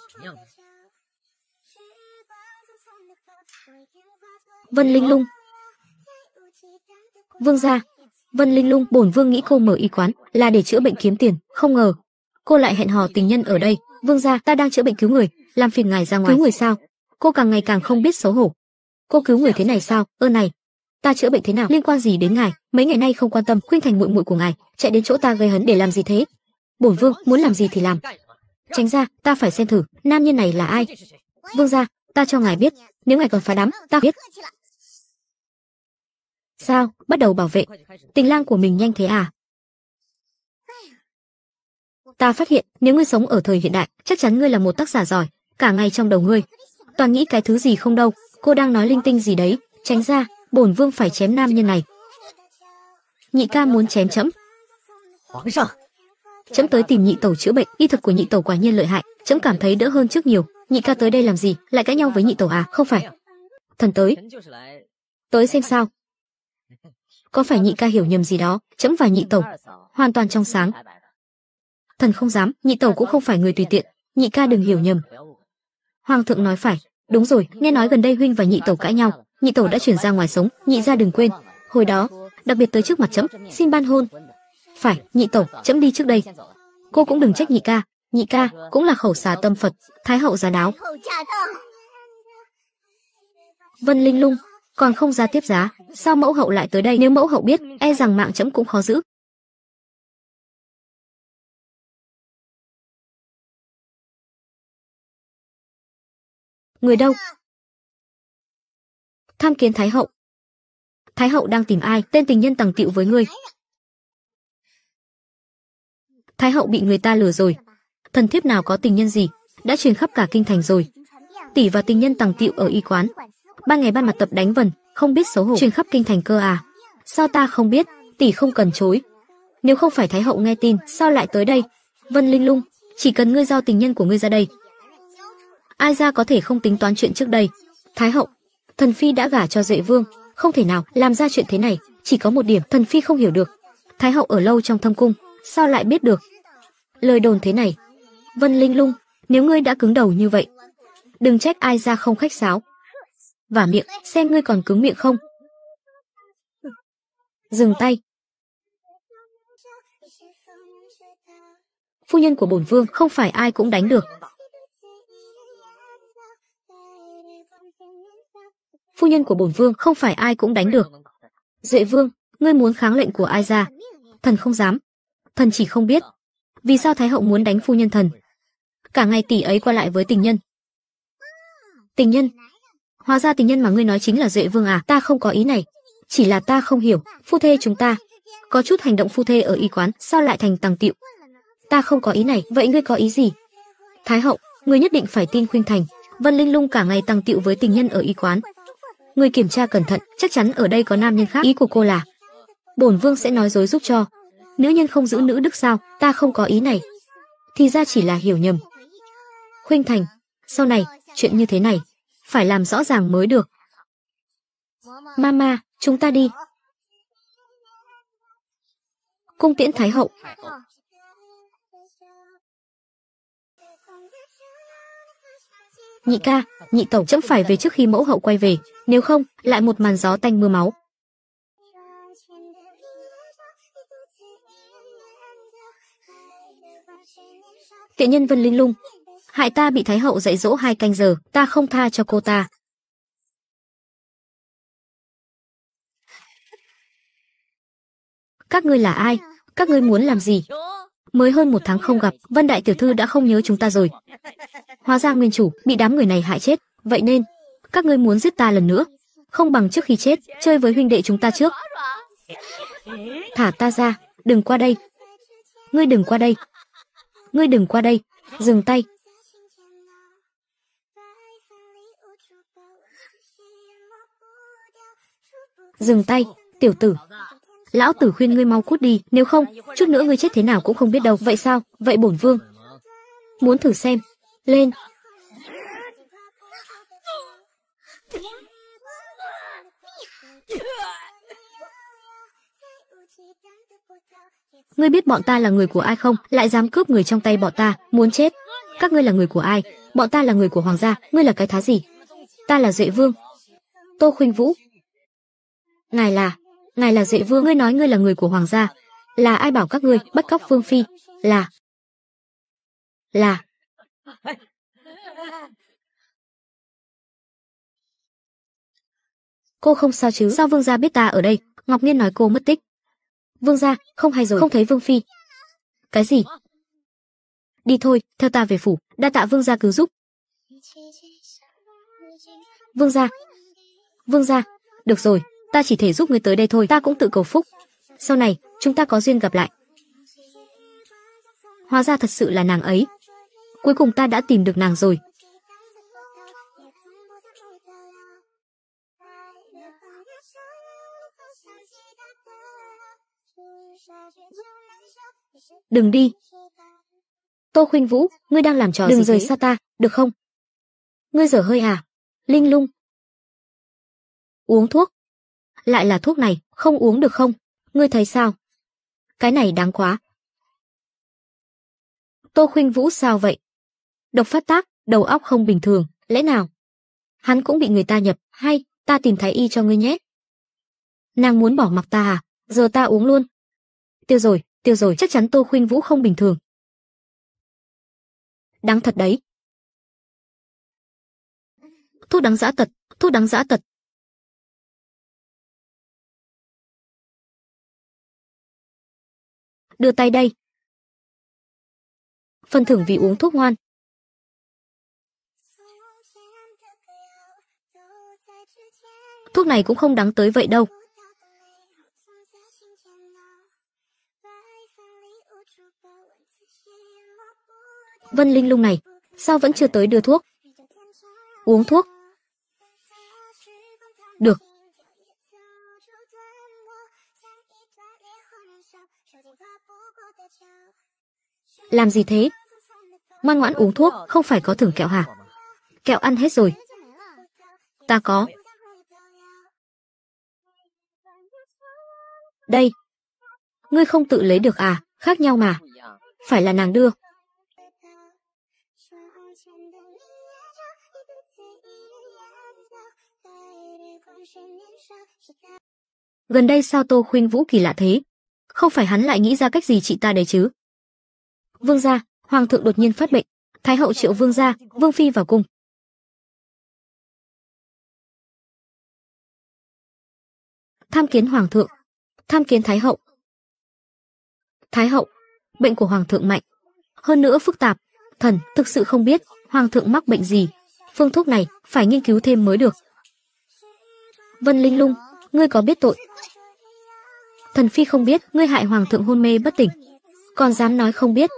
vân linh lung vương gia vân linh lung bổn vương nghĩ cô mở y quán là để chữa bệnh kiếm tiền không ngờ cô lại hẹn hò tình nhân ở đây vương gia ta đang chữa bệnh cứu người làm phiền ngài ra ngoài cứu người sao cô càng ngày càng không biết xấu hổ cô cứu người thế này sao ơ này ta chữa bệnh thế nào liên quan gì đến ngài mấy ngày nay không quan tâm khuyên thành muội muội của ngài chạy đến chỗ ta gây hấn để làm gì thế bổn vương muốn làm gì thì làm tránh ra ta phải xem thử nam nhân này là ai vương gia ta cho ngài biết nếu ngài còn phá đám ta biết sao bắt đầu bảo vệ tình lang của mình nhanh thế à ta phát hiện nếu ngươi sống ở thời hiện đại chắc chắn ngươi là một tác giả giỏi cả ngày trong đầu ngươi toàn nghĩ cái thứ gì không đâu cô đang nói linh tinh gì đấy tránh ra bổn vương phải chém nam nhân này. Nhị ca muốn chém chấm. Chấm tới tìm nhị tẩu chữa bệnh, y thuật của nhị tẩu quả nhiên lợi hại, chấm cảm thấy đỡ hơn trước nhiều. Nhị ca tới đây làm gì, lại cãi nhau với nhị tẩu à, không phải. Thần tới. Tới xem sao. Có phải nhị ca hiểu nhầm gì đó, chấm và nhị tẩu, hoàn toàn trong sáng. Thần không dám, nhị tẩu cũng không phải người tùy tiện, nhị ca đừng hiểu nhầm. Hoàng thượng nói phải, đúng rồi, nghe nói gần đây huynh và nhị tẩu cãi nhau, nhị tổ đã chuyển ra ngoài sống nhị ra đừng quên hồi đó đặc biệt tới trước mặt chấm, xin ban hôn phải nhị tổ chấm đi trước đây cô cũng đừng trách nhị ca nhị ca cũng là khẩu xà tâm phật thái hậu giá đáo vân linh lung còn không ra tiếp giá sao mẫu hậu lại tới đây nếu mẫu hậu biết e rằng mạng chấm cũng khó giữ người đâu tham kiến thái hậu thái hậu đang tìm ai tên tình nhân tằng tịu với ngươi thái hậu bị người ta lừa rồi thần thiếp nào có tình nhân gì đã truyền khắp cả kinh thành rồi tỷ và tình nhân tằng tịu ở y quán Ba ngày ban mặt tập đánh vần không biết xấu hổ truyền khắp kinh thành cơ à sao ta không biết tỷ không cần chối nếu không phải thái hậu nghe tin sao lại tới đây vân linh lung chỉ cần ngươi giao tình nhân của ngươi ra đây ai ra có thể không tính toán chuyện trước đây thái hậu thần phi đã gả cho Duệ Vương, không thể nào làm ra chuyện thế này, chỉ có một điểm thần phi không hiểu được. Thái hậu ở lâu trong thâm cung, sao lại biết được? Lời đồn thế này, Vân Linh Lung, nếu ngươi đã cứng đầu như vậy, đừng trách ai ra không khách sáo. Vả miệng, xem ngươi còn cứng miệng không. Dừng tay. Phu nhân của bổn vương không phải ai cũng đánh được, phu nhân của bổn vương không phải ai cũng đánh được. Duệ vương, ngươi muốn kháng lệnh của ai ra? Thần không dám. Thần chỉ không biết. Vì sao Thái hậu muốn đánh phu nhân thần? Cả ngày tỷ ấy qua lại với tình nhân. Tình nhân? Hóa ra tình nhân mà ngươi nói chính là Duệ vương à? Ta không có ý này. Chỉ là ta không hiểu, phu thê chúng ta. Có chút hành động phu thê ở y quán, sao lại thành tàng tiệu? Ta không có ý này, vậy ngươi có ý gì? Thái hậu, ngươi nhất định phải tin khuyên thành. Vân Linh Lung cả ngày tàng tiệu với tình nhân ở y quán, người kiểm tra cẩn thận, chắc chắn ở đây có nam nhân khác. Ý của cô là, bổn vương sẽ nói dối giúp cho. Nữ nhân không giữ nữ đức sao? Ta không có ý này. Thì ra chỉ là hiểu nhầm. Khuynh Thành, sau này chuyện như thế này phải làm rõ ràng mới được. Mama, chúng ta đi. Cung tiễn Thái hậu. nhị ca nhị tẩu chấm phải về trước khi mẫu hậu quay về nếu không lại một màn gió tanh mưa máu Tiện nhân vân linh lung hại ta bị thái hậu dạy dỗ hai canh giờ ta không tha cho cô ta các ngươi là ai các ngươi muốn làm gì mới hơn một tháng không gặp, Vân đại tiểu thư đã không nhớ chúng ta rồi. Hóa ra nguyên chủ bị đám người này hại chết, vậy nên các ngươi muốn giết ta lần nữa, không bằng trước khi chết chơi với huynh đệ chúng ta trước. Thả ta ra, đừng qua đây. Ngươi đừng qua đây. Ngươi đừng qua đây, dừng tay. Dừng tay, tiểu tử, lão tử khuyên ngươi mau cút đi, nếu không, chút nữa ngươi chết thế nào cũng không biết đâu. Vậy sao? Vậy bổn vương muốn thử xem. Lên. Ngươi biết bọn ta là người của ai không? Lại dám cướp người trong tay bọn ta, muốn chết. Các ngươi là người của ai? Bọn ta là người của hoàng gia, ngươi là cái thá gì? Ta là Duệ Vương. Tô Khuynh Vũ. Ngài là ngài là Duệ Vương, ngươi nói ngươi là người của hoàng gia, là ai bảo các ngươi bắt cóc vương phi? Là là Cô không sao chứ? Sao vương gia biết ta ở đây? Ngọc Nghiên nói cô mất tích. Vương gia, không hay rồi, không thấy vương phi. Cái gì? Đi thôi, theo ta về phủ, đa tạ vương gia cứu giúp. Vương gia. Vương gia, được rồi, ta chỉ thể giúp ngươi tới đây thôi, ta cũng tự cầu phúc. Sau này, chúng ta có duyên gặp lại. Hóa ra thật sự là nàng ấy. Cuối cùng ta đã tìm được nàng rồi. Đừng đi. Tô Khuynh Vũ, ngươi đang làm trò Đừng gì rời thế? xa ta, được không? Ngươi dở hơi à? Linh lung. Uống thuốc lại là thuốc này, không uống được không? Ngươi thấy sao? Cái này đáng quá. Tô Khuynh Vũ sao vậy? Độc phát tác, đầu óc không bình thường, lẽ nào? Hắn cũng bị người ta nhập, hay ta tìm thái y cho ngươi nhé. Nàng muốn bỏ mặc ta à? Giờ ta uống luôn. Tiêu rồi, tiêu rồi, chắc chắn Tô Khuynh Vũ không bình thường. Đáng thật đấy. Thuốc đáng giã tật, thuốc đáng giã tật, đưa tay đây. Phần thưởng vì uống thuốc ngoan. Thuốc này cũng không đáng tới vậy đâu. Vân Linh lung này, sao vẫn chưa tới đưa thuốc? Uống thuốc, Làm gì thế? Ngoan ngoãn uống thuốc, không phải có thưởng kẹo hả? Kẹo ăn hết rồi. Ta có. Đây. Ngươi không tự lấy được à, khác nhau mà. Phải là nàng đưa. Gần đây sao Tô Khuynh Vũ kỳ lạ thế? Không phải hắn lại nghĩ ra cách gì chị ta đấy chứ? vương gia hoàng thượng đột nhiên phát bệnh thái hậu triệu vương gia vương phi vào cung tham kiến hoàng thượng tham kiến thái hậu thái hậu bệnh của hoàng thượng mạnh hơn nữa phức tạp thần thực sự không biết hoàng thượng mắc bệnh gì phương thuốc này phải nghiên cứu thêm mới được vân linh lung ngươi có biết tội thần phi không biết ngươi hại hoàng thượng hôn mê bất tỉnh còn dám nói không biết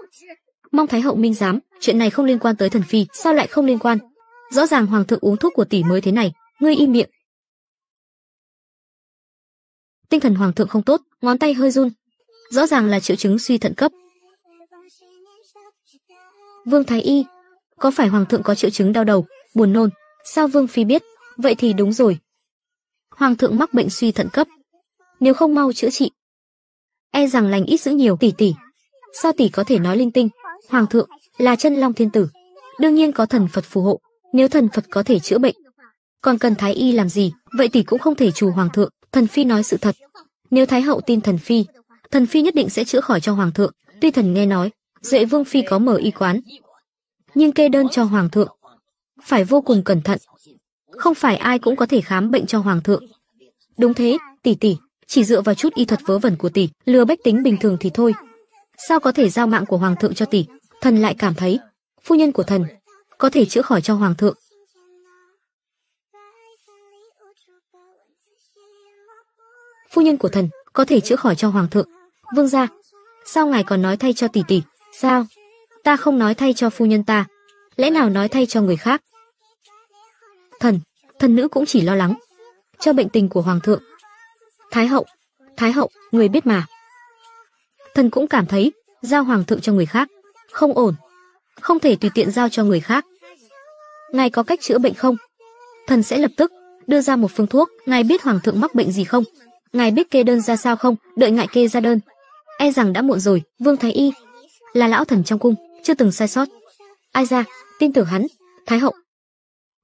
mong thái hậu minh giám chuyện này không liên quan tới thần phi sao lại không liên quan rõ ràng hoàng thượng uống thuốc của tỷ mới thế này ngươi im miệng tinh thần hoàng thượng không tốt ngón tay hơi run rõ ràng là triệu chứng suy thận cấp vương thái y có phải hoàng thượng có triệu chứng đau đầu buồn nôn sao vương phi biết vậy thì đúng rồi hoàng thượng mắc bệnh suy thận cấp nếu không mau chữa trị e rằng lành ít dữ nhiều tỷ tỷ sao tỷ có thể nói linh tinh Hoàng thượng là chân long thiên tử, đương nhiên có thần Phật phù hộ, nếu thần Phật có thể chữa bệnh, còn cần thái y làm gì, vậy tỷ cũng không thể trù hoàng thượng, thần phi nói sự thật. Nếu thái hậu tin thần phi, thần phi nhất định sẽ chữa khỏi cho hoàng thượng, tuy thần nghe nói, Duệ Vương phi có mở y quán, nhưng kê đơn cho hoàng thượng phải vô cùng cẩn thận, không phải ai cũng có thể khám bệnh cho hoàng thượng. Đúng thế, tỷ tỷ, chỉ dựa vào chút y thuật vớ vẩn của tỷ, lừa bách tính bình thường thì thôi, sao có thể giao mạng của hoàng thượng cho tỷ? Thần lại cảm thấy, phu nhân của thần có thể chữa khỏi cho hoàng thượng. Phu nhân của thần có thể chữa khỏi cho hoàng thượng. Vương gia, sao ngài còn nói thay cho tỷ tỷ? Sao? Ta không nói thay cho phu nhân ta, lẽ nào nói thay cho người khác? Thần, thần nữ cũng chỉ lo lắng cho bệnh tình của hoàng thượng. Thái hậu, thái hậu, người biết mà thần cũng cảm thấy giao hoàng thượng cho người khác không ổn, không thể tùy tiện giao cho người khác. Ngài có cách chữa bệnh không? Thần sẽ lập tức đưa ra một phương thuốc, ngài biết hoàng thượng mắc bệnh gì không? Ngài biết kê đơn ra sao không? Đợi ngại kê ra đơn. E rằng đã muộn rồi, Vương Thái Y là lão thần trong cung, chưa từng sai sót. Ai ra, tin tưởng hắn, Thái hậu.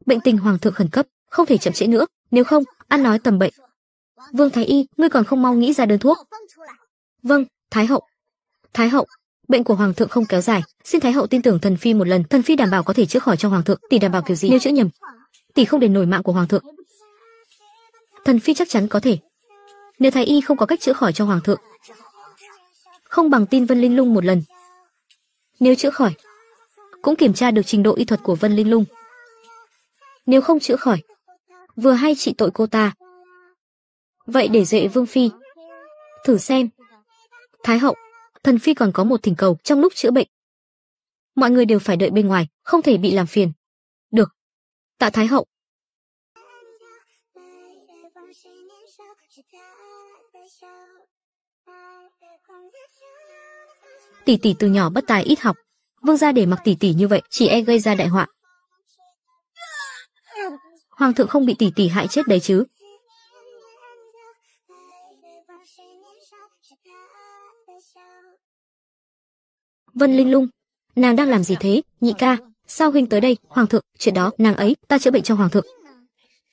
Bệnh tình hoàng thượng khẩn cấp, không thể chậm trễ nữa, nếu không, ăn nói tầm bệnh. Vương Thái Y, ngươi còn không mau nghĩ ra đơn thuốc. Vâng, Thái hậu, Thái hậu, bệnh của hoàng thượng không kéo dài, xin Thái hậu tin tưởng thần phi một lần, thần phi đảm bảo có thể chữa khỏi cho hoàng thượng, tỷ đảm bảo kiểu gì nếu chữa nhầm, tỷ không để nổi mạng của hoàng thượng. Thần phi chắc chắn có thể. Nếu thái y không có cách chữa khỏi cho hoàng thượng, không bằng tin Vân Linh Lung một lần. Nếu chữa khỏi, cũng kiểm tra được trình độ y thuật của Vân Linh Lung. Nếu không chữa khỏi, vừa hay trị tội cô ta. Vậy để Duệ Vương phi thử xem Thái hậu, thần phi còn có một thỉnh cầu trong lúc chữa bệnh. Mọi người đều phải đợi bên ngoài, không thể bị làm phiền. Được. Tạ Thái hậu. Tỷ tỷ từ nhỏ bất tài ít học, vương gia để mặc tỷ tỷ như vậy chỉ e gây ra đại họa. Hoàng thượng không bị tỷ tỷ hại chết đấy chứ? Vân Linh Lung, nàng đang làm gì thế? Nhị ca, sao huynh tới đây? Hoàng thượng, chuyện đó, nàng ấy, ta chữa bệnh cho hoàng thượng.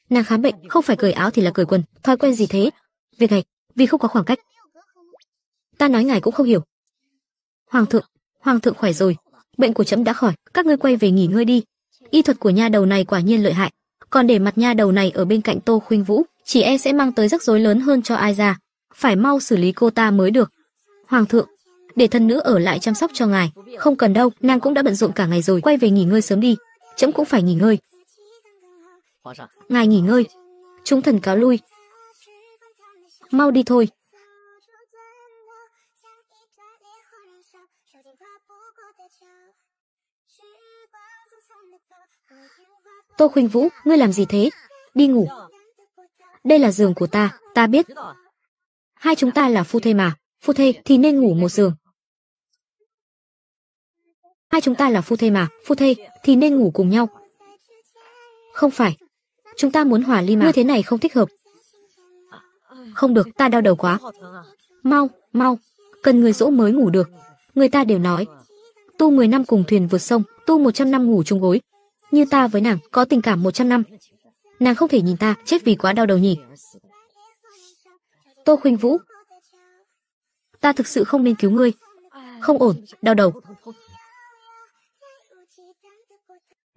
Nàng khám bệnh, không phải cởi áo thì là cởi quần, thói quen gì thế? Việc này, vì không có khoảng cách. Ta nói ngài cũng không hiểu. Hoàng thượng, hoàng thượng khỏe rồi, bệnh của chấm đã khỏi, các ngươi quay về nghỉ ngơi đi. Y thuật của nha đầu này quả nhiên lợi hại, còn để mặt nha đầu này ở bên cạnh Tô Khuynh Vũ, chỉ e sẽ mang tới rắc rối lớn hơn cho ai ra, phải mau xử lý cô ta mới được. Hoàng thượng, để thân nữ ở lại chăm sóc cho ngài. Không cần đâu, nàng cũng đã bận rộn cả ngày rồi, quay về nghỉ ngơi sớm đi. Chấm cũng phải nghỉ ngơi. Ngài nghỉ ngơi. Chúng thần cáo lui. Mau đi thôi. Tô Khuynh Vũ, ngươi làm gì thế? Đi ngủ. Đây là giường của ta, ta biết. Hai chúng ta là phu thê mà, phu thê thì nên ngủ một giường hai chúng ta là phu thê mà, phu thê thì nên ngủ cùng nhau. Không phải, chúng ta muốn hòa ly mà. Như thế này không thích hợp. Không được, ta đau đầu quá. Mau, mau, cần người dỗ mới ngủ được. Người ta đều nói, tu 10 năm cùng thuyền vượt sông, tu 100 năm ngủ chung gối. Như ta với nàng có tình cảm 100 năm. Nàng không thể nhìn ta chết vì quá đau đầu nhỉ. Tô Khuynh Vũ, ta thực sự không nên cứu ngươi. Không ổn, đau đầu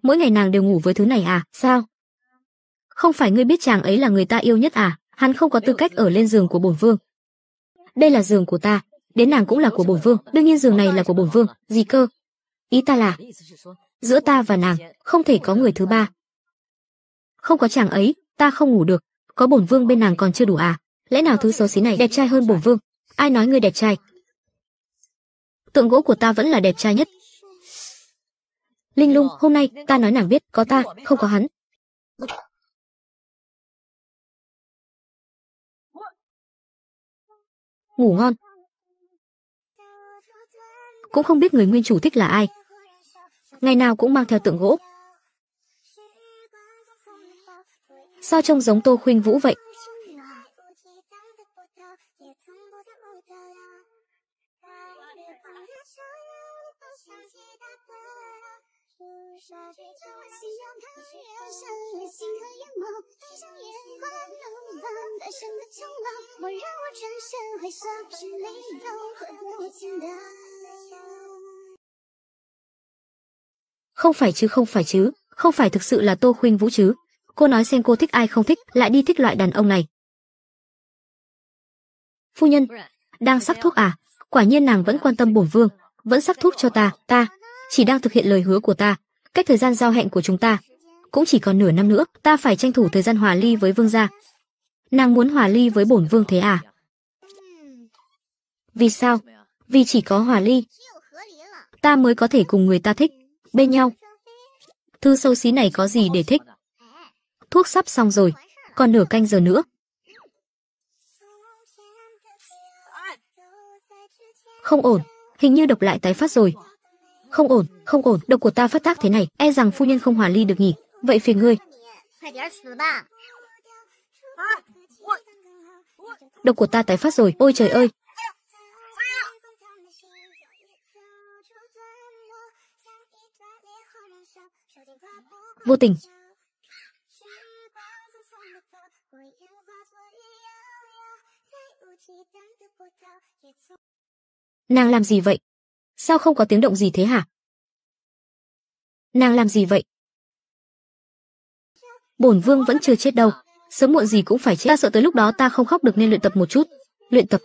mỗi ngày nàng đều ngủ với thứ này à, sao? Không phải ngươi biết chàng ấy là người ta yêu nhất à, hắn không có tư cách ở lên giường của bổn vương. Đây là giường của ta, đến nàng cũng là của bổn vương, đương nhiên giường này là của bổn vương, gì cơ? Ý ta là, giữa ta và nàng, không thể có người thứ ba. Không có chàng ấy, ta không ngủ được, có bổn vương bên nàng còn chưa đủ à? Lẽ nào thứ xấu xí này đẹp trai hơn bổn vương? Ai nói ngươi đẹp trai? Tượng gỗ của ta vẫn là đẹp trai nhất, Linh Lung, hôm nay ta nói nàng biết, có ta, không có hắn. Ngủ ngon. Cũng không biết người nguyên chủ thích là ai. Ngày nào cũng mang theo tượng gỗ. Sao trông giống Tô Khuynh Vũ vậy? 沙吹着晚夕阳，看月山的星河眼眸，闭上眼花拥抱大声的琼楼，莫让我转身回首，是泪流和无情的。Không phải chứ, không phải chứ, không phải thực sự là Tô Khuynh Vũ chứ. Cô nói xem cô thích ai không thích, lại đi thích loại đàn ông này. Phu nhân, đang sắc thuốc à? Quả nhiên nàng vẫn quan tâm bổn vương, vẫn sắc thuốc cho ta, ta chỉ đang thực hiện lời hứa của ta cách thời gian giao hẹn của chúng ta cũng chỉ còn nửa năm nữa, ta phải tranh thủ thời gian hòa ly với vương gia. Nàng muốn hòa ly với bổn vương thế à? Vì sao? Vì chỉ có hòa ly, ta mới có thể cùng người ta thích, bên nhau. Thư sâu xí này có gì để thích? Thuốc sắp xong rồi, còn nửa canh giờ nữa. Không ổn, hình như độc lại tái phát rồi không ổn, không ổn, độc của ta phát tác thế này, e rằng phu nhân không hòa ly được nhỉ. Vậy phiền ngươi. Độc của ta tái phát rồi, ôi trời ơi. Vô tình. Nàng làm gì vậy? Sao không có tiếng động gì thế hả? Nàng làm gì vậy? Bổn vương vẫn chưa chết đâu, sớm muộn gì cũng phải chết. Ta sợ tới lúc đó ta không khóc được nên luyện tập một chút. Luyện tập.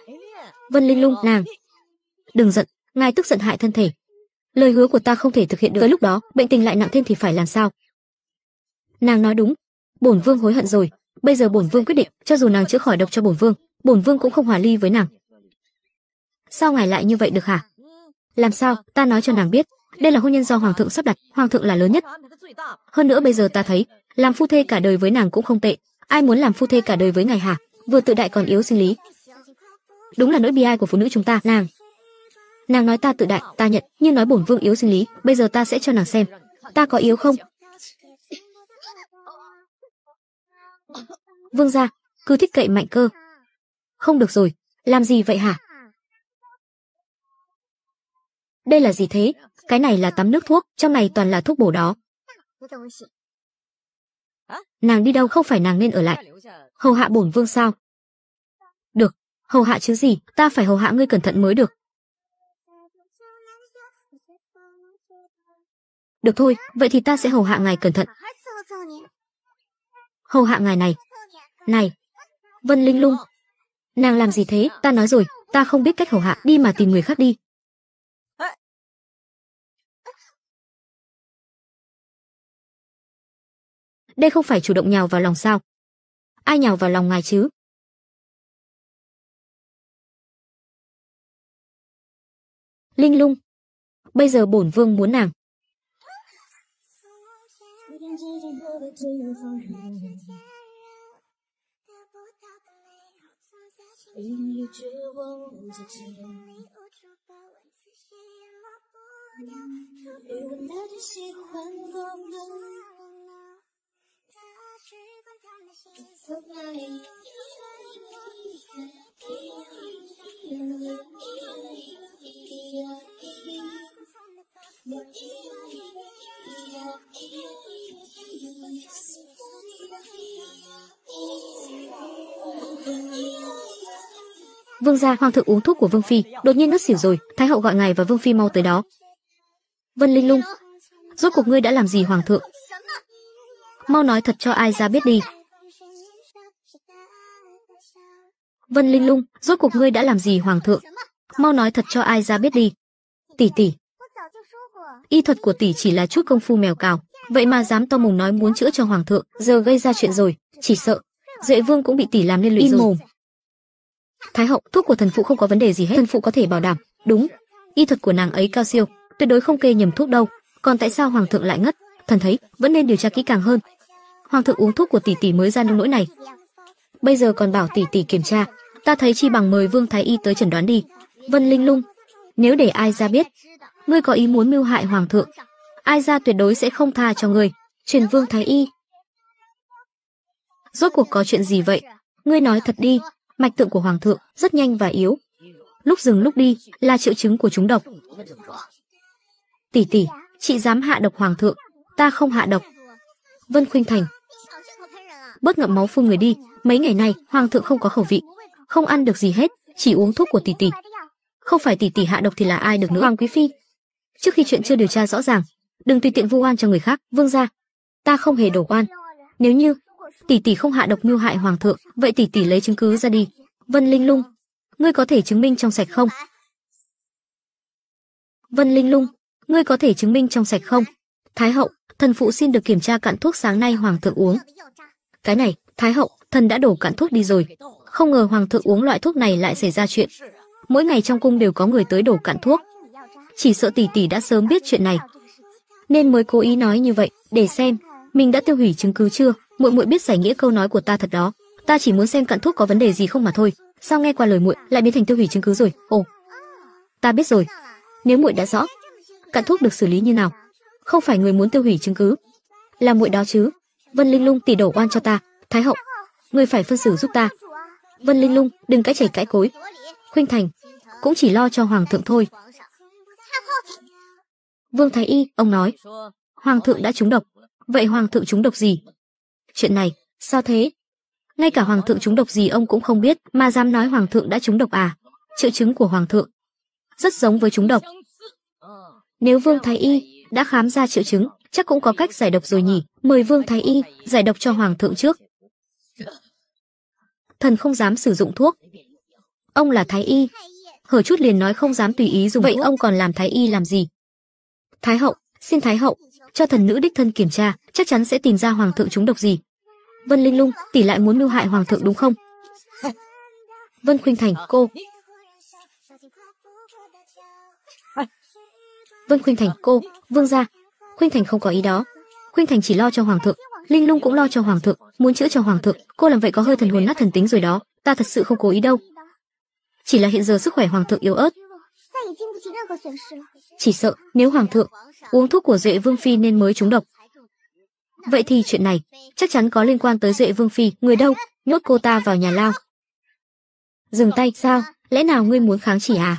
Vân Linh Lung, nàng. Đừng giận, ngài tức giận hại thân thể. Lời hứa của ta không thể thực hiện được. Tới lúc đó, bệnh tình lại nặng thêm thì phải làm sao? Nàng nói đúng, bổn vương hối hận rồi, bây giờ bổn vương quyết định, cho dù nàng chữa khỏi độc cho bổn vương, bổn vương cũng không hòa ly với nàng. Sao ngài lại như vậy được hả? Làm sao? Ta nói cho nàng biết, đây là hôn nhân do hoàng thượng sắp đặt, hoàng thượng là lớn nhất. Hơn nữa bây giờ ta thấy, làm phu thê cả đời với nàng cũng không tệ, ai muốn làm phu thê cả đời với ngài hả? Vừa tự đại còn yếu sinh lý. Đúng là nỗi bi ai của phụ nữ chúng ta, nàng. Nàng nói ta tự đại, ta nhận, nhưng nói bổn vương yếu sinh lý, bây giờ ta sẽ cho nàng xem, ta có yếu không? Vương gia, cứ thích cậy mạnh cơ. Không được rồi, làm gì vậy hả? Đây là gì thế? Cái này là tắm nước thuốc, trong này toàn là thuốc bổ đó. Nàng đi đâu không phải nàng nên ở lại. Hầu hạ bổn vương sao? Được, hầu hạ chứ gì, ta phải hầu hạ ngươi cẩn thận mới được. Được thôi, vậy thì ta sẽ hầu hạ ngài cẩn thận. Hầu hạ ngài này. Này, Vân Linh Lung. Nàng làm gì thế, ta nói rồi, ta không biết cách hầu hạ, đi mà tìm người khác đi. đây không phải chủ động nhào vào lòng sao? Ai nhào vào lòng ngài chứ? Linh Lung, bây giờ bổn vương muốn nàng. Vương gia, hoàng thượng uống thuốc của vương phi, đột nhiên ngất xỉu rồi, thái hậu gọi ngài và vương phi mau tới đó. Vân Linh Lung, rốt cuộc ngươi đã làm gì hoàng thượng? mau nói thật cho ai ra biết đi. Vân Linh Lung, rốt cuộc ngươi đã làm gì hoàng thượng? Mau nói thật cho ai ra biết đi. Tỷ tỷ. Y thuật của tỷ chỉ là chút công phu mèo cào, vậy mà dám to mồm nói muốn chữa cho hoàng thượng, giờ gây ra chuyện rồi, chỉ sợ. Duệ Vương cũng bị tỷ làm liên lụy rồi. mồm. Thái hậu, thuốc của thần phụ không có vấn đề gì hết, thần phụ có thể bảo đảm. Đúng, y thuật của nàng ấy cao siêu, tuyệt đối không kê nhầm thuốc đâu. Còn tại sao hoàng thượng lại ngất? Thần thấy, vẫn nên điều tra kỹ càng hơn, hoàng thượng uống thuốc của tỷ tỷ mới ra nông nỗi này. Bây giờ còn bảo tỷ tỷ kiểm tra, ta thấy chi bằng mời Vương Thái y tới chẩn đoán đi. Vân Linh Lung, nếu để ai ra biết, ngươi có ý muốn mưu hại hoàng thượng, ai ra tuyệt đối sẽ không tha cho ngươi. Truyền Vương Thái y. Rốt cuộc có chuyện gì vậy? Ngươi nói thật đi, mạch tượng của hoàng thượng rất nhanh và yếu. Lúc dừng lúc đi là triệu chứng của chúng độc. Tỷ tỷ, chị dám hạ độc hoàng thượng, ta không hạ độc. Vân Khuynh Thành bớt ngậm máu phun người đi. Mấy ngày nay hoàng thượng không có khẩu vị, không ăn được gì hết, chỉ uống thuốc của tỷ tỷ. Không phải tỷ tỷ hạ độc thì là ai được nữa? Hoàng quý phi. Trước khi chuyện chưa điều tra rõ ràng, đừng tùy tiện vu oan cho người khác. Vương gia, ta không hề đổ oan. Nếu như tỷ tỷ không hạ độc mưu hại hoàng thượng, vậy tỷ tỷ lấy chứng cứ ra đi. Vân Linh Lung, ngươi có thể chứng minh trong sạch không? Vân Linh Lung, ngươi có thể chứng minh trong sạch không? Thái hậu, thần phụ xin được kiểm tra cạn thuốc sáng nay hoàng thượng uống cái này, Thái hậu, thần đã đổ cạn thuốc đi rồi. Không ngờ hoàng thượng uống loại thuốc này lại xảy ra chuyện. Mỗi ngày trong cung đều có người tới đổ cạn thuốc. Chỉ sợ tỷ tỷ đã sớm biết chuyện này, nên mới cố ý nói như vậy, để xem mình đã tiêu hủy chứng cứ chưa. Muội muội biết giải nghĩa câu nói của ta thật đó. Ta chỉ muốn xem cạn thuốc có vấn đề gì không mà thôi. Sao nghe qua lời muội lại biến thành tiêu hủy chứng cứ rồi? Ồ, ta biết rồi. Nếu muội đã rõ, cạn thuốc được xử lý như nào? Không phải người muốn tiêu hủy chứng cứ, là muội đó chứ? Vân Linh Lung tỷ đổ oan cho ta, Thái hậu, người phải phân xử giúp ta. Vân Linh Lung, đừng cãi chảy cãi cối. Khuynh Thành, cũng chỉ lo cho hoàng thượng thôi. Vương Thái Y, ông nói, hoàng thượng đã trúng độc. Vậy hoàng thượng trúng độc gì? Chuyện này, sao thế? Ngay cả hoàng thượng trúng độc gì ông cũng không biết, mà dám nói hoàng thượng đã trúng độc à? Triệu chứng của hoàng thượng rất giống với trúng độc. Nếu Vương Thái Y đã khám ra triệu chứng, chắc cũng có cách giải độc rồi nhỉ, mời Vương Thái Y giải độc cho Hoàng thượng trước. Thần không dám sử dụng thuốc. Ông là Thái Y. Hở chút liền nói không dám tùy ý dùng Vậy thuốc. ông còn làm Thái Y làm gì? Thái hậu, xin Thái hậu, cho thần nữ đích thân kiểm tra, chắc chắn sẽ tìm ra Hoàng thượng chúng độc gì. Vân Linh Lung, tỷ lại muốn mưu hại Hoàng thượng đúng không? Vân Khuynh Thành, cô, Vân Khuynh Thành cô, vương gia, Khuynh Thành không có ý đó. Khuynh Thành chỉ lo cho hoàng thượng, Linh Lung cũng lo cho hoàng thượng, muốn chữa cho hoàng thượng, cô làm vậy có hơi thần hồn nát thần tính rồi đó, ta thật sự không cố ý đâu. Chỉ là hiện giờ sức khỏe hoàng thượng yếu ớt. Chỉ sợ nếu hoàng thượng uống thuốc của Duệ Vương phi nên mới trúng độc. Vậy thì chuyện này chắc chắn có liên quan tới Duệ Vương phi, người đâu, nhốt cô ta vào nhà lao. Dừng tay, sao? Lẽ nào ngươi muốn kháng chỉ à?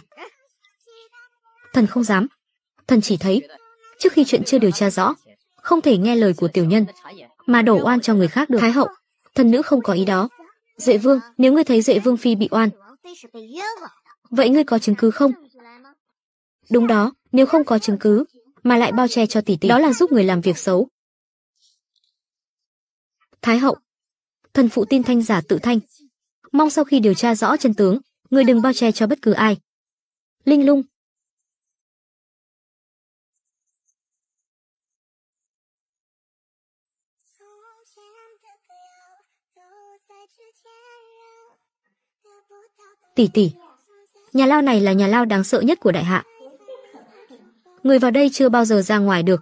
Thần không dám. Thần chỉ thấy trước khi chuyện chưa điều tra rõ, không thể nghe lời của tiểu nhân, mà đổ oan cho người khác được. Thái hậu, thần nữ không có ý đó. Duệ vương, nếu ngươi thấy Duệ vương phi bị oan, vậy ngươi có chứng cứ không? Đúng đó, nếu không có chứng cứ, mà lại bao che cho tỷ tỷ, đó là giúp người làm việc xấu. Thái hậu, thần phụ tin thanh giả tự thanh. Mong sau khi điều tra rõ chân tướng, người đừng bao che cho bất cứ ai. Linh lung, Tỷ tỷ, nhà lao này là nhà lao đáng sợ nhất của đại hạ. Người vào đây chưa bao giờ ra ngoài được.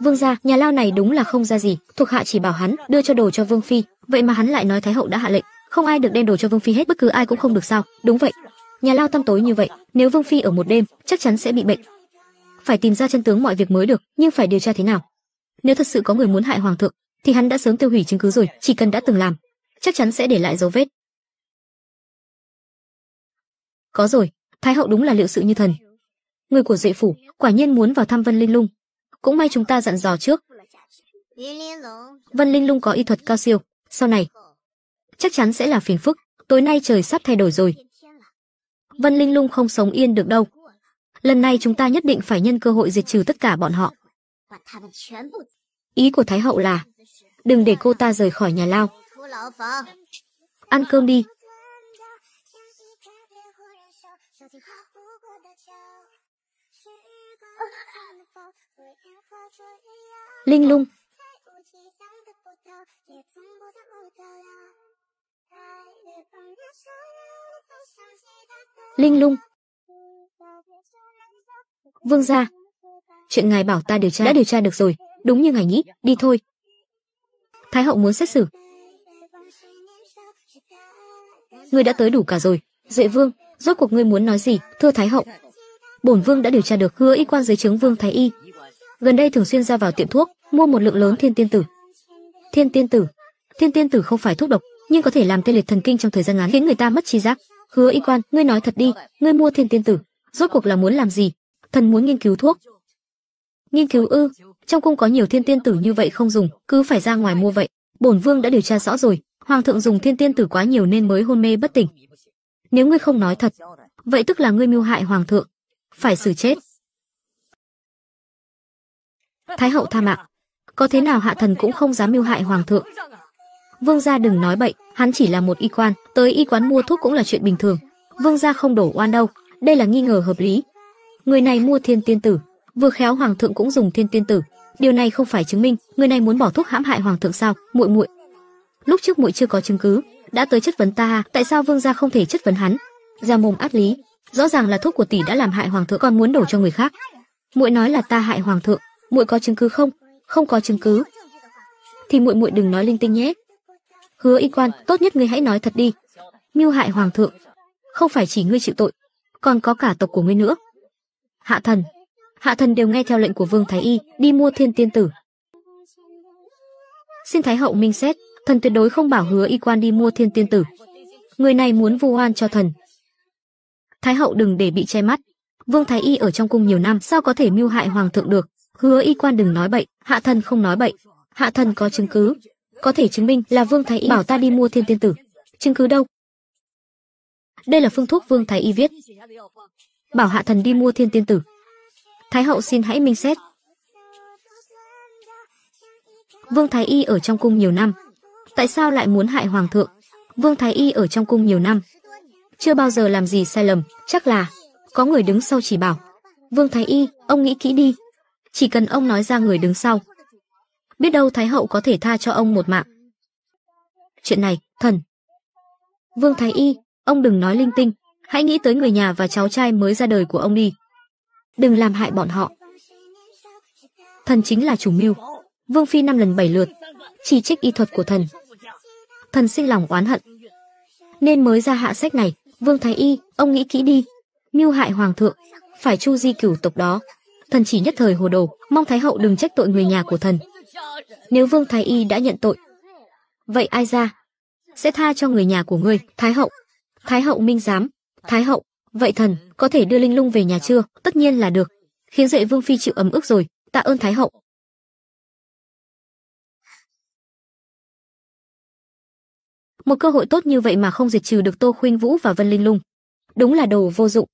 Vương gia, nhà lao này đúng là không ra gì, thuộc hạ chỉ bảo hắn đưa cho đồ cho Vương phi, vậy mà hắn lại nói Thái hậu đã hạ lệnh, không ai được đem đồ cho Vương phi hết, bất cứ ai cũng không được sao? Đúng vậy. Nhà lao tăm tối như vậy, nếu Vương phi ở một đêm, chắc chắn sẽ bị bệnh, phải tìm ra chân tướng mọi việc mới được, nhưng phải điều tra thế nào? Nếu thật sự có người muốn hại hoàng thượng, thì hắn đã sớm tiêu hủy chứng cứ rồi, chỉ cần đã từng làm, chắc chắn sẽ để lại dấu vết. Có rồi, Thái hậu đúng là liệu sự như thần. Người của Duệ phủ quả nhiên muốn vào thăm Vân Linh Lung. Cũng may chúng ta dặn dò trước. Vân Linh Lung có y thuật cao siêu, sau này chắc chắn sẽ là phiền phức, tối nay trời sắp thay đổi rồi. Vân Linh Lung không sống yên được đâu, Lần này chúng ta nhất định phải nhân cơ hội diệt trừ tất cả bọn họ. Ý của Thái Hậu là, đừng để cô ta rời khỏi nhà lao. Ăn cơm đi. Linh lung. Linh lung. Vương gia, chuyện ngài bảo ta điều tra đã điều tra được rồi, đúng như ngài nghĩ, đi thôi. Thái hậu muốn xét xử. Ngươi đã tới đủ cả rồi, Duệ Vương, rốt cuộc ngươi muốn nói gì, thưa Thái hậu? Bổn vương đã điều tra được Hứa Y quan dưới chứng Vương Thái Y, gần đây thường xuyên ra vào tiệm thuốc, mua một lượng lớn thiên tiên tử. Thiên tiên tử, thiên tiên tử không phải thuốc độc, nhưng có thể làm tê liệt thần kinh trong thời gian ngắn khiến người ta mất trí giác. Hứa Y quan, ngươi nói thật đi, ngươi mua thiên tiên tử rốt cuộc là muốn làm gì? Thần muốn nghiên cứu thuốc. Nghiên cứu ư? Trong cung có nhiều thiên tiên tử như vậy không dùng, cứ phải ra ngoài mua vậy. Bổn vương đã điều tra rõ rồi, hoàng thượng dùng thiên tiên tử quá nhiều nên mới hôn mê bất tỉnh. Nếu ngươi không nói thật, vậy tức là ngươi mưu hại hoàng thượng, phải xử chết. Thái hậu tha mạng, có thế nào hạ thần cũng không dám mưu hại hoàng thượng. Vương gia đừng nói bậy, hắn chỉ là một y quan, tới y quán mua thuốc cũng là chuyện bình thường. Vương gia không đổ oan đâu, đây là nghi ngờ hợp lý. Người này mua thiên tiên tử, vừa khéo hoàng thượng cũng dùng thiên tiên tử, điều này không phải chứng minh người này muốn bỏ thuốc hãm hại hoàng thượng sao? Muội muội, lúc trước muội chưa có chứng cứ, đã tới chất vấn ta, tại sao vương gia không thể chất vấn hắn? Ra mồm át lý, rõ ràng là thuốc của tỷ đã làm hại hoàng thượng còn muốn đổ cho người khác. Muội nói là ta hại hoàng thượng, muội có chứng cứ không? Không có chứng cứ. Thì muội muội đừng nói linh tinh nhé. Hứa Y Quan, tốt nhất ngươi hãy nói thật đi. Mưu hại hoàng thượng, không phải chỉ ngươi chịu tội, còn có cả tộc của ngươi nữa. Hạ thần, hạ thần đều nghe theo lệnh của Vương Thái Y, đi mua thiên tiên tử. Xin Thái hậu minh xét, thần tuyệt đối không bảo hứa y quan đi mua thiên tiên tử. Người này muốn vu oan cho thần. Thái hậu đừng để bị che mắt. Vương Thái Y ở trong cung nhiều năm, sao có thể mưu hại hoàng thượng được? Hứa y quan đừng nói bậy, hạ thần không nói bậy. Hạ thần có chứng cứ, có thể chứng minh là Vương Thái Y bảo ta đi mua thiên tiên tử. Chứng cứ đâu? Đây là phương thuốc Vương Thái Y viết. Bảo hạ thần đi mua thiên tiên tử. Thái hậu xin hãy minh xét. Vương Thái Y ở trong cung nhiều năm. Tại sao lại muốn hại hoàng thượng? Vương Thái Y ở trong cung nhiều năm. Chưa bao giờ làm gì sai lầm, chắc là có người đứng sau chỉ bảo. Vương Thái Y, ông nghĩ kỹ đi. Chỉ cần ông nói ra người đứng sau. Biết đâu Thái hậu có thể tha cho ông một mạng. Chuyện này, thần. Vương Thái Y, Ông đừng nói linh tinh, hãy nghĩ tới người nhà và cháu trai mới ra đời của ông đi. Đừng làm hại bọn họ. Thần chính là chủ mưu. Vương Phi năm lần bảy lượt, chỉ trích y thuật của thần. Thần sinh lòng oán hận. Nên mới ra hạ sách này, Vương Thái Y, ông nghĩ kỹ đi. Mưu hại hoàng thượng, phải chu di cửu tộc đó. Thần chỉ nhất thời hồ đồ, mong Thái Hậu đừng trách tội người nhà của thần. Nếu Vương Thái Y đã nhận tội, vậy ai ra? Sẽ tha cho người nhà của ngươi, Thái Hậu. Thái hậu Minh giám, Thái hậu, vậy thần có thể đưa Linh Lung về nhà chưa? Tất nhiên là được. Khiến Duệ Vương phi chịu ấm ức rồi, tạ ơn Thái hậu. Một cơ hội tốt như vậy mà không diệt trừ được Tô Khuynh Vũ và Vân Linh Lung, đúng là đồ vô dụng.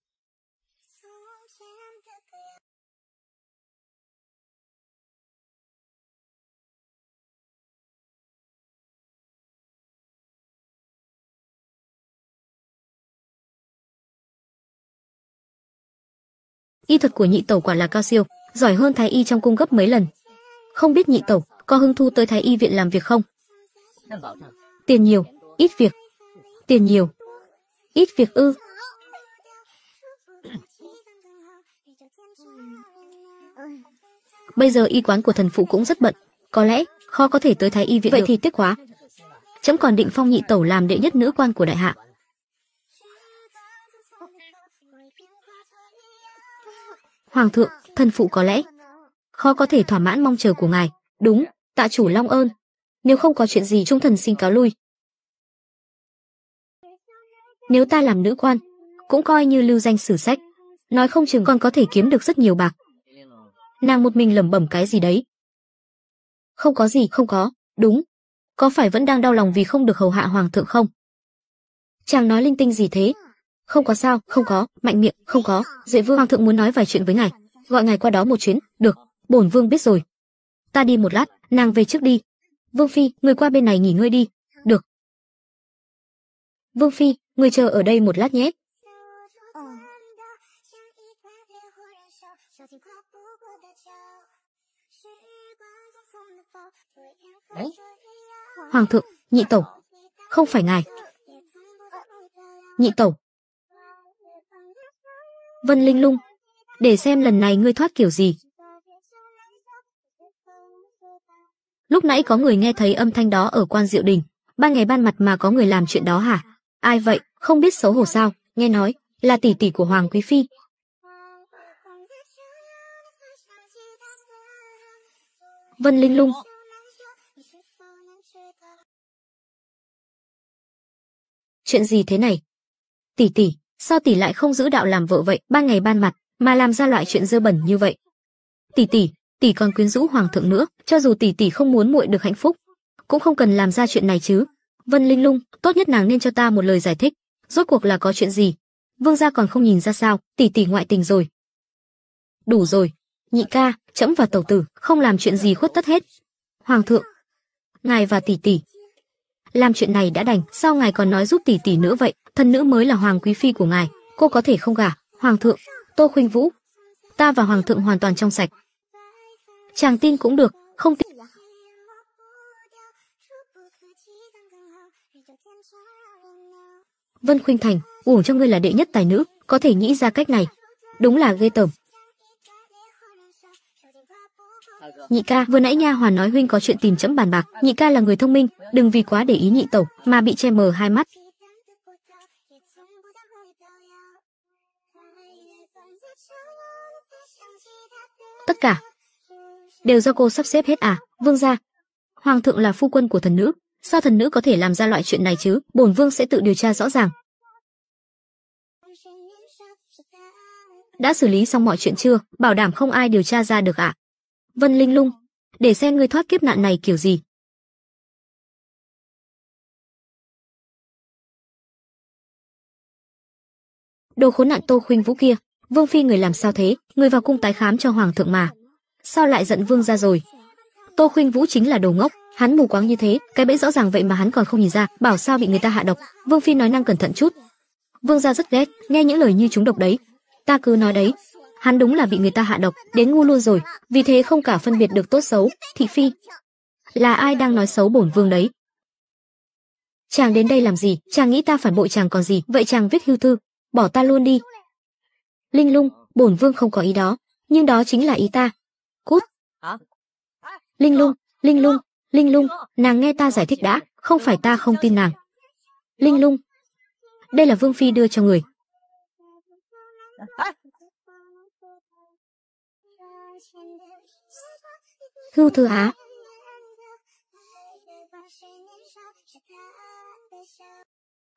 y thuật của nhị tẩu quả là cao siêu, giỏi hơn thái y trong cung gấp mấy lần. Không biết nhị tẩu có hứng thu tới thái y viện làm việc không? Tiền nhiều, ít việc. Tiền nhiều, ít việc ư? Bây giờ y quán của thần phụ cũng rất bận, có lẽ khó có thể tới thái y viện. Vậy được. thì tiếc quá. Chấm còn định phong nhị tẩu làm đệ nhất nữ quan của đại hạ. Hoàng thượng, thân phụ có lẽ khó có thể thỏa mãn mong chờ của ngài. Đúng, tạ chủ long ơn. Nếu không có chuyện gì trung thần xin cáo lui. Nếu ta làm nữ quan, cũng coi như lưu danh sử sách, nói không chừng còn có thể kiếm được rất nhiều bạc. Nàng một mình lẩm bẩm cái gì đấy. Không có gì, không có, đúng. Có phải vẫn đang đau lòng vì không được hầu hạ hoàng thượng không? Chàng nói linh tinh gì thế, không có sao không có mạnh miệng không có duệ vương hoàng thượng muốn nói vài chuyện với ngài gọi ngài qua đó một chuyến được bổn vương biết rồi ta đi một lát nàng về trước đi vương phi người qua bên này nghỉ ngơi đi được vương phi người chờ ở đây một lát nhé Đấy. Hoàng thượng, nhị tẩu, không phải ngài. Nhị tẩu, Vân Linh Lung, để xem lần này ngươi thoát kiểu gì. Lúc nãy có người nghe thấy âm thanh đó ở quan diệu đình, Ba ngày ban mặt mà có người làm chuyện đó hả? Ai vậy, không biết xấu hổ sao, nghe nói, là tỷ tỷ của Hoàng Quý Phi. Vân Linh Lung Chuyện gì thế này? Tỷ tỷ, sao tỷ lại không giữ đạo làm vợ vậy, ban ngày ban mặt, mà làm ra loại chuyện dơ bẩn như vậy? Tỷ tỷ, tỷ còn quyến rũ hoàng thượng nữa, cho dù tỷ tỷ không muốn muội được hạnh phúc, cũng không cần làm ra chuyện này chứ. Vân Linh Lung, tốt nhất nàng nên cho ta một lời giải thích, rốt cuộc là có chuyện gì? Vương gia còn không nhìn ra sao, tỷ tỷ ngoại tình rồi. Đủ rồi, nhị ca, trẫm và tẩu tử không làm chuyện gì khuất tất hết. Hoàng thượng, ngài và tỷ tỷ làm chuyện này đã đành, sao ngài còn nói giúp tỷ tỷ nữa vậy? Thân nữ mới là hoàng quý phi của ngài, cô có thể không gả? Hoàng thượng, Tô Khuynh Vũ, ta và hoàng thượng hoàn toàn trong sạch. Chàng tin cũng được, không tin. Vân Khuynh Thành, uổng cho ngươi là đệ nhất tài nữ, có thể nghĩ ra cách này, đúng là ghê tởm. Nhị ca, vừa nãy nha hoàn nói huynh có chuyện tìm chấm bàn bạc, nhị ca là người thông minh, đừng vì quá để ý nhị tẩu mà bị che mờ hai mắt. Tất cả đều do cô sắp xếp hết à? Vương gia, hoàng thượng là phu quân của thần nữ, sao thần nữ có thể làm ra loại chuyện này chứ? Bổn vương sẽ tự điều tra rõ ràng. Đã xử lý xong mọi chuyện chưa? Bảo đảm không ai điều tra ra được ạ. À? Vân Linh Lung, để xem ngươi thoát kiếp nạn này kiểu gì. Đồ khốn nạn Tô Khuynh Vũ kia, Vương phi người làm sao thế, người vào cung tái khám cho hoàng thượng mà, sao lại giận vương ra rồi? Tô Khuynh Vũ chính là đồ ngốc, hắn mù quáng như thế, cái bẫy rõ ràng vậy mà hắn còn không nhìn ra, bảo sao bị người ta hạ độc. Vương phi nói năng cẩn thận chút. Vương gia rất ghét, nghe những lời như chúng độc đấy. Ta cứ nói đấy, hắn đúng là bị người ta hạ độc, đến ngu luôn rồi, vì thế không cả phân biệt được tốt xấu, thị phi. Là ai đang nói xấu bổn vương đấy? Chàng đến đây làm gì, chàng nghĩ ta phản bội chàng còn gì, vậy chàng viết hưu thư, bỏ ta luôn đi. Linh lung, bổn vương không có ý đó, nhưng đó chính là ý ta. Cút. Linh lung, linh lung, linh lung, nàng nghe ta giải thích đã, không phải ta không tin nàng. Linh lung. Đây là vương phi đưa cho người. Hưu thư á.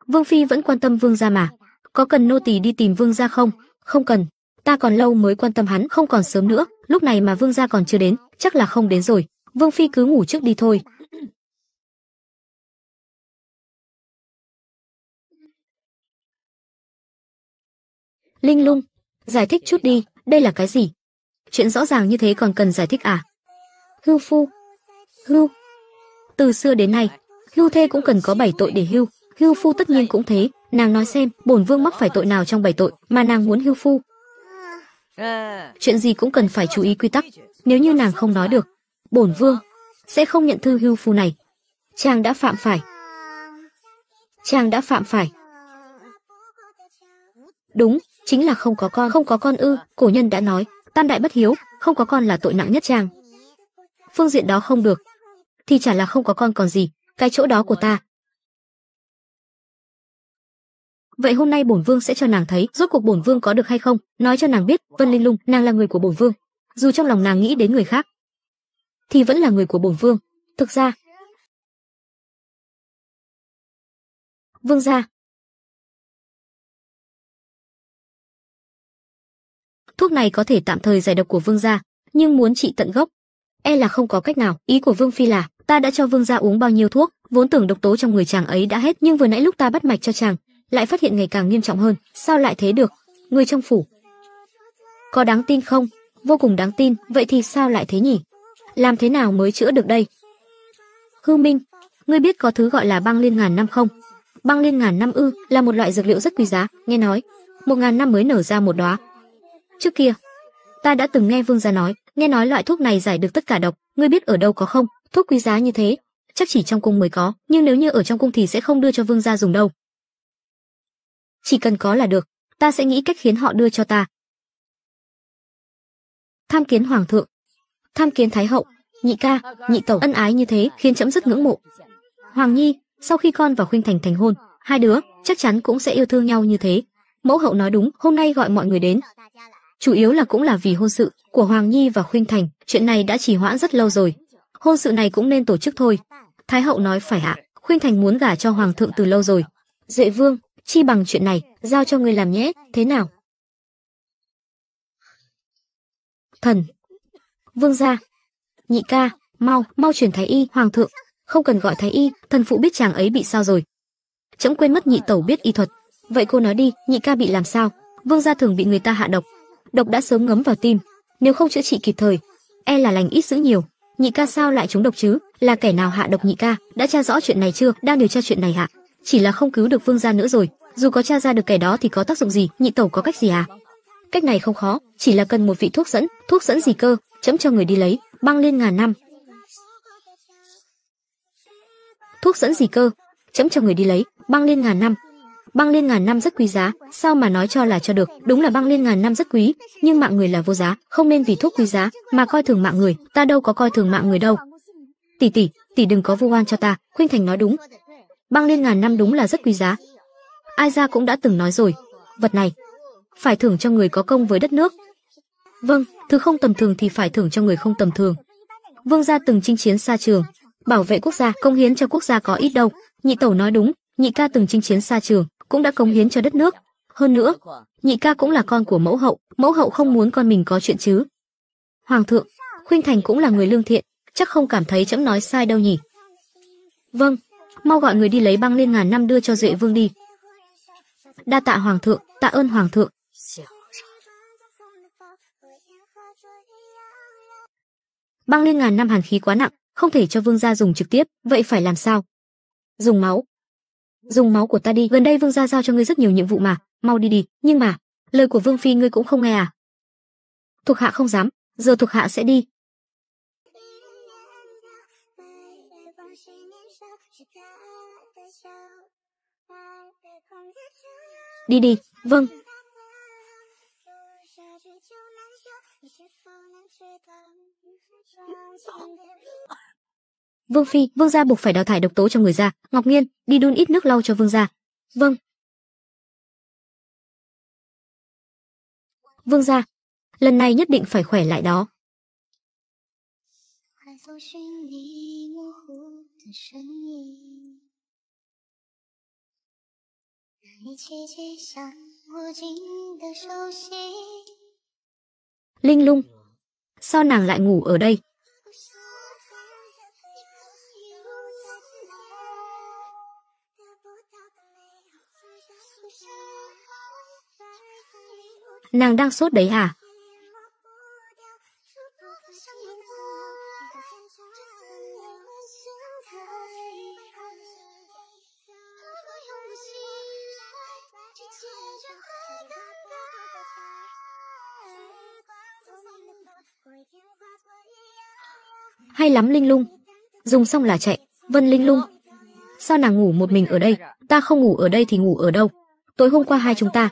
Vương Phi vẫn quan tâm Vương gia mà. Có cần nô tỳ đi tìm Vương gia không? Không cần. Ta còn lâu mới quan tâm hắn, không còn sớm nữa. Lúc này mà Vương gia còn chưa đến, chắc là không đến rồi. Vương Phi cứ ngủ trước đi thôi. Linh lung, giải thích chút đi, đây là cái gì? Chuyện rõ ràng như thế còn cần giải thích à? Hưu phu, hưu. Từ xưa đến nay, hưu thê cũng cần có bảy tội để hưu, hưu phu tất nhiên cũng thế, nàng nói xem, bổn vương mắc phải tội nào trong bảy tội mà nàng muốn hưu phu. Chuyện gì cũng cần phải chú ý quy tắc, nếu như nàng không nói được, bổn vương sẽ không nhận thư hưu phu này. Chàng đã phạm phải. Chàng đã phạm phải. Đúng, chính là không có con, không có con ư, cổ nhân đã nói, tam đại bất hiếu, không có con là tội nặng nhất chàng phương diện đó không được, thì chả là không có con còn gì, cái chỗ đó của ta. Vậy hôm nay bổn vương sẽ cho nàng thấy rốt cuộc bổn vương có được hay không, nói cho nàng biết, Vân Linh Lung, nàng là người của bổn vương, dù trong lòng nàng nghĩ đến người khác thì vẫn là người của bổn vương. Thực ra, vương gia thuốc này có thể tạm thời giải độc của vương gia nhưng muốn trị tận gốc e là không có cách nào. Ý của Vương Phi là, ta đã cho Vương gia uống bao nhiêu thuốc, vốn tưởng độc tố trong người chàng ấy đã hết, nhưng vừa nãy lúc ta bắt mạch cho chàng, lại phát hiện ngày càng nghiêm trọng hơn. Sao lại thế được? Người trong phủ có đáng tin không? Vô cùng đáng tin. Vậy thì sao lại thế nhỉ? Làm thế nào mới chữa được đây? Hư Minh, ngươi biết có thứ gọi là băng liên ngàn năm không? Băng liên ngàn năm ư là một loại dược liệu rất quý giá, nghe nói một ngàn năm mới nở ra một đóa. Trước kia, ta đã từng nghe vương gia nói, nghe nói loại thuốc này giải được tất cả độc, ngươi biết ở đâu có không? Thuốc quý giá như thế, chắc chỉ trong cung mới có, nhưng nếu như ở trong cung thì sẽ không đưa cho vương gia dùng đâu. Chỉ cần có là được, ta sẽ nghĩ cách khiến họ đưa cho ta. Tham kiến hoàng thượng, tham kiến thái hậu, nhị ca, nhị tẩu ân ái như thế khiến chấm rất ngưỡng mộ. Hoàng nhi, sau khi con và khuynh thành thành hôn, hai đứa chắc chắn cũng sẽ yêu thương nhau như thế. Mẫu hậu nói đúng, hôm nay gọi mọi người đến, chủ yếu là cũng là vì hôn sự của Hoàng Nhi và Khuynh Thành, chuyện này đã trì hoãn rất lâu rồi. Hôn sự này cũng nên tổ chức thôi. Thái hậu nói phải ạ, à, Khuynh Thành muốn gả cho hoàng thượng từ lâu rồi. Duệ Vương, chi bằng chuyện này, giao cho người làm nhé, thế nào? Thần. Vương gia. Nhị ca, mau, mau chuyển thái y hoàng thượng, không cần gọi thái y, thần phụ biết chàng ấy bị sao rồi. Chấm quên mất nhị tẩu biết y thuật. Vậy cô nói đi, nhị ca bị làm sao? Vương gia thường bị người ta hạ độc, độc đã sớm ngấm vào tim, nếu không chữa trị kịp thời, e là lành ít dữ nhiều. Nhị ca sao lại trúng độc chứ? Là kẻ nào hạ độc nhị ca? Đã tra rõ chuyện này chưa? Đang điều tra chuyện này hả? Chỉ là không cứu được Vương gia nữa rồi, dù có tra ra được kẻ đó thì có tác dụng gì? Nhị tẩu có cách gì à? Cách này không khó, chỉ là cần một vị thuốc dẫn, thuốc dẫn gì cơ, chấm cho người đi lấy, băng lên ngàn năm. Thuốc dẫn gì cơ, chấm cho người đi lấy, băng lên ngàn năm băng liên ngàn năm rất quý giá, sao mà nói cho là cho được, đúng là băng liên ngàn năm rất quý, nhưng mạng người là vô giá, không nên vì thuốc quý giá mà coi thường mạng người, ta đâu có coi thường mạng người đâu. Tỷ tỷ, tỷ đừng có vu oan cho ta, Khuynh Thành nói đúng. Băng liên ngàn năm đúng là rất quý giá. Ai ra cũng đã từng nói rồi, vật này phải thưởng cho người có công với đất nước. Vâng, thứ không tầm thường thì phải thưởng cho người không tầm thường. Vương gia từng chinh chiến xa trường, bảo vệ quốc gia, công hiến cho quốc gia có ít đâu. Nhị tẩu nói đúng, nhị ca từng chinh chiến xa trường, cũng đã cống hiến cho đất nước. Hơn nữa, nhị ca cũng là con của mẫu hậu, mẫu hậu không muốn con mình có chuyện chứ. Hoàng thượng, Khuynh Thành cũng là người lương thiện, chắc không cảm thấy chấm nói sai đâu nhỉ. Vâng, mau gọi người đi lấy băng liên ngàn năm đưa cho Duệ Vương đi. Đa tạ Hoàng thượng, tạ ơn Hoàng thượng. Băng liên ngàn năm hàn khí quá nặng, không thể cho vương gia dùng trực tiếp, vậy phải làm sao? Dùng máu dùng máu của ta đi gần đây vương gia giao cho ngươi rất nhiều nhiệm vụ mà mau đi đi nhưng mà lời của vương phi ngươi cũng không nghe à thuộc hạ không dám giờ thuộc hạ sẽ đi đi đi vâng Vương phi, vương gia buộc phải đào thải độc tố cho người ra, Ngọc Nghiên, đi đun ít nước lau cho vương gia. Vâng. Vương gia, lần này nhất định phải khỏe lại đó. Linh lung, sao nàng lại ngủ ở đây? Nàng đang sốt đấy hả? À? Hay lắm Linh Lung. Dùng xong là chạy, Vân Linh Lung. Sao nàng ngủ một mình ở đây? Ta không ngủ ở đây thì ngủ ở đâu? Tối hôm qua hai chúng ta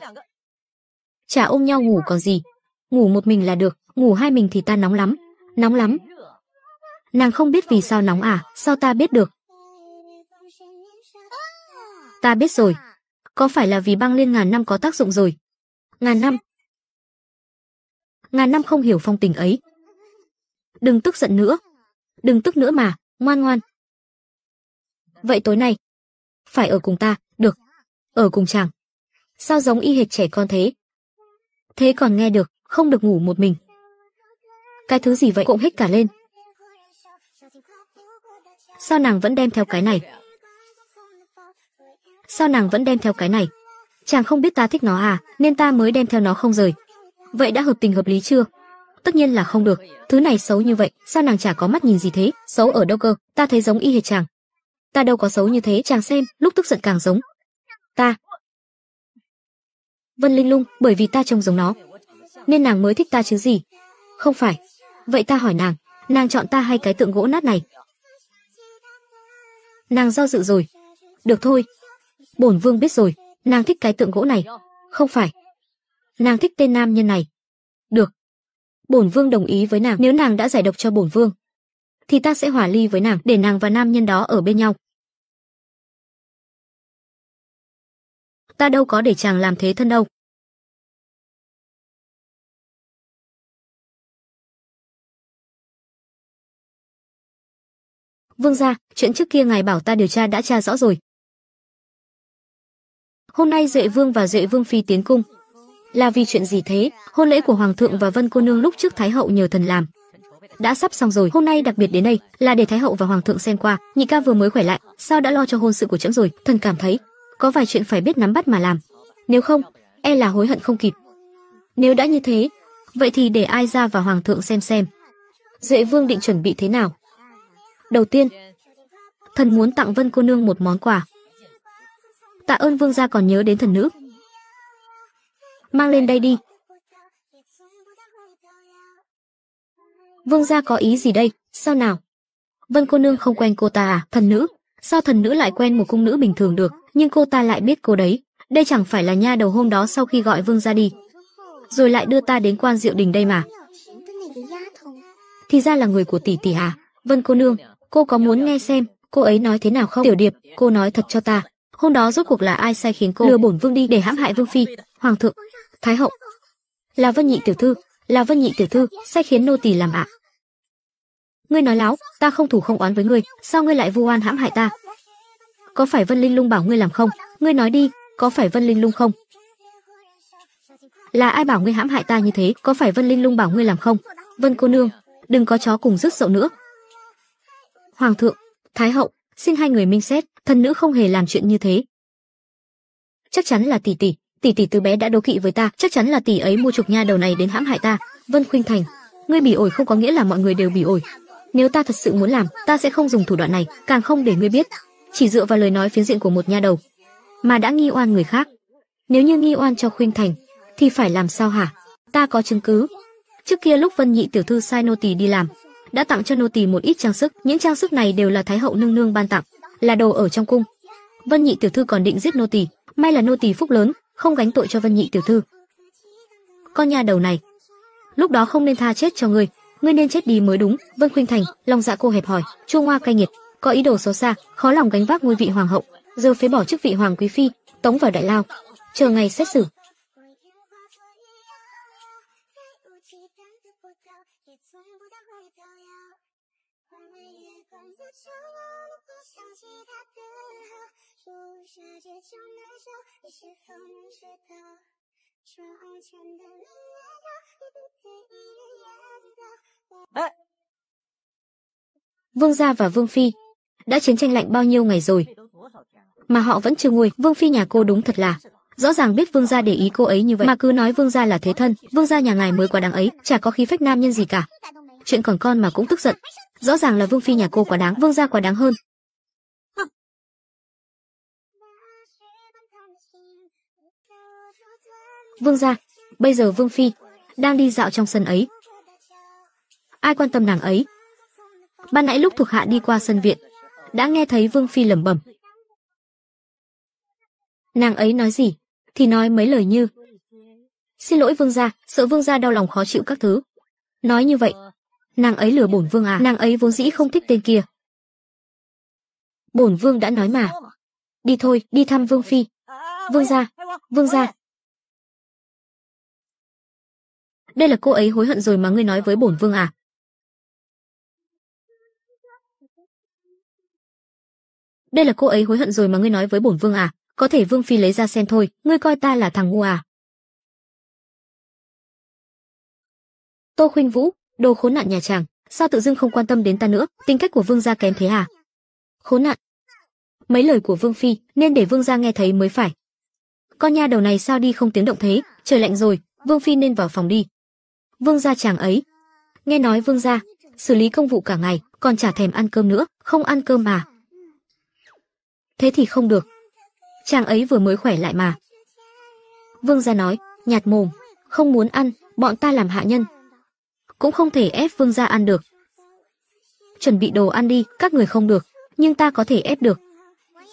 Chả ôm nhau ngủ còn gì. Ngủ một mình là được, ngủ hai mình thì ta nóng lắm. Nóng lắm. Nàng không biết vì sao nóng à, sao ta biết được. Ta biết rồi. Có phải là vì băng liên ngàn năm có tác dụng rồi? Ngàn năm. Ngàn năm không hiểu phong tình ấy. Đừng tức giận nữa. Đừng tức nữa mà, ngoan ngoan. Vậy tối nay, phải ở cùng ta, được. Ở cùng chàng. Sao giống y hệt trẻ con thế? thế còn nghe được, không được ngủ một mình. Cái thứ gì vậy cũng hết cả lên. Sao nàng vẫn đem theo cái này? Sao nàng vẫn đem theo cái này? Chàng không biết ta thích nó à, nên ta mới đem theo nó không rời. Vậy đã hợp tình hợp lý chưa? Tất nhiên là không được, thứ này xấu như vậy, sao nàng chả có mắt nhìn gì thế, xấu ở đâu cơ, ta thấy giống y hệt chàng. Ta đâu có xấu như thế, chàng xem, lúc tức giận càng giống. Ta, Vân Linh Lung, bởi vì ta trông giống nó, nên nàng mới thích ta chứ gì? Không phải. Vậy ta hỏi nàng, nàng chọn ta hay cái tượng gỗ nát này? Nàng do dự rồi. Được thôi. Bổn vương biết rồi, nàng thích cái tượng gỗ này. Không phải. Nàng thích tên nam nhân này. Được. Bổn vương đồng ý với nàng, nếu nàng đã giải độc cho bổn vương thì ta sẽ hòa ly với nàng để nàng và nam nhân đó ở bên nhau. ta đâu có để chàng làm thế thân đâu. Vương gia, chuyện trước kia ngài bảo ta điều tra đã tra rõ rồi. Hôm nay Duệ Vương và Duệ Vương phi tiến cung. Là vì chuyện gì thế? Hôn lễ của hoàng thượng và Vân cô nương lúc trước thái hậu nhờ thần làm. Đã sắp xong rồi, hôm nay đặc biệt đến đây là để thái hậu và hoàng thượng xem qua, nhị ca vừa mới khỏe lại, sao đã lo cho hôn sự của trẫm rồi, thần cảm thấy có vài chuyện phải biết nắm bắt mà làm, nếu không, e là hối hận không kịp. Nếu đã như thế, vậy thì để ai ra và hoàng thượng xem xem. Duệ Vương định chuẩn bị thế nào? Đầu tiên, thần muốn tặng Vân cô nương một món quà. Tạ ơn vương gia còn nhớ đến thần nữ. Mang lên đây đi. Vương gia có ý gì đây? Sao nào? Vân cô nương không quen cô ta à, thần nữ? Sao thần nữ lại quen một cung nữ bình thường được, nhưng cô ta lại biết cô đấy. Đây chẳng phải là nha đầu hôm đó sau khi gọi vương ra đi. Rồi lại đưa ta đến quan diệu đình đây mà. Thì ra là người của tỷ tỷ à? Vân cô nương, cô có muốn nghe xem cô ấy nói thế nào không? Tiểu điệp, cô nói thật cho ta. Hôm đó rốt cuộc là ai sai khiến cô lừa bổn vương đi để hãm hại vương phi, hoàng thượng, thái hậu? Là Vân Nhị tiểu thư, là Vân Nhị tiểu thư sai khiến nô tỳ làm ạ. À. Ngươi nói láo, ta không thủ không oán với ngươi, sao ngươi lại vu oan hãm hại ta? Có phải Vân Linh Lung bảo ngươi làm không? Ngươi nói đi, có phải Vân Linh Lung không? Là ai bảo ngươi hãm hại ta như thế, có phải Vân Linh Lung bảo ngươi làm không? Vân cô nương, đừng có chó cùng rứt dậu nữa. Hoàng thượng, Thái hậu, xin hai người minh xét, thân nữ không hề làm chuyện như thế. Chắc chắn là tỷ tỷ, tỷ tỷ từ bé đã đấu kỵ với ta, chắc chắn là tỷ ấy mua trục nha đầu này đến hãm hại ta. Vân Khuynh Thành, ngươi bỉ ổi không có nghĩa là mọi người đều bỉ ổi, nếu ta thật sự muốn làm, ta sẽ không dùng thủ đoạn này, càng không để ngươi biết, chỉ dựa vào lời nói phiến diện của một nha đầu, mà đã nghi oan người khác. Nếu như nghi oan cho Khuynh Thành, thì phải làm sao hả? Ta có chứng cứ. Trước kia lúc Vân Nhị tiểu thư sai nô tỳ đi làm, đã tặng cho nô tỳ một ít trang sức, những trang sức này đều là Thái hậu nương nương ban tặng, là đồ ở trong cung. Vân Nhị tiểu thư còn định giết nô tỳ, may là nô tỳ phúc lớn, không gánh tội cho Vân Nhị tiểu thư. Con nha đầu này, lúc đó không nên tha chết cho ngươi, ngươi nên chết đi mới đúng vân khuynh thành lòng dạ cô hẹp hòi chua ngoa cay nghiệt có ý đồ xấu xa khó lòng gánh vác ngôi vị hoàng hậu giờ phế bỏ chức vị hoàng quý phi tống vào đại lao chờ ngày xét xử Vâng. Vương gia và Vương Phi Đã chiến tranh lạnh bao nhiêu ngày rồi Mà họ vẫn chưa ngồi. Vương Phi nhà cô đúng thật là Rõ ràng biết Vương gia để ý cô ấy như vậy Mà cứ nói Vương gia là thế thân Vương gia nhà ngài mới quá đáng ấy Chả có khí phách nam nhân gì cả Chuyện còn con mà cũng tức giận Rõ ràng là Vương Phi nhà cô quá đáng Vương gia quá đáng hơn Vương gia Bây giờ Vương Phi Đang đi dạo trong sân ấy ai quan tâm nàng ấy. Ban nãy lúc thuộc hạ đi qua sân viện, đã nghe thấy Vương Phi lẩm bẩm. Nàng ấy nói gì, thì nói mấy lời như. Xin lỗi Vương gia, sợ Vương gia đau lòng khó chịu các thứ. Nói như vậy, nàng ấy lừa bổn Vương à, nàng ấy vốn dĩ không thích tên kia. Bổn Vương đã nói mà. Đi thôi, đi thăm Vương Phi. Vương gia, Vương gia, đây là cô ấy hối hận rồi mà ngươi nói với bổn vương à? Đây là cô ấy hối hận rồi mà ngươi nói với bổn vương à? Có thể vương phi lấy ra xem thôi, ngươi coi ta là thằng ngu à? Tô Khuynh Vũ, đồ khốn nạn nhà chàng, sao tự dưng không quan tâm đến ta nữa, tính cách của vương gia kém thế à? Khốn nạn. Mấy lời của vương phi nên để vương gia nghe thấy mới phải. Con nha đầu này sao đi không tiếng động thế, trời lạnh rồi, vương phi nên vào phòng đi. Vương gia chàng ấy. Nghe nói vương gia xử lý công vụ cả ngày, còn chả thèm ăn cơm nữa, không ăn cơm mà, Thế thì không được. Chàng ấy vừa mới khỏe lại mà. Vương gia nói, nhạt mồm, không muốn ăn, bọn ta làm hạ nhân. Cũng không thể ép vương gia ăn được. Chuẩn bị đồ ăn đi, các người không được, nhưng ta có thể ép được.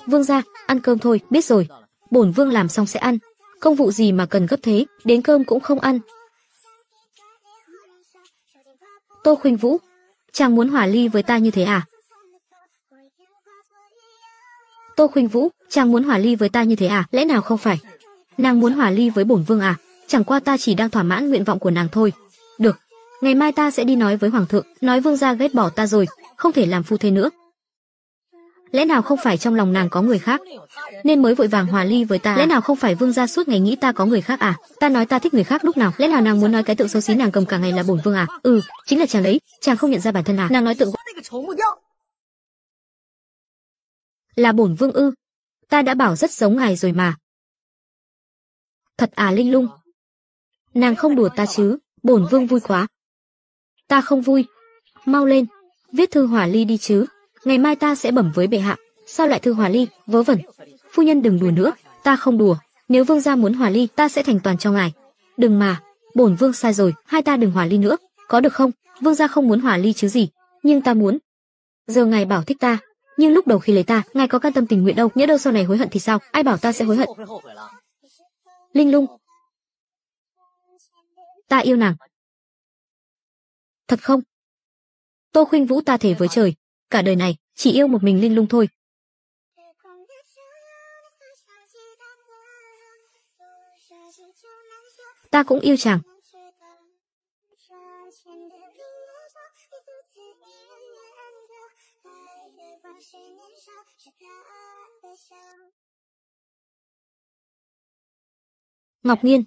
Vương gia, ăn cơm thôi, biết rồi. Bổn vương làm xong sẽ ăn. Công vụ gì mà cần gấp thế, đến cơm cũng không ăn. Tô Khuynh Vũ, chàng muốn hòa ly với ta như thế à? Tô Khuynh Vũ, chàng muốn hòa ly với ta như thế à? Lẽ nào không phải? Nàng muốn hòa ly với bổn vương à? Chẳng qua ta chỉ đang thỏa mãn nguyện vọng của nàng thôi. Được, ngày mai ta sẽ đi nói với hoàng thượng, nói vương gia ghét bỏ ta rồi, không thể làm phu thê nữa. Lẽ nào không phải trong lòng nàng có người khác, nên mới vội vàng hòa ly với ta? Lẽ nào không phải vương gia suốt ngày nghĩ ta có người khác à? Ta nói ta thích người khác lúc nào? Lẽ nào nàng muốn nói cái tượng xấu xí nàng cầm cả ngày là bổn vương à? Ừ, chính là chàng đấy, chàng không nhận ra bản thân à? Nàng nói tượng là bổn vương ư? Ta đã bảo rất giống ngài rồi mà. Thật à linh lung. Nàng không đùa ta chứ, bổn vương vui quá. Ta không vui. Mau lên, viết thư hỏa ly đi chứ. Ngày mai ta sẽ bẩm với bệ hạ. Sao lại thư hỏa ly, vớ vẩn. Phu nhân đừng đùa nữa, ta không đùa. Nếu vương gia muốn hỏa ly, ta sẽ thành toàn cho ngài. Đừng mà, bổn vương sai rồi, hai ta đừng hỏa ly nữa, có được không? Vương gia không muốn hỏa ly chứ gì, nhưng ta muốn. Giờ ngài bảo thích ta, nhưng lúc đầu khi lấy ta, ngài có can tâm tình nguyện đâu, nhớ đâu sau này hối hận thì sao, ai bảo ta sẽ hối hận. Linh Lung, ta yêu nàng. Thật không? Tô Khuynh Vũ ta thể với trời, cả đời này chỉ yêu một mình Linh Lung thôi. Ta cũng yêu chàng. Ngọc Nghiên.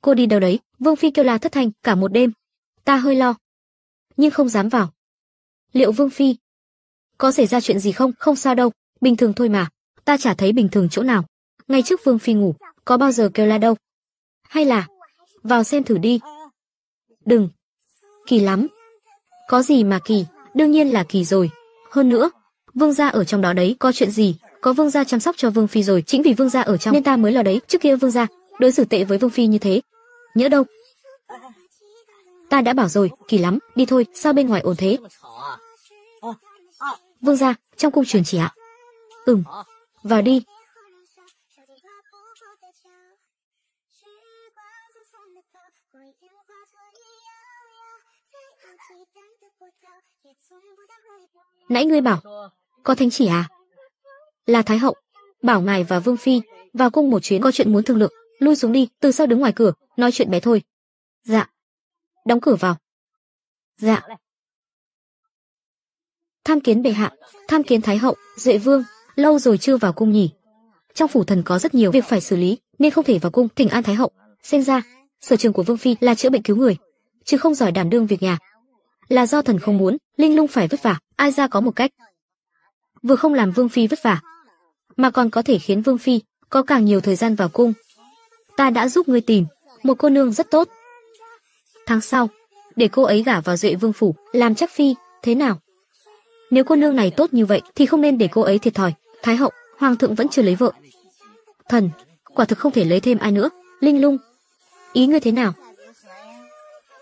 Cô đi đâu đấy? Vương Phi kêu là thất thành cả một đêm. Ta hơi lo. Nhưng không dám vào. Liệu Vương Phi? Có xảy ra chuyện gì không? Không sao đâu. Bình thường thôi mà. Ta chả thấy bình thường chỗ nào. Ngay trước Vương Phi ngủ, có bao giờ kêu la đâu. Hay là... Vào xem thử đi. Đừng. Kỳ lắm. Có gì mà kỳ, đương nhiên là kỳ rồi. Hơn nữa, Vương gia ở trong đó đấy có chuyện gì có vương gia chăm sóc cho vương phi rồi chính vì vương gia ở trong nên ta mới lo đấy trước kia vương gia đối xử tệ với vương phi như thế nhớ đâu ta đã bảo rồi kỳ lắm đi thôi sao bên ngoài ổn thế vương gia trong cung truyền chỉ ạ ừm vào đi nãy ngươi bảo có thánh chỉ à là thái hậu bảo ngài và vương phi vào cung một chuyến có chuyện muốn thương lượng lui xuống đi từ sau đứng ngoài cửa nói chuyện bé thôi dạ đóng cửa vào dạ tham kiến bệ hạ tham kiến thái hậu duệ vương lâu rồi chưa vào cung nhỉ trong phủ thần có rất nhiều việc phải xử lý nên không thể vào cung thỉnh an thái hậu xem ra sở trường của vương phi là chữa bệnh cứu người chứ không giỏi đảm đương việc nhà là do thần không muốn linh lung phải vất vả ai ra có một cách vừa không làm vương phi vất vả mà còn có thể khiến Vương Phi có càng nhiều thời gian vào cung. Ta đã giúp ngươi tìm một cô nương rất tốt. Tháng sau, để cô ấy gả vào Duệ Vương phủ, làm chắc phi, thế nào? Nếu cô nương này tốt như vậy thì không nên để cô ấy thiệt thòi. Thái hậu, hoàng thượng vẫn chưa lấy vợ. Thần, quả thực không thể lấy thêm ai nữa. Linh Lung, ý ngươi thế nào?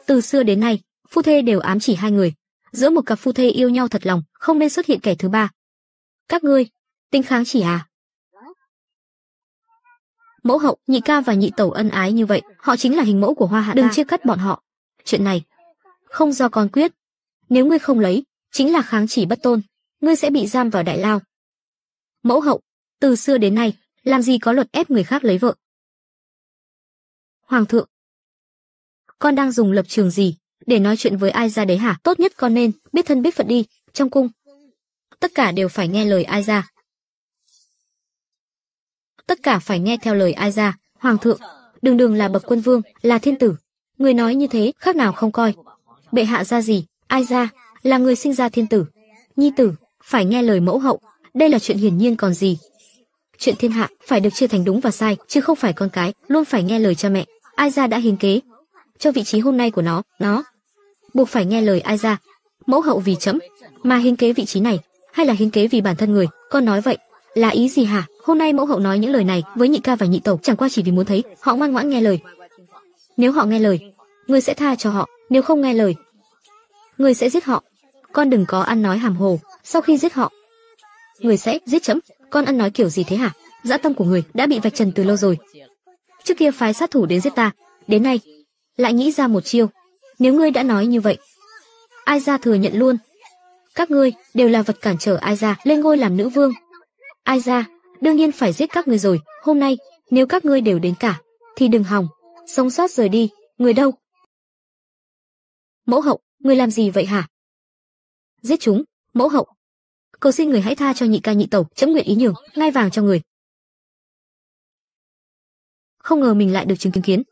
Từ xưa đến nay, phu thê đều ám chỉ hai người, giữa một cặp phu thê yêu nhau thật lòng, không nên xuất hiện kẻ thứ ba. Các ngươi, Tinh kháng chỉ à? Mẫu hậu, nhị ca và nhị tẩu ân ái như vậy, họ chính là hình mẫu của hoa hạ Đừng chia cắt bọn họ. Chuyện này, không do con quyết. Nếu ngươi không lấy, chính là kháng chỉ bất tôn, ngươi sẽ bị giam vào đại lao. Mẫu hậu, từ xưa đến nay, làm gì có luật ép người khác lấy vợ? Hoàng thượng, con đang dùng lập trường gì để nói chuyện với ai ra đấy hả? Tốt nhất con nên biết thân biết phận đi, trong cung. Tất cả đều phải nghe lời ai ra tất cả phải nghe theo lời ai ra, hoàng thượng, đường đường là bậc quân vương, là thiên tử. Người nói như thế, khác nào không coi. Bệ hạ ra gì, ai ra, là người sinh ra thiên tử. Nhi tử, phải nghe lời mẫu hậu, đây là chuyện hiển nhiên còn gì. Chuyện thiên hạ phải được chia thành đúng và sai, chứ không phải con cái, luôn phải nghe lời cha mẹ. Ai ra đã hiến kế, cho vị trí hôm nay của nó, nó buộc phải nghe lời ai ra. Mẫu hậu vì chấm, mà hiến kế vị trí này, hay là hiến kế vì bản thân người, con nói vậy, là ý gì hả? Hôm nay mẫu hậu nói những lời này với nhị ca và nhị tẩu chẳng qua chỉ vì muốn thấy họ ngoan ngoãn nghe lời. Nếu họ nghe lời, người sẽ tha cho họ, nếu không nghe lời, người sẽ giết họ. Con đừng có ăn nói hàm hồ, sau khi giết họ, người sẽ giết chấm. Con ăn nói kiểu gì thế hả? Dã tâm của người đã bị vạch trần từ lâu rồi. Trước kia phái sát thủ đến giết ta, đến nay lại nghĩ ra một chiêu. Nếu ngươi đã nói như vậy, ai ra thừa nhận luôn. Các ngươi đều là vật cản trở ai ra lên ngôi làm nữ vương, Ai ra, đương nhiên phải giết các ngươi rồi, hôm nay, nếu các ngươi đều đến cả, thì đừng hòng, sống sót rời đi, người đâu? Mẫu hậu, người làm gì vậy hả? Giết chúng, mẫu hậu. Cầu xin người hãy tha cho nhị ca nhị tẩu, chấm nguyện ý nhường, ngai vàng cho người. Không ngờ mình lại được chứng kiến kiến.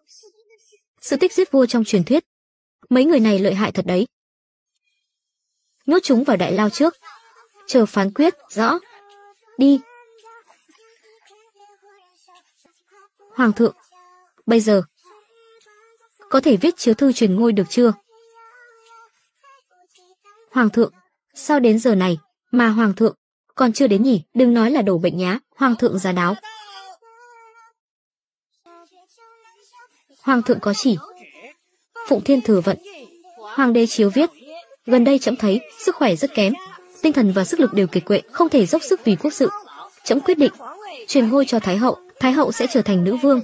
Sự tích giết vua trong truyền thuyết. Mấy người này lợi hại thật đấy. Nhốt chúng vào đại lao trước. Chờ phán quyết, rõ đi. Hoàng thượng, bây giờ, có thể viết chiếu thư truyền ngôi được chưa? Hoàng thượng, sao đến giờ này mà hoàng thượng còn chưa đến nhỉ? Đừng nói là đổ bệnh nhá, hoàng thượng giá đáo. Hoàng thượng có chỉ. Phụng Thiên thừa vận. Hoàng đế chiếu viết, gần đây chậm thấy sức khỏe rất kém, tinh thần và sức lực đều kiệt quệ, không thể dốc sức vì quốc sự. Chấm quyết định truyền ngôi cho Thái hậu, Thái hậu sẽ trở thành nữ vương.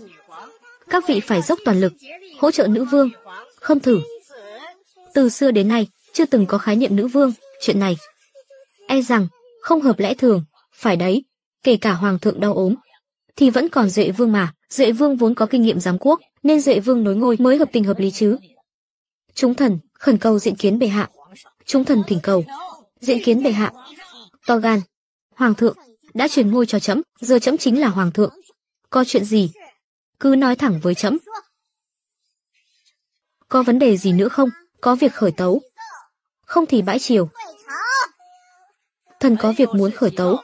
Các vị phải dốc toàn lực hỗ trợ nữ vương. Không thử. Từ xưa đến nay, chưa từng có khái niệm nữ vương, chuyện này e rằng không hợp lẽ thường, phải đấy, kể cả hoàng thượng đau ốm thì vẫn còn Duệ Vương mà, Duệ Vương vốn có kinh nghiệm giám quốc, nên Duệ Vương nối ngôi mới hợp tình hợp lý chứ. Chúng thần khẩn cầu diện kiến bệ hạ. Chúng thần thỉnh cầu, Diện kiến bệ hạ. To gan. Hoàng thượng đã truyền ngôi cho chấm, giờ chấm chính là hoàng thượng. Có chuyện gì? Cứ nói thẳng với chấm. Có vấn đề gì nữa không? Có việc khởi tấu. Không thì bãi chiều. Thần có việc muốn khởi tấu.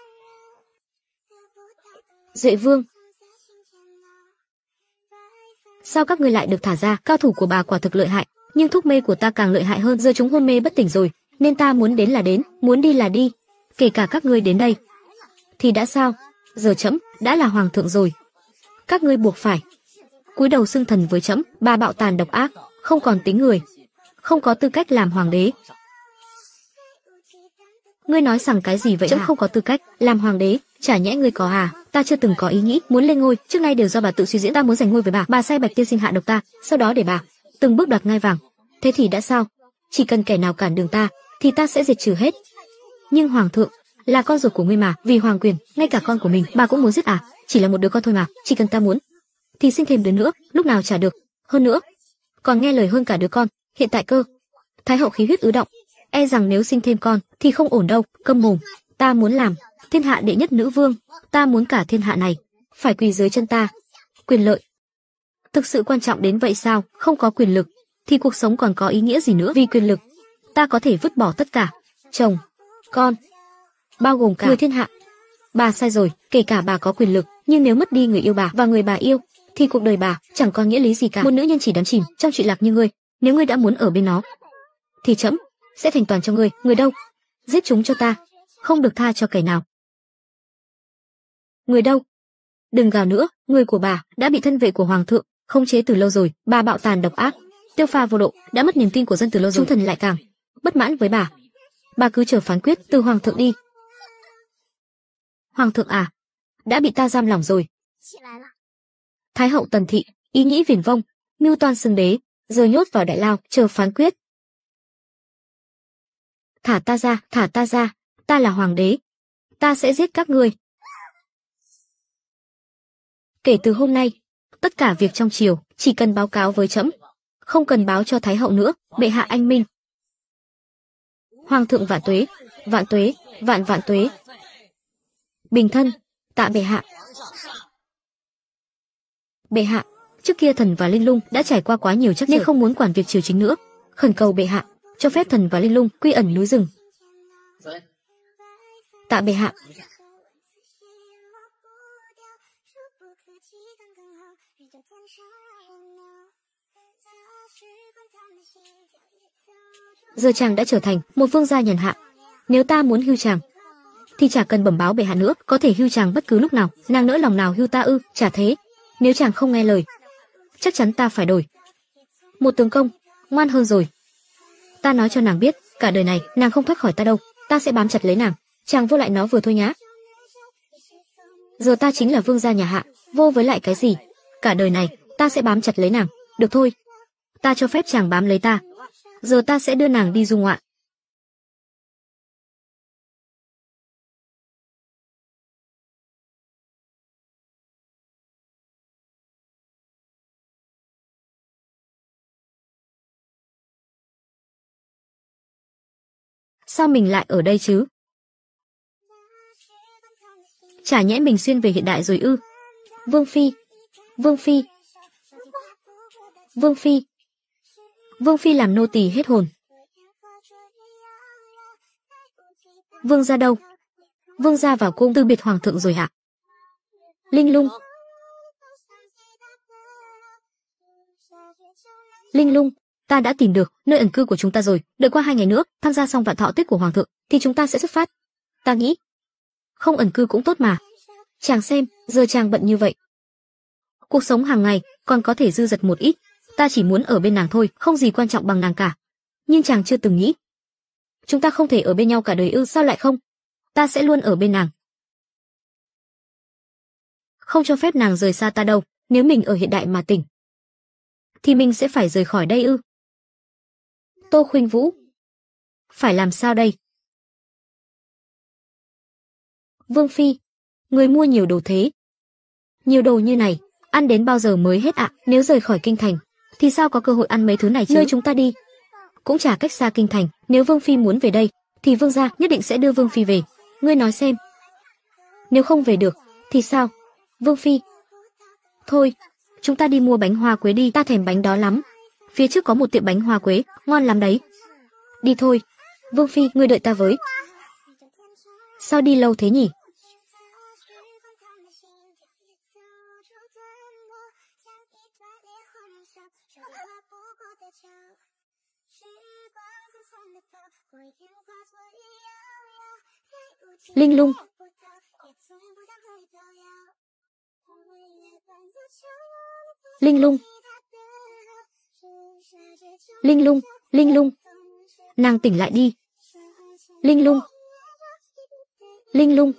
Duệ Vương, sao các người lại được thả ra cao thủ của bà quả thực lợi hại nhưng thuốc mê của ta càng lợi hại hơn giờ chúng hôn mê bất tỉnh rồi nên ta muốn đến là đến, muốn đi là đi, kể cả các ngươi đến đây. Thì đã sao, giờ chấm đã là hoàng thượng rồi. Các ngươi buộc phải cúi đầu xưng thần với chấm, ba bạo tàn độc ác, không còn tính người, không có tư cách làm hoàng đế. Ngươi nói rằng cái gì vậy Chấm à? không có tư cách làm hoàng đế, chả nhẽ ngươi có à? Ta chưa từng có ý nghĩ muốn lên ngôi, trước nay đều do bà tự suy diễn ta muốn giành ngôi với bà, bà sai Bạch Tiên Sinh hạ độc ta, sau đó để bà từng bước đoạt ngai vàng. Thế thì đã sao? Chỉ cần kẻ nào cản đường ta, thì ta sẽ diệt trừ hết. Nhưng hoàng thượng là con ruột của ngươi mà, vì hoàng quyền, ngay cả con của mình bà cũng muốn giết à? Chỉ là một đứa con thôi mà, chỉ cần ta muốn thì sinh thêm đứa nữa, lúc nào trả được. Hơn nữa, còn nghe lời hơn cả đứa con, hiện tại cơ. Thái hậu khí huyết ứ động, e rằng nếu sinh thêm con thì không ổn đâu, câm mồm, ta muốn làm thiên hạ đệ nhất nữ vương, ta muốn cả thiên hạ này phải quỳ dưới chân ta. Quyền lợi thực sự quan trọng đến vậy sao? Không có quyền lực thì cuộc sống còn có ý nghĩa gì nữa? Vì quyền lực ta có thể vứt bỏ tất cả, chồng, con, bao gồm cả người thiên hạ. Bà sai rồi, kể cả bà có quyền lực, nhưng nếu mất đi người yêu bà và người bà yêu, thì cuộc đời bà chẳng có nghĩa lý gì cả. Một nữ nhân chỉ đắm chìm trong chuyện lạc như ngươi, nếu ngươi đã muốn ở bên nó, thì chậm sẽ thành toàn cho ngươi, người đâu? Giết chúng cho ta, không được tha cho kẻ nào. Người đâu? Đừng gào nữa, người của bà đã bị thân vệ của hoàng thượng khống chế từ lâu rồi, bà bạo tàn độc ác, tiêu pha vô độ, đã mất niềm tin của dân từ lâu rồi. Chúng thần lại càng bất mãn với bà. Bà cứ chờ phán quyết từ hoàng thượng đi. Hoàng thượng à, đã bị ta giam lòng rồi. Thái hậu Tần Thị, ý nghĩ viển vông, mưu toan xưng đế, giờ nhốt vào đại lao chờ phán quyết. Thả ta ra, thả ta ra, ta là hoàng đế, ta sẽ giết các ngươi. Kể từ hôm nay, tất cả việc trong triều chỉ cần báo cáo với trẫm, không cần báo cho thái hậu nữa, bệ hạ anh minh, Hoàng thượng vạn tuế, vạn tuế, vạn vạn tuế. Bình thân, tạ bệ hạ. Bệ hạ, trước kia thần và Linh Lung đã trải qua quá nhiều trắc nên không muốn quản việc triều chính nữa, khẩn cầu bệ hạ cho phép thần và Linh Lung quy ẩn núi rừng. Tạ bệ hạ, giờ chàng đã trở thành một vương gia nhàn hạ. Nếu ta muốn hưu chàng, thì chả cần bẩm báo bệ hạ nữa, có thể hưu chàng bất cứ lúc nào, nàng nỡ lòng nào hưu ta ư? Chả thế, nếu chàng không nghe lời, chắc chắn ta phải đổi. Một tướng công, ngoan hơn rồi. Ta nói cho nàng biết, cả đời này nàng không thoát khỏi ta đâu, ta sẽ bám chặt lấy nàng. Chàng vô lại nó vừa thôi nhá. Giờ ta chính là vương gia nhà hạ, vô với lại cái gì? Cả đời này ta sẽ bám chặt lấy nàng, được thôi. Ta cho phép chàng bám lấy ta, giờ ta sẽ đưa nàng đi du ngoạn. Sao mình lại ở đây chứ? Chả nhẽ mình xuyên về hiện đại rồi ư? Vương Phi! Vương Phi! Vương Phi! Vương Phi làm nô tỳ hết hồn. Vương ra đâu? Vương ra vào cung tư biệt hoàng thượng rồi hả? Linh lung. Linh lung, ta đã tìm được nơi ẩn cư của chúng ta rồi, đợi qua hai ngày nữa, tham gia xong vạn thọ tết của hoàng thượng, thì chúng ta sẽ xuất phát. Ta nghĩ, không ẩn cư cũng tốt mà. Chàng xem, giờ chàng bận như vậy. Cuộc sống hàng ngày còn có thể dư dật một ít, ta chỉ muốn ở bên nàng thôi, không gì quan trọng bằng nàng cả. Nhưng chàng chưa từng nghĩ, chúng ta không thể ở bên nhau cả đời ư sao lại không? Ta sẽ luôn ở bên nàng. Không cho phép nàng rời xa ta đâu, nếu mình ở hiện đại mà tỉnh, thì mình sẽ phải rời khỏi đây ư? Tô Khuynh Vũ, phải làm sao đây? Vương phi, người mua nhiều đồ thế. Nhiều đồ như này, ăn đến bao giờ mới hết ạ? Nếu rời khỏi kinh thành, thì sao có cơ hội ăn mấy thứ này chứ? Nơi chúng ta đi cũng chả cách xa kinh thành, nếu Vương phi muốn về đây thì vương gia nhất định sẽ đưa Vương phi về. Ngươi nói xem. Nếu không về được thì sao? Vương phi. Thôi, chúng ta đi mua bánh hoa quế đi, ta thèm bánh đó lắm. Phía trước có một tiệm bánh hoa quế, ngon lắm đấy. Đi thôi. Vương phi, ngươi đợi ta với. Sao đi lâu thế nhỉ? linh lung. Linh lung. Linh lung, linh lung. Nàng tỉnh lại đi. Linh lung. Linh lung.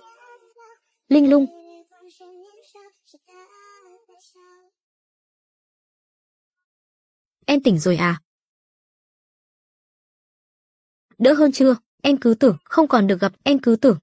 Linh lung. Em tỉnh rồi à? Đỡ hơn chưa? em cứ tưởng không còn được gặp, em cứ tưởng